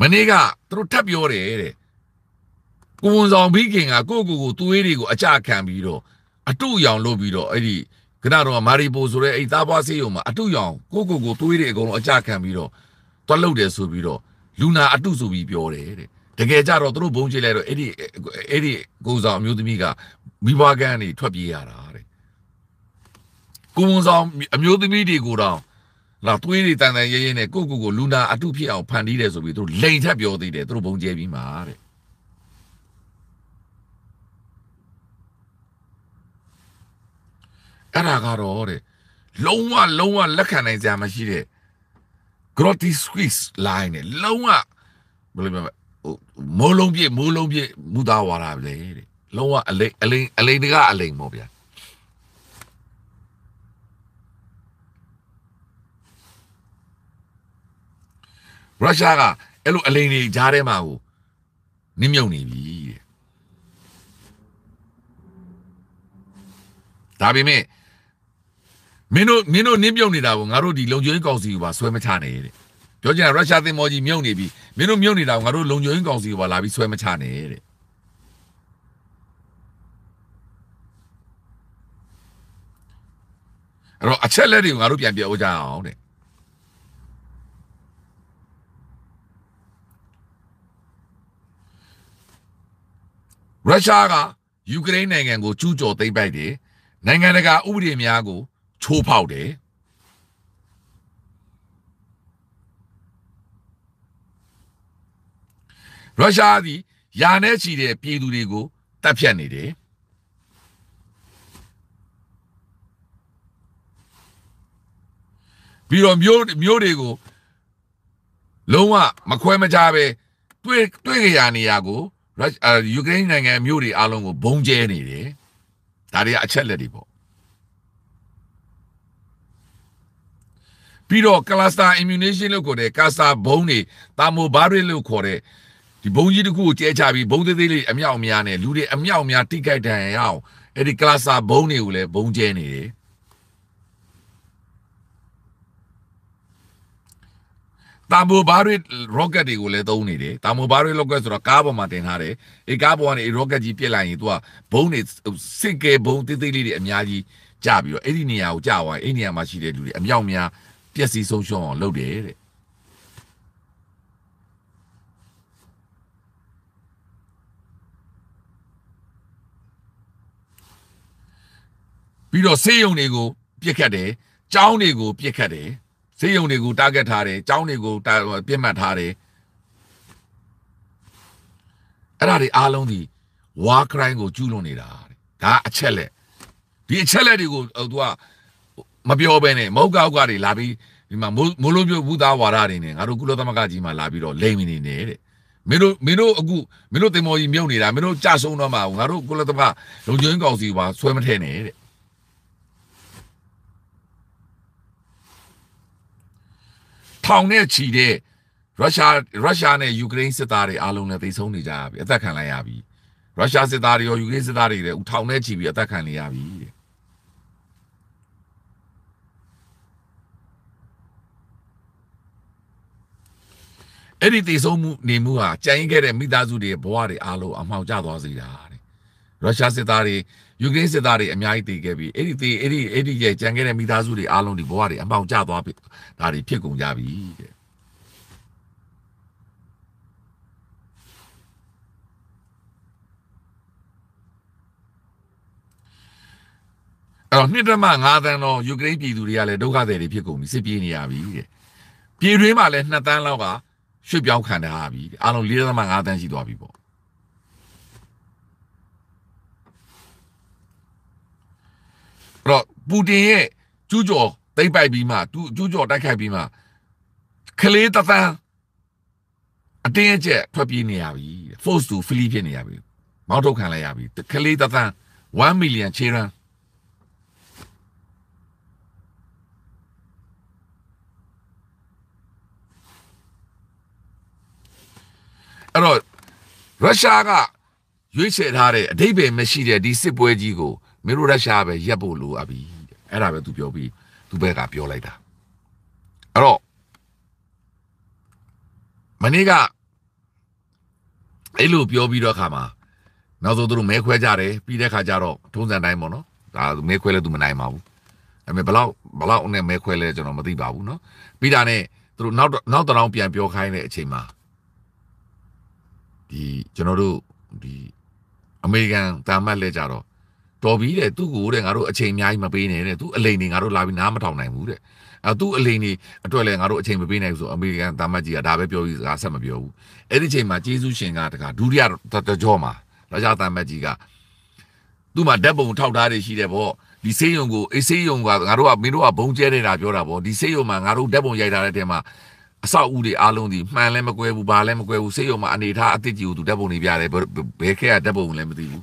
A: မနေ့ကသူတို့ထပ်ပြောတယ်တဲ့ကိုဝန်ဆောင်ပြီးခင်ကကိုကိုကိုသူ့အေးတွေကိုအကြခံပြီးတော့အတုရောင်လုပ်ပြီးတော့အဲ့ဒီကနတော်မာရီပိုဆိုတဲ့အဲ့သားပွားဆေးရုံမှာအတုရောင်ကိုကိုကိုသူ့အေးတွေအကုန်လုံးအကြခံပြီးတော့တွက်လုပ်တယ်ဆိုပြီးတော့လူနာအတုဆိုပြီးပြောတယ်တဲ့တကယ်ကြတော့သူတို့ဘုံချလိုက်တော့အဲ့ဒီအဲ့ဒီကိုဆောင်အမျိုးသမီးကမိဘကန်းနေထွက်ပြေးရတာတဲ့ကိုဝန်ဆောင်အမျိုးသမီးတွေကိုတော့လာသွေးတွေတန်တန်ရဲရဲနဲ့ကိုကိုကိုလူနာအတုဖြစ်အောင်ဖန်တီးတယ်ဆိုပြီးသူတို့လိန်ထက်ပြောသေးတယ်သူတို့ဘုံကျဲပြီးမှာတဲ့အဲ့ဒါကတော့တဲ့လုံးဝလုံးဝလက်ခံနိုင်စရာမရှိတဲ့ grotty squeeze line နဲ့လုံးဝဘယ်လိုပြောမိုးလုံးပြည့်မိုးလုံးပြည့်မူသားဝါရပဲတဲ့လုံးဝအလိန်အလိန်အလိန်တကအလိန်ပေါ့ဗျာရုရှားကအဲ့လိုအလိန်တွေကြားထဲမှာကိုနစ်မြုပ်နေပြီတဲ့ဒါပေမဲ့မင်းတို့မင်းတို့နစ်မြုပ်နေတာကိုငါတို့ဒီလုံခြုံရေးကောင်စီကပါဆွဲမချနဲ့တဲ့ပြောကြရင်ရုရှားသင်္ဘောကြီးမြုပ်နေပြီမင်းတို့မြုပ်နေတာကိုငါတို့လုံခြုံရေးကောင်စီကပါလာပြီးဆွဲမချနဲ့တဲ့အဲ့တော့အချက်လက်တွေကိုငါတို့ပြန်ပြောကြအောင်တဲ့ရုရှားကယူကရိန်းနိုင်ငံကိုကျူးကျော်သိမ်းပိုက်တယ်နိုင်ငံတကာဥပဒေများကိုချိုးဖောက်တယ်ရုရှားသည်ယာနဲ့ချီတဲ့ပြည်သူတွေကိုတပ်ဖြတ်နေတယ်ပြီးတော့မျိုးမျိုးတွေကိုလုံးဝမခွဲမခြားပဲတွေ့တွေ့ကြရနေရကိုယူကရိန်းနိုင်ငံမြို့တွေအားလုံးကိုဘုံကျဲနေတယ်ဒါတွေကအချက်လက်တွေပေါ့ပြီးတော့ cluster immunization လို့ခေါ်တဲ့ cluster ဘုံတွေတာမိုဘာရီလို့ခေါ်တဲ့ဒီဘုံကြီးတစ်ခုကိုကျဲချပြီးဘုံသေးသေးလေးအမြောက်အများနဲ့လူတွေအမြောက်အများတိကြိုက်တန်ရအောင်အဲ့ဒီ cluster ဘုံတွေကိုလည်းဘုံကျဲနေတယ်တာမိုဘာတွေ rocket တွေကိုလည်းသုံးနေတယ်တာမိုဘာတွေ rocket ဆိုတော့ကားပေါ်မှာတင်ထားတယ်အဲကားပေါ်ကနေ rocket ကြီးပြစ်လိုက်ရင် तू ကဘုံတွေစစ်ကဲဘုံသေးသေးလေးတွေအများကြီးကြပြီးတော့အဲ့ဒီနေရာကိုကြသွားရင်အဲ့ဒီနေရာမှာရှိတဲ့လူတွေအမြောက်များပျက်စီးဆုံးရှုံးအောင်လုပ်တယ်တဲ့ပြီးတော့ဆေးရုံတွေကိုပြစ်ခတ်တယ်ကျောင်းတွေကိုပြစ်ခတ်တယ်ဈေးရုံတွေကို target ထားတယ်ကျောင်းတွေကိုပြစ်မှတ်ထားတယ်အဲ့ဒါတွေအားလုံးဒီဝါခရိုင်းကိုကျူးလွန်နေတာတဲ့ဒါအချက်လက်ဒီအချက်လက်တွေကိုသူကမပြောဘဲနဲ့မဟုတ်ကောက်ကတွေလာပြီးဒီမှာမိုးလုံးပြဘုသားဝါဒတွေနဲ့ငါတို့ကုလသမဂ္ဂကြီးမှာလာပြီးတော့လိမ်နေနေတဲ့မင်းတို့မင်းတို့အခုမင်းတို့တင်မော်ကြီးမြုပ်နေတာမင်းတို့ကြဆုံတော့မှာငါတို့ကုလသမဂ္ဂလုံခြုံရေးကောင်စီပါဆွဲမထဲနဲ့တဲ့ထောင်နဲ့ချီတဲ့ရုရှားရုရှားနဲ့ယူကရိန်းစစ်သားတွေအားလုံးလည်းသိဆုံးနေကြရပြီအသက်ခံလိုက်ရပြီရုရှားစစ်သားတွေရောယူကရိန်းစစ်သားတွေလည်းထောင်နဲ့ချီပြီးအသက်ခံနေရပြီအဲ့ဒီသိဆုံးမှုနေမှုဟာကြံ့ရင်ခဲ့တဲ့မိသားစုတွေဘဝတွေအားလုံးအမှောင်ကျသွားစေတာတဲ့ရုရှားစစ်သားတွေယူကရိန်းစစ်သားတွေအများကြီးတေခဲ့ပြီးအဲ့ဒီတေအဲ့ဒီအဲ့ဒီရဲ့ကြံခဲ့တဲ့မိသားစုတွေအားလုံးဒီဘဝတွေအမှောင်ကျသွားပြီဒါတွေဖြစ်ကုန်ကြပြီတဲ့အဲ့တော့နှစ်တမ9သန်းတော့ယူကရိန်းပြည်သူတွေကလည်းဒုက္ခသည်တွေဖြစ်ကုန်ပြီစစ်ပြေးနေရပြီတဲ့ပြည်တွင်းမှာလည်း2သန်းလောက်ကရွှေ့ပြောင်းခံထားရပြီအားလုံး4.5သန်းရှိသွားပြီပေါ့ပူတင်ရဲ့ကျူးကျော်သိမ့်ပိုက်ပြီးမှသူကျူးကျော်တိုက်ခိုက်ပြီးမှကလေးတသန်းအတင်းအကျပ်ထွက်ပြေးနေရပြီ force to flee ဖြစ်နေရပြီမောက်ထုတ်ခံလိုက်ရပြီကလေးတသန်း1 million children အဲ့တော့ရုရှားကရွေးချယ်ထားတဲ့အဓိပ္ပာယ်မရှိတဲ့ဒီစစ်ပွဲကြီးကိုမင်းတို့ရုရှားပဲရပ်ဖို့လိုအပ်ပြီအဲ့ဒါပဲသူပြောပြီးသူဘက်ကပြောလိုက်တာအဲ့တော့မနေ့ကအဲ့လိုပြောပြီးတော့ခါမှာနောက်ဆုံးသူတို့မဲခွဲကြတယ်ပြီးတဲ့ခါကျတော့ထုံးစံတိုင်းပေါ့နော်ဒါမဲခွဲလဲသူမနိုင်ပါဘူးအဲ့မဲ့ဘလောက်ဘလောက်နဲ့မဲခွဲလဲကျွန်တော်မသိပါဘူးနော်ပြီးတာနဲ့သူတို့နောက်နောက်တရောင်းပြန်ပြောခိုင်းတဲ့အချိန်မှာဒီကျွန်တော်တို့ဒီအမေရိကန်တာမတ်လဲကြတော့တော်ပြီတဲ့သူ့ကိုတဲ့ငါတို့အချိန်အများကြီးမပေးနဲ့တဲ့သူအလိန်နေငါတို့လာပြီးနားမထောင်နိုင်ဘူးတဲ့အဲသူ့အလိန်နေအတွက်လည်းငါတို့အချိန်မပေးနိုင်ဘူးဆိုအမေရိကန်သားမကြီးကဒါပဲပြောပြီးစကားဆက်မပြောဘူးအဲ့ဒီချိန်မှာဂျေဇုရှင်ကတခါဒုတိယတကြောမှာလောကသားမကြီးကသူ့မှာဓာတ်ပုံထောက်ထားတွေရှိတယ်ပေါ့ဒီစေးရုံကိုအေးစေးရုံကငါတို့ကမင်းတို့ကဘုံကျဲနေတာပြောတာပေါ့ဒီစေးရုံမှာငါတို့ဓာတ်ပုံရိုက်ထားတဲ့တဲမှာအဆောက်အဦတွေအားလုံးဒီမှန်လည်းမကွဲဘူးဘာလည်းမကွဲဘူးစေးရုံမှာအနေထားအသစ်ကြီးကိုသူဓာတ်ပုံတွေပြတယ်ဘယ်ခဲကဓာတ်ပုံလည်းမသိဘူး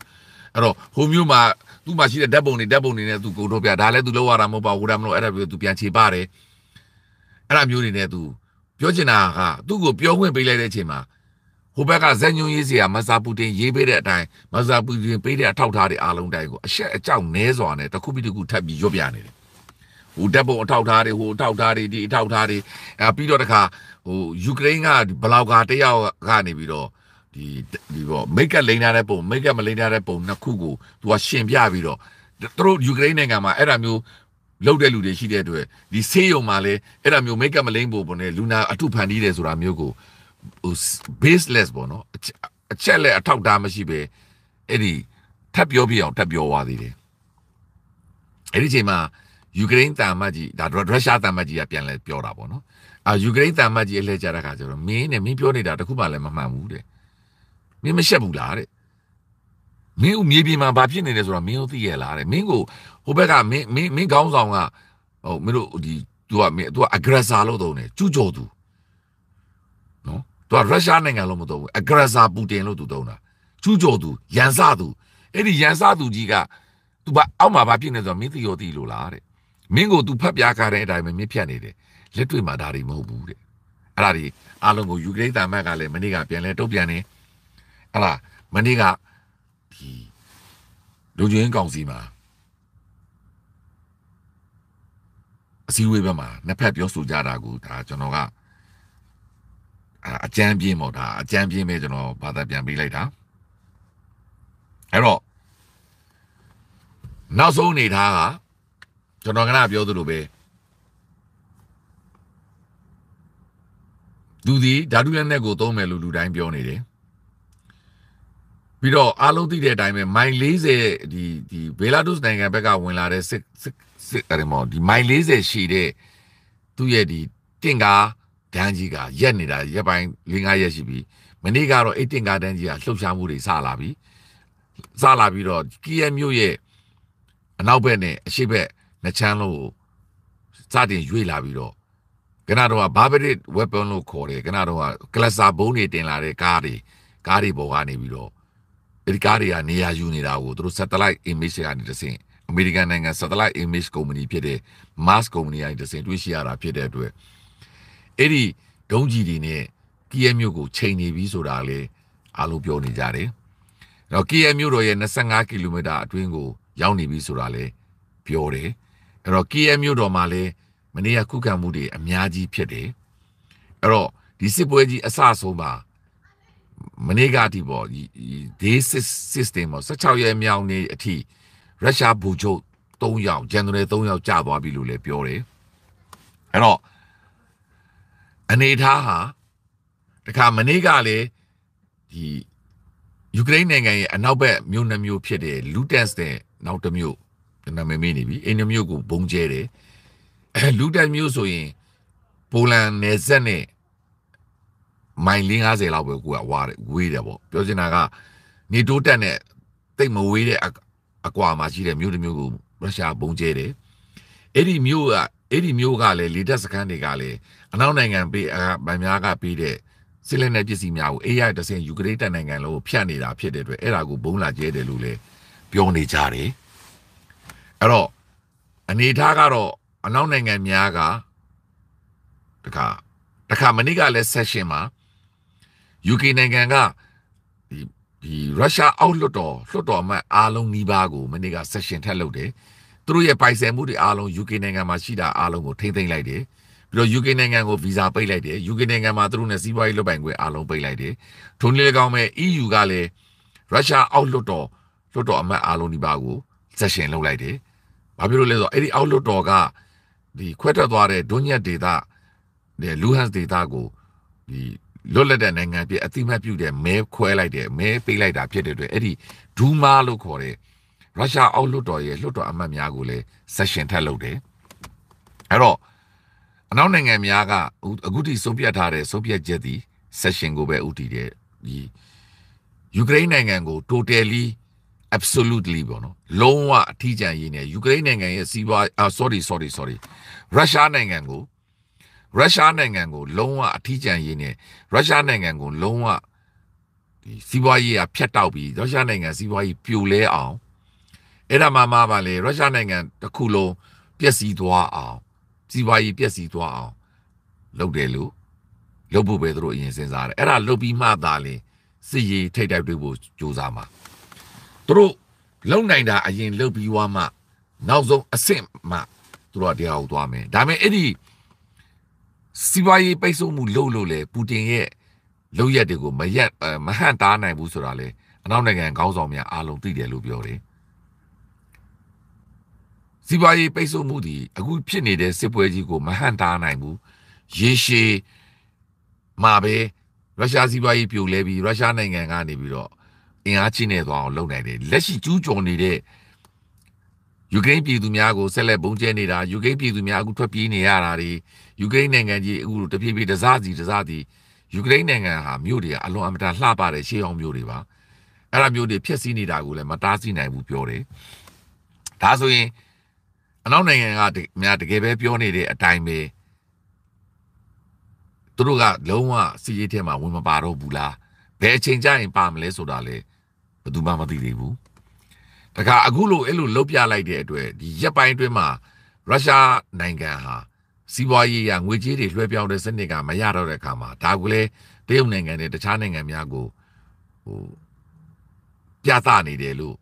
A: အဲ့တော့ဟိုမျိုးမှာသူ့မှာရှိတဲ့ဓာတ်ပုံတွေဓာတ်ပုံတွေနဲ့သူကိုတော့ပြဒါလည်းသူလောက်ရတာမဟုတ်ပါဘူးဒါမလို့အဲ့ဒါမျိုးသူပြန်ခြေပါတယ်အဲ့ဒါမျိုးတွေနဲ့သူပြောချင်တာကသူ့ကိုပြောခွင့်ပေးလိုက်တဲ့အချိန်မှာဟိုဘက်ကဇက်ညွန်ရေးစရာမဇာပူတင်ရေးပေးတဲ့အတိုင်းမဇာပူတင်ပေးတဲ့အထောက်ထားတွေအားလုံးတိုင်းကိုအဆက်အကြောက်နဲစွာနဲ့တစ်ခုပြီးတစ်ခုထပ်ပြီးရွတ်ပြနေတယ်ဟိုတပ်ပုံအထောက်ထားတွေဟိုအထောက်ထားတွေဒီအထောက်ထားတွေအဲပြီးတော့တခါဟိုယူကရိန်းကဘလော့ဂါတယောက်ကနေပြီးတော့ဒီဒီပေါ့မိတ်ကလိမ့်ထားတဲ့ပုံမိတ်ကမလိမ့်ထားတဲ့ပုံနှစ်ခုကိုသူကရှင်ပြပြီးတော့သူတို့ယူကရိန်းနိုင်ငံမှာအဲ့ဒါမျိုးလောက်တဲ့လူတွေရှိတဲ့အတွက်ဒီဆေးရုံမှာလည်းအဲ့ဒါမျိုးမိတ်ကမလိမ့်ပုံပုံနဲ့လူနာအထုဖန်တီးတယ်ဆိုတာမျိုးကိုဟို baseless ပေါ့နော်အချက်လက်အထောက်အထားမရှိပဲအဲ့ဒီထပ်ပြောပြအောင်ထပ်ပြောသွားသေးတယ်အဲ့ဒီချိန်မှာယူကရိန်းတာမတ်ကြီးဒါရုရှားတာမတ်ကြီးကပြန်လဲပြောတာပေါ့နော်အာယူကရိန်းတာမတ်ကြီးအလှည့်ကြတဲ့ခါကျတော့မင်းနဲ့မင်းပြောနေတာတခုမှလည်းမမှန်ဘူးတဲ့မင်းမရှက်ဘူးလားတဲ့မင်းဦးမြေပြင်မှာဘာဖြစ်နေလဲဆိုတာမင်းတို့သိရလားတဲ့မင်းကိုဟိုဘက်ကမင်းမင်းမင်းခေါင်းဆောင်ကဟိုမင်းတို့ဒီ तू ကမင်း तू က aggressor လို့သုံးတယ်ကျူးကျော်သူနော် तू ကရုရှားနိုင်ငံလို့မသုံးဘူး aggressor ပူတင်လို့ तू သုံးတာကျူးကျော်သူရန်စသူအဲ့ဒီရန်စသူကြီးက तू ဘာအောက်မှာဘာဖြစ်နေဆိုတာမင်းသိရောသိလို့လားတဲ့မင်းကို तू ဖတ်ပြခါတဲ့အတိုင်းပဲမင်းဖြတ်နေတယ်လက်တွေ့မှာဒါတွေမဟုတ်ဘူးတဲ့အဲ့ဒါတွေအလုံးကိုယူကရိန်းတာမတ်ကလည်းမနေ့ကပြန်လဲတုတ်ပြန်တယ်ဟလာမနေ့ကဒီလူကျင်းကောင်စီမှာအစည်းအဝေးဘက်မှာနှစ်ဖက်ပြောဆိုကြတာကိုဒါကျွန်တော်ကအကြမ်းပြင်းပေါ့ဒါအကြမ်းပြင်းပဲကျွန်တော်ဘာသာပြန်ပေးလိုက်တာအဲ့တော့နောက်ဆုံးအနေထားကကျွန်တော်ကလည်းပြောသလိုပဲလူဒီဓာတုရနဲ့ကိုသုံးမယ်လို့လူတိုင်းပြောနေတယ်ပြီးတော့အားလုံးသိတဲ့အတိုင်းပဲမိုင်40ဒီဒီဘေလာဒုစ်နိုင်ငံဘက်ကဝင်လာတဲ့စစ်စစ်စစ်အရမောဒီမိုင်40ရှိတဲ့သူ့ရဲ့ဒီတင့်ကားဒန်းကြီးကရက်နေတာရက်ပိုင်း5ရက်ရှိပြီမနေ့ကတော့အဲ့တင့်ကားဒန်းကြီးကလှုပ်ရှားမှုတွေစလာပြီစလာပြီးတော့ KM မြို့ရဲ့အနောက်ဘက်နဲ့အရှေ့ဘက်နှချမ်းလို့စတင်ရွေ့လာပြီးတော့ကနတော့က barbarit weapon လို့ခေါ်တယ်ကနတော့က cluster ဘုံတွေတင်လာတဲ့ကားတွေကားတွေပေါ်ကနေပြီးတော့ဒီကားတွေကနေရာယူနေတာကိုသူတို့ satellite image ကနေတဆင့်အမေရိကန်နိုင်ငံ satellite image company ဖြစ်တဲ့ Mars company ကနေတဆင့်တွေ့ရှိရတာဖြစ်တဲ့အတွက်အဲ့ဒီဒုံးကြီးတွေနဲ့ KM မြို့ကိုချိန်နေပြီဆိုတာလေအားလုံးပြောနေကြတယ်။တော့ KM မြို့တော်ရဲ့25ကီလိုမီတာအတွင်းကို ရောက်နေပြီဆိုတာလေပြောတယ်။အဲ့တော့ KM မြို့တော်မှာလေမနေ့ကခုခံမှုတွေအများကြီးဖြစ်တယ်။အဲ့တော့ဒီစစ်ပွဲကြီးအဆဆုံးမှာမနေ့ကတည်းပေါ့ဒေ system ပေါ့16ရက်မြောက်နေ့အထိရုရှားဘူဂျုတ်3ယောက်ဂျန်နရယ်3ယောက်ကြာသွားပြီလို့လည်းပြောတယ်အဲ့တော့အနေထားဟာတခါမနေ့ကလည်းဒီယူကရိန်းနိုင်ငံရဲ့အနောက်ဘက်မြို့နှမျိုးဖြစ်တဲ့လူတန်စ်တဲ့နောက်တစ်မြို့နာမည်မေးနေပြီအိန္ဒိယမြို့ကိုဘုံကျဲတယ်အဲလူတန်မြို့ဆိုရင်ပိုလန်နယ်စပ်နဲ့မိုင်50လောက်ပဲကိုကဝါတယ်ဝေးတယ်ပေါ့ပြောချင်တာကနေတိုးတက်နဲ့တိတ်မဝေးတဲ့အကွာမှာရှိတဲ့မြို့တစ်မြို့ကိုရုရှားဘုံကျဲတယ်အဲ့ဒီမြို့ကအဲ့ဒီမြို့ကလည်းလေတက်စခန်းတွေကလည်းအနောက်နိုင်ငံပေးအဗန်များကပေးတဲ့စစ်လက်နက်ပစ္စည်းများကို AI တစင်ယူကရိန်းတနိုင်ငံလုံးကိုဖျက်နေတာဖြစ်တဲ့အတွက်အဲ့ဒါကိုဘုံလာကျဲတယ်လို့လည်းပြောနေကြတယ်အဲ့တော့အနေထားကတော့အနောက်နိုင်ငံများကတခါတခါမနေ့ကလည်း session မှာ UK နိုင်ငံကဒီဒီရုရှားအောက်လွှတ်တော်လွှတ်တော်မှအားလုံးနှီးပါးကိုမနေ့က session ထက်လုပ်တယ်သူတို့ရဲ့ပိုင်ဆိုင်မှုတွေအားလုံး UK နိုင်ငံမှာရှိတာအားလုံးကိုထိမ့်သိမ်းလိုက်တယ်ပြီးတော့ UK နိုင်ငံကို visa ပိတ်လိုက်တယ် UK နိုင်ငံမှာသူတို့နဲ့စီးပွားရေးလုပ်ပိုင်ခွင့်အားလုံးပိတ်လိုက်တယ်ထိုနည်း၎င်းပဲ EU ကလည်းရုရှားအောက်လွှတ်တော်လွှတ်တော်အမတ်အားလုံးနှီးပါးကို session လုပ်လိုက်တယ်ဘာဖြစ်လို့လဲဆိုတော့အဲ့ဒီအောက်လွှတ်တော်ကဒီခွဲထွက်သွားတဲ့ဒုညက်ဒေတာလူဟန်ဒေတာကိုဒီလွတ်လပ်တဲ့နိုင်ငံပြအတိမတ်ပြုတဲ့မဲခွဲလိုက်တယ်မဲပေးလိုက်တာဖြစ်တဲ့အတွက်အဲ့ဒီဒူးမားလို့ခေါ်တဲ့ရုရှားအောက်လွှတ်တော်ရဲ့လွှတ်တော်အမတ်များကိုလည်းဆက်ရှင်ထက်လုပ်တယ်အဲ့တော့အနောက်နိုင်ငံများကအခုထိဆုံးဖြတ်ထားတဲ့ဆုံးဖြတ်ချက်သည်ဆက်ရှင်ကိုပဲဥတည်တယ်ဒီယူကရိန်းနိုင်ငံကို totally absolutely ပေါ့နော်လုံးဝအထီးကျန်ရေးနေယူကရိန်းနိုင်ငံရဲ့စီးပွား sorry sorry sorry ရုရှားနိုင်ငံကိုရုရှားနိုင်ငံကိုလုံးဝအထီးကျန်ရေးနဲ့ရုရှားနိုင်ငံကိုလုံးဝဒီစီးပွားရေးကဖြတ်တောက်ပြီးရုရှားနိုင်ငံစီးပွားရေးပြိုလဲအောင်အဲ့ဒါမှမှပါလေရုရှားနိုင်ငံတစ်ခုလုံးပျက်စီးသွားအောင်စီးပွားရေးပျက်စီးသွားအောင်လုပ်တယ်လို့လုပ်ဖို့ပဲသူတို့အရင်စဉ်းစားတယ်အဲ့ဒါလုပ်ပြီးမှသာလေစစ်ရေးထိတ်တိုက်တွေ့ဖို့ကြိုးစားမှာသူတို့လုံနိုင်တာအရင်လုပ်ပြီးွားမှ နောက်ဆုံးအဆင့်မှသူတို့တရားဟုတ်သွားမယ်ဒါပေမဲ့အဲ့ဒီစီးပွားရေးပိတ်ဆို့မှုလုပ်လို့လေပူတင်ရဲ့လုပ်ရက်တွေကို မရက်မဟန့်တားနိုင်ဘူးဆိုတာလေအနောက်နိုင်ငံခေါင်းဆောင်များအားလုံးသိတယ်လို့ပြောတယ်စီးပွားရေးပိတ်ဆို့မှုဒီအခုဖြစ်နေတဲ့စစ်ပွဲကြီးကို မဟန့်တားနိုင်ဘူးရေရှည်မှာပဲရုရှားစီးပွားရေးပြိုလဲပြီးရုရှားနိုင်ငံကနေပြီးတော့အင်အားချင်းနေသွားအောင်လုပ်နိုင်တယ်လက်ရှိကျူးကျော်နေတဲ့ယူကရိန်းပြည်သူများကိုဆက်လက်ဘုံကျဲနေတာယူကရိန်းပြည်သူများအခုထွက်ပြေးနေရတာတွေယူကရိန်းနိုင်ငံကြီးအခုတပြေးပြေးတစားစီတစားစီယူကရိန်းနိုင်ငံဟာမြို့တွေကအလွန်အမတန်လှပတဲ့ရှေးအောင်မြို့တွေပါအဲ့ဒါမျိုးတွေဖျက်ဆီးနေတာကိုလည်းမတားဆီးနိုင်ဘူးပြောတယ်ဒါဆိုရင်အနောက်နိုင်ငံကများတကယ်ပဲပြောနေတဲ့အတိုင်းပဲသူတို့ကလုံးဝစီရေးထဲမှာဝင်မပါတော့ဘူးလားဘယ်အချိန်ကျရင်ပါမလဲဆိုတာလေဘယ်သူမှမသိသေးဘူးတခါအခုလိုအဲ့လိုလှုပ်ပြလိုက်တဲ့အတွက်ဒီရက်ပိုင်းတွင်းမှာရုရှားနိုင်ငံဟာစီးပွားရေးရငွေကြေးတွေလွှဲပြောင်းတဲ့စနစ်ကမရတော့တဲ့အခါမှာဒါကလည်းတရုတ်နိုင်ငံနဲ့တခြားနိုင်ငံများကိုဟိုပြသနေတယ်လို့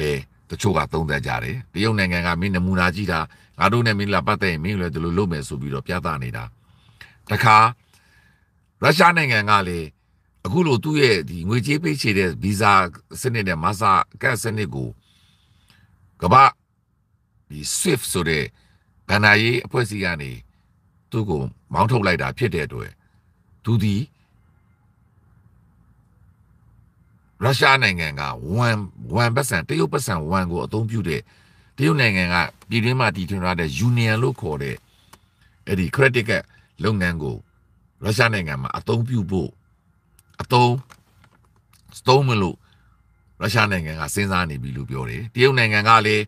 A: လေတချို့ကသုံးသပ်ကြတယ်တရုတ်နိုင်ငံကမင်းနမူနာကြည့်တာငါတို့နဲ့မင်းလာပတ်သက်ရင်မင်းလည်းဒီလိုလုပ်မယ်ဆိုပြီးတော့ပြသနေတာတခါရုရှားနိုင်ငံကလည်းအခုလိုသူ့ရဲ့ဒီငွေကြေးပေးချေတဲ့ဗီဇာစနစ်နဲ့မဆာကတ်စနစ်ကိုကမ္ဘာဒီ Swift ဆိုတဲ့ဘဏ္ဍာရေးအဖွဲ့အစည်းကနေသူ့ကိုမောင်းထုတ်လိုက်တာ ဖြစ်တဲ့အတွက်သူဒီရုရှားနိုင်ငံကဝန်ဝန်ပတ်စံတရုတ်ပတ်စံဝန်ကိုအသုံးပြုတဲ့တရုတ်နိုင်ငံကပြည်တွင်းမှာတည်ထွင်ထားတဲ့ Union လို့ခေါ်တဲ့အဲ့ဒီ credit card လုပ်ငန်းကိုရုရှားနိုင်ငံမှာအသုံးပြုဖို့အသုံးသုံးမလို့ရုရှားနိုင်ငံကစဉ်းစားနေပြီလို့ပြောတယ်တရုတ်နိုင်ငံကလည်း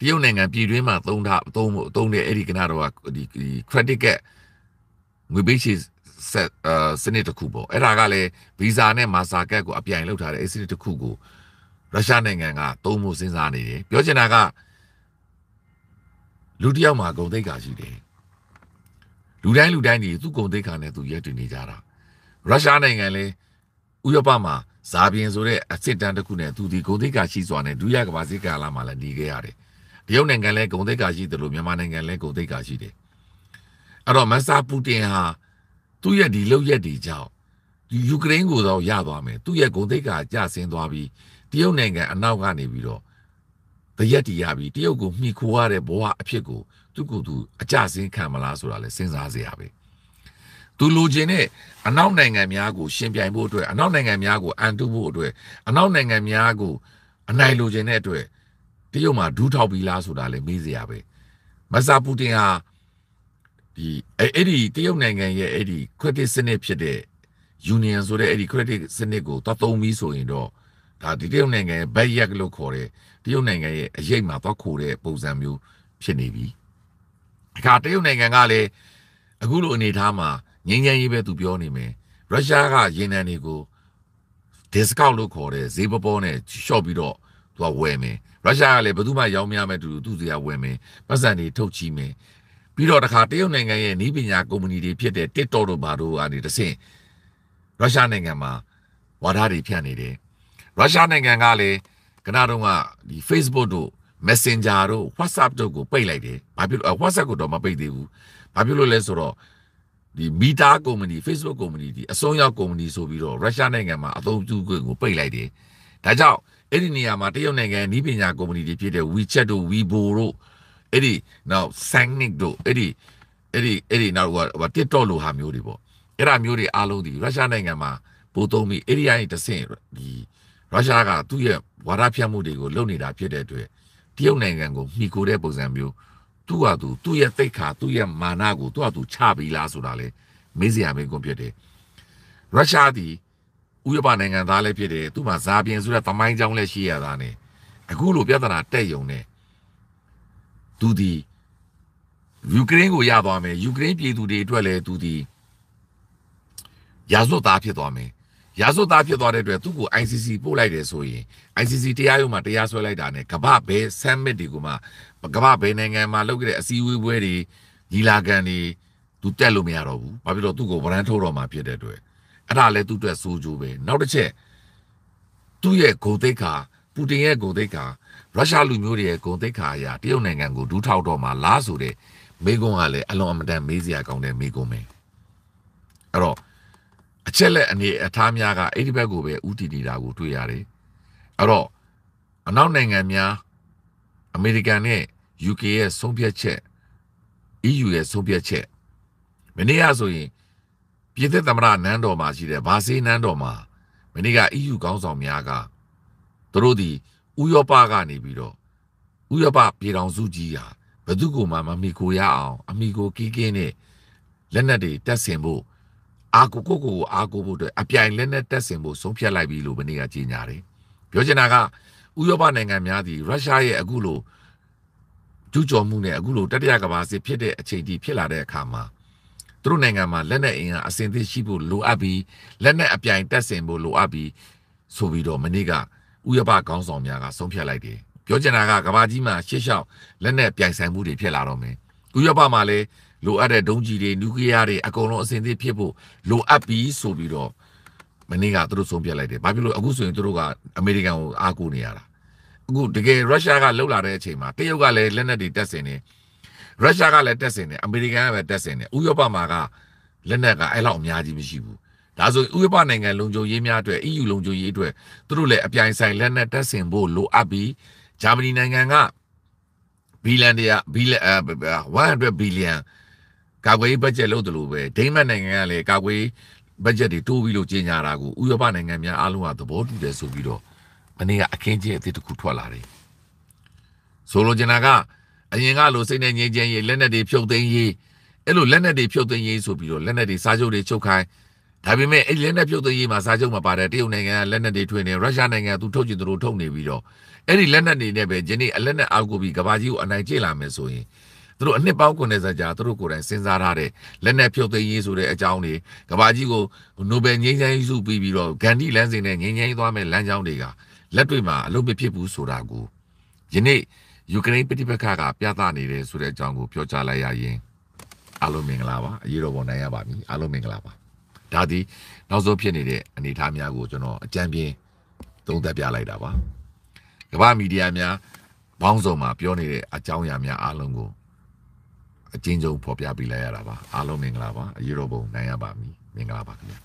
A: တရုတ်နိုင်ငံပြည်တွင်းမှာသုံးထားသုံးဖို့သုံးတဲ့အဲ့ဒီကဏ္ဍတော့ဒီဒီ credit card ငွေပေးချေဆက်အာစနစ်တစ်ခုပေါ့အဲ့ဒါကလည်း visa နဲ့ mastercard ကိုအပြိုင်လောက်ထားတဲ့အဲ့စနစ်တစ်ခုကိုရုရှားနိုင်ငံကသုံးဖို့စဉ်းစားနေတယ်ပြောချင်တာကလူတယောက်မှာဂုံသိက္ခာရှိတယ်လူတိုင်းလူတိုင်းဒီသူ့ဂုံသိက္ခာနဲ့သူရက်တည်နေကြတာရုရှားနိုင်ငံလည်းဥရောပမှာဇာပြင်ဆိုတဲ့အစစ်တမ်းတစ်ခုနဲ့သူဒီဂုံသိက္ခာရှိစွာနဲ့ဒုရကဘာစိကာလာမှာလည်းနေခဲ့ရတယ်။တရုတ်နိုင်ငံလည်းဂုံသိက္ခာရှိတယ်လို့မြန်မာနိုင်ငံလည်းဂုံသိက္ခာရှိတယ်။အဲ့တော့မဆာပူတင်ဟာသူ့ရဲ့ဒီလောက်ရက်ဒီကြောင့်ယူကရိန်းကိုတော့ရသွားမယ်။သူ့ရဲ့ဂုံသိက္ခာကျဆင်းသွားပြီးတရုတ်နိုင်ငံအနောက်ကနေပြီးတော့တရက်တီရပြီးတရုတ်ကိုမှီခိုရတဲ့ဘဝအဖြစ်ကိုသူ့ကိုယ်သူအကြဆင်းခံမလားဆိုတာလည်းစဉ်းစားစရာပဲ။သူလိုချင်တဲ့အနောက်နိုင်ငံများကိုရှင်ပြိုင်ဖို့အတွက် အနောက်နိုင်ငံများကိုအန်တုဖို့အတွက်အနောက်နိုင်ငံများကိုအနိုင်လိုချင်တဲ့အတွက်တရုတ်မှာဒူးထောက်ပြီးလားဆိုတာလည်းမေးစရာပဲမဆာပူတင်ဟာဒီအဲ့ဒီတရုတ်နိုင်ငံရဲ့အဲ့ဒီ credit စနစ်ဖြစ်တဲ့ union ဆိုတဲ့အဲ့ဒီ credit စနစ်ကိုသွားသုံးပြီးဆိုရင်တော့ဒါဒီတရုတ်နိုင်ငံရဲ့ back yak လို့ခေါ်တဲ့တရုတ်နိုင်ငံရဲ့အရေးမှာသွားခိုတဲ့ပုံစံမျိုးဖြစ်နေပြီအခါတရုတ်နိုင်ငံကလည်းအခုလိုအနေထားမှာငင်းငယ်ရေးပဲသူပြောနေမယ်ရုရှားကရေနံတွေကို discount လို့ခေါ်တဲ့ဈေးပပေါ်နဲ့ရှော့ပြီးတော့သူကဝယ်မယ်ရုရှားကလည်းဘယ်သူမှရောင်းမရမဲ့သူသူစီကဝယ်မယ်ပတ်စံတွေထုတ်ချီးမယ်ပြီးတော့တခါတရုတ်နိုင်ငံရဲ့နည်းပညာကုမ္ပဏီတွေဖြစ်တဲ့ TikTok တို့ဘာတို့ကနေတဆင့်ရုရှားနိုင်ငံမှာဝါဒတွေဖြန့်နေတယ်ရုရှားနိုင်ငံကလည်းကနတော့ကဒီ Facebook တို့ Messenger တို့ WhatsApp တို့ကိုပိတ်လိုက်တယ်ဘာဖြစ်လို့ WhatsApp ကိုတော့မပိတ်သေးဘူးဘာဖြစ်လို့လဲဆိုတော့ဒီ Meta company Facebook company ဒီအစွန်းရောက် company ဆိုပြီးတော့ရုရှားနိုင်ငံမှာအသုံးပြုခွင့်ကိုပိတ်လိုက်တယ်။ဒါကြောင့်အဲ့ဒီနေရာမှာတရုတ်နိုင်ငံနီးပညာ company တွေဖြစ်တဲ့ WeChat တို့ Weibo တို့အဲ့ဒီနောက် Sangnik တို့အဲ့ဒီအဲ့ဒီအဲ့ဒီနောက်က TikTok လိုဟာမျိုးတွေပေါ့။အဲ့ဒါမျိုးတွေအားလုံးဒီရုရှားနိုင်ငံမှာပို့သုံးပြီးအဲ့ဒီအရင်တဆင့်ဒီရုရှားကသူ့ရဲ့ဝါဒဖြန့်မှုတွေကိုလုပ်နေတာဖြစ်တဲ့အတွက်တရုတ်နိုင်ငံကိုမှီခိုတဲ့ပုံစံမျိုးသူ့ဟာသူသူ့ရဲ့သိက္ခာသူ့ရဲ့မာနကိုသူ့ဟာသူချပြီးလားဆိုတာလေမေးစရာမင်းကွန်ဖြစ်တယ်ရုရှားသည်ဥရောပနိုင်ငံသားလည်းဖြစ်တယ်သူ့မှာဇာပြင်ဆိုတဲ့သမိုင်းကြောင်းလည်းရှိရတာနဲ့အခုလိုပြဿနာတက်ယုံနေသူသည်ယူကရိန်းကိုရသွားမယ်ယူကရိန်းပြည်သူတွေအတွက်လည်းသူသည်ရာဇဝတ်သားဖြစ်သွားမယ်ရာဇဝတ်သားဖြစ်သွားတဲ့အတွက်သူ့ကို ICC ပို့လိုက်တယ်ဆိုရင် ICC တရားရုံးမှာတရားစွဲလိုက်တာနဲ့ကမ္ဘာဘဲ summit တွေကမှကမ္ဘာဘဲနိုင်ငံမှာလုပ်ခဲ့တဲ့အစည်းအဝေးပွဲတွေညီလာခံတွေသူတက်လို့မရတော့ဘူး။ဘာဖြစ်လို့သူ့ကိုဗရန်ထိုးတော့မှဖြစ်တဲ့အတွက်အဲ့ဒါလည်းသူ့အတွက်ဆိုးကျိုးပဲ။နောက်တစ်ချက်သူ့ရဲ့ဂုံသိက္ခာပူတင်ရဲ့ဂုံသိက္ခာရုရှားလူမျိုးတွေရဲ့ဂုံသိက္ခာအရာတရုတ်နိုင်ငံကိုဒူးထောက်တော့မှလားဆိုတဲ့မေကွန်းကလည်းအလွန်အမတန်မေးစရာကောင်းတဲ့မေကွန်းပဲ။အဲ့တော့အချက်လက်အနေအထားများကအဲ့ဒီဘက်ကိုပဲဥတည်နေတာကိုတွေ့ရတယ်။အဲ့တော့အနောက်နိုင်ငံများအမေရိကန်နဲ့ UK ရဲ့ဆုံးဖြတ်ချက် EU ရဲ့ဆုံးဖြတ်ချက်မနေ့ကဆိုရင်ပြည်သက်သမ္မတနန်းတော်မှာရှိတဲ့ဗာစီနန်းတော်မှာမနေ့က EU ခေါင်းဆောင်များကသူတို့ဒီဥရောပကနေပြီးတော့ဥရောပပြည်ထောင်စုကြီးဟာဘယ်သူ့ကိုမှမမိကိုရအောင် အမိကိုကီးကင်းနဲ့လက်နက်တွေတပ်ဆင်ဖို့အာကိုကိုကိုအာကိုဖို့အတွက်အပြိုင်လက်နဲ့တက်ဆင်ဖို့ဆုံးဖြတ်လိုက်ပြီလို့မနေ့ကကြေညာတယ်ပြောချင်တာကဥရောပနိုင်ငံများသည်ရုရှားရဲ့အခုလိုကျူးကျော်မှုနဲ့အခုလိုတတိယကမ္ဘာစစ်ဖြစ်တဲ့အချိန်ထိဖြစ်လာတဲ့အခါမှာသူတို့နိုင်ငံမှာလက်နက်အင်အားအစင်သစ်ရှိဖို့လိုအပ်ပြီးလက်နက်အပြိုင်တက်ဆင်ဖို့လိုအပ်ပြီးဆိုပြီးတော့မနေ့ကဥရောပခေါင်းဆောင်များကဆုံးဖြတ်လိုက်တယ်ပြောချင်တာကကမ္ဘာကြီးမှာရှေ့လျှောက်လက်နက်ပြိုင်ဆိုင်မှုတွေဖြစ်လာတော့မယ်ဥရောပမှာလည်းလိုအပ်တဲ့ဒုံးကျည်တွေနျူကလ িয়ার တွေအကုန်လုံးအစင်သစ်ဖြစ်ဖို့လိုအပ်ပြီးဆိုပြီးတော့မနေ့ကသူတို့ဆုံးဖြတ်လိုက်တယ်။ဘာဖြစ်လို့အခုဆိုရင်သူတို့ကအမေရိကန်ကိုအားကိုးနေရတာ။အခုတကယ်ရုရှားကလှုပ်လာတဲ့အချိန်မှာတရုတ်ကလည်းလက်နက်တွေတက်ဆင်နေရုရှားကလည်းတက်ဆင်နေအမေရိကန်ကလည်းတက်ဆင်နေဥရောပမှာကလက်နက်ကအဲ့လောက်အများကြီးမရှိဘူး။ဒါဆိုဥရောပနိုင်ငံလုံခြုံရေးများအတွက် EU လုံခြုံရေးအတွက်သူတို့လည်းအပြိုင်ဆိုင်လက်နက်တက်ဆင်ဖို့လိုအပ်ပြီးဂျာမနီနိုင်ငံကဘီလန်တရာဘီလန်100ဘီလီယံကာကွယ်ဘတ်ဂျက်လုပ်တယ်လို့ပဲဒိမတ်နိုင်ငံကလည်းကာကွယ်ဘတ်ဂျက်တွေတိုးပြီးလို့ကြေညာတာကိုဥရောပနိုင်ငံများအားလုံးကသဘောတူတယ်ဆိုပြီးတော့မနေ့ကအခင်းကျင်းအသစ်တစ်ခုထွက်လာတယ်ဆိုလိုချင်တာကအရင်ကလိုစိတ်နဲ့ငြိမ်းချမ်းရေးလက်နက်တွေဖြုတ်သိမ်းရေးအဲ့လိုလက်နက်တွေဖြုတ်သိမ်းရေးဆိုပြီးတော့လက်နက်တွေစားချုပ်တွေချုပ်ခိုင်းဒါပေမဲ့အဲ့လက်နက်ဖြုတ်သိမ်းရေးမှာစားချုပ်မှာပါတယ်တရုတ်နိုင်ငံကလက်နက်တွေထွင်နေရုရှားနိုင်ငံကသူထုတ်ချင်သူတို့ထုတ်နေပြီးတော့အဲ့ဒီလက်နက်တွေနဲ့ပဲယနေ့အလက်နက်အားကိုပြီးကဘာကြီးကိုအနိုင်ကျင့်လာမယ်ဆိုရင်သူတို့အနှစ်ပေါင်းကုန်တဲ့စကြာသူတို့ကိုယ်တိုင်စဉ်းစားထားတဲ့လက်နက်ဖြုတ်သိမ်းရေးဆိုတဲ့အကြောင်းတွေကဘာကြီးကိုနိုဘယ်ငြိမ်းချမ်းရေးဆုပြီးပြီးတော့ဂန္ဓီလမ်းစဉ်နဲ့ငြိမ်းချမ်းရေးသွားမဲ့လမ်းကြောင်းတွေကလက်တွေ့မှာအလုပ်မဖြစ်ဘူးဆိုတာကိုယနေ့ယူကရိန်းပြည်ပခါကပြသနေတယ်ဆိုတဲ့အကြောင်းကိုပြောကြားလိုက်ရရင်အားလုံးမင်္ဂလာပါအရေးတော်ပုံနိုင်ရပါပြီအားလုံးမင်္ဂလာပါဒါသည်နောက်ဆုံးဖြစ်နေတဲ့အနေအထားများကိုကျွန်တော်အကြံပြင်းသုံးသပ်ပြလိုက်တာပါကမ္ဘာမီဒီယာများဘောင်းဆောင်မှာပြောနေတဲ့အကြောင်းအရာများအားလုံးကိုအကျဉ်းချုပ်ဖော်ပြပေးလိုက်ရတာပါအားလုံးမင်္ဂလာပါအရေးတော်ပုံနိုင်ရပါမည်မင်္ဂလာပါခင်ဗျာ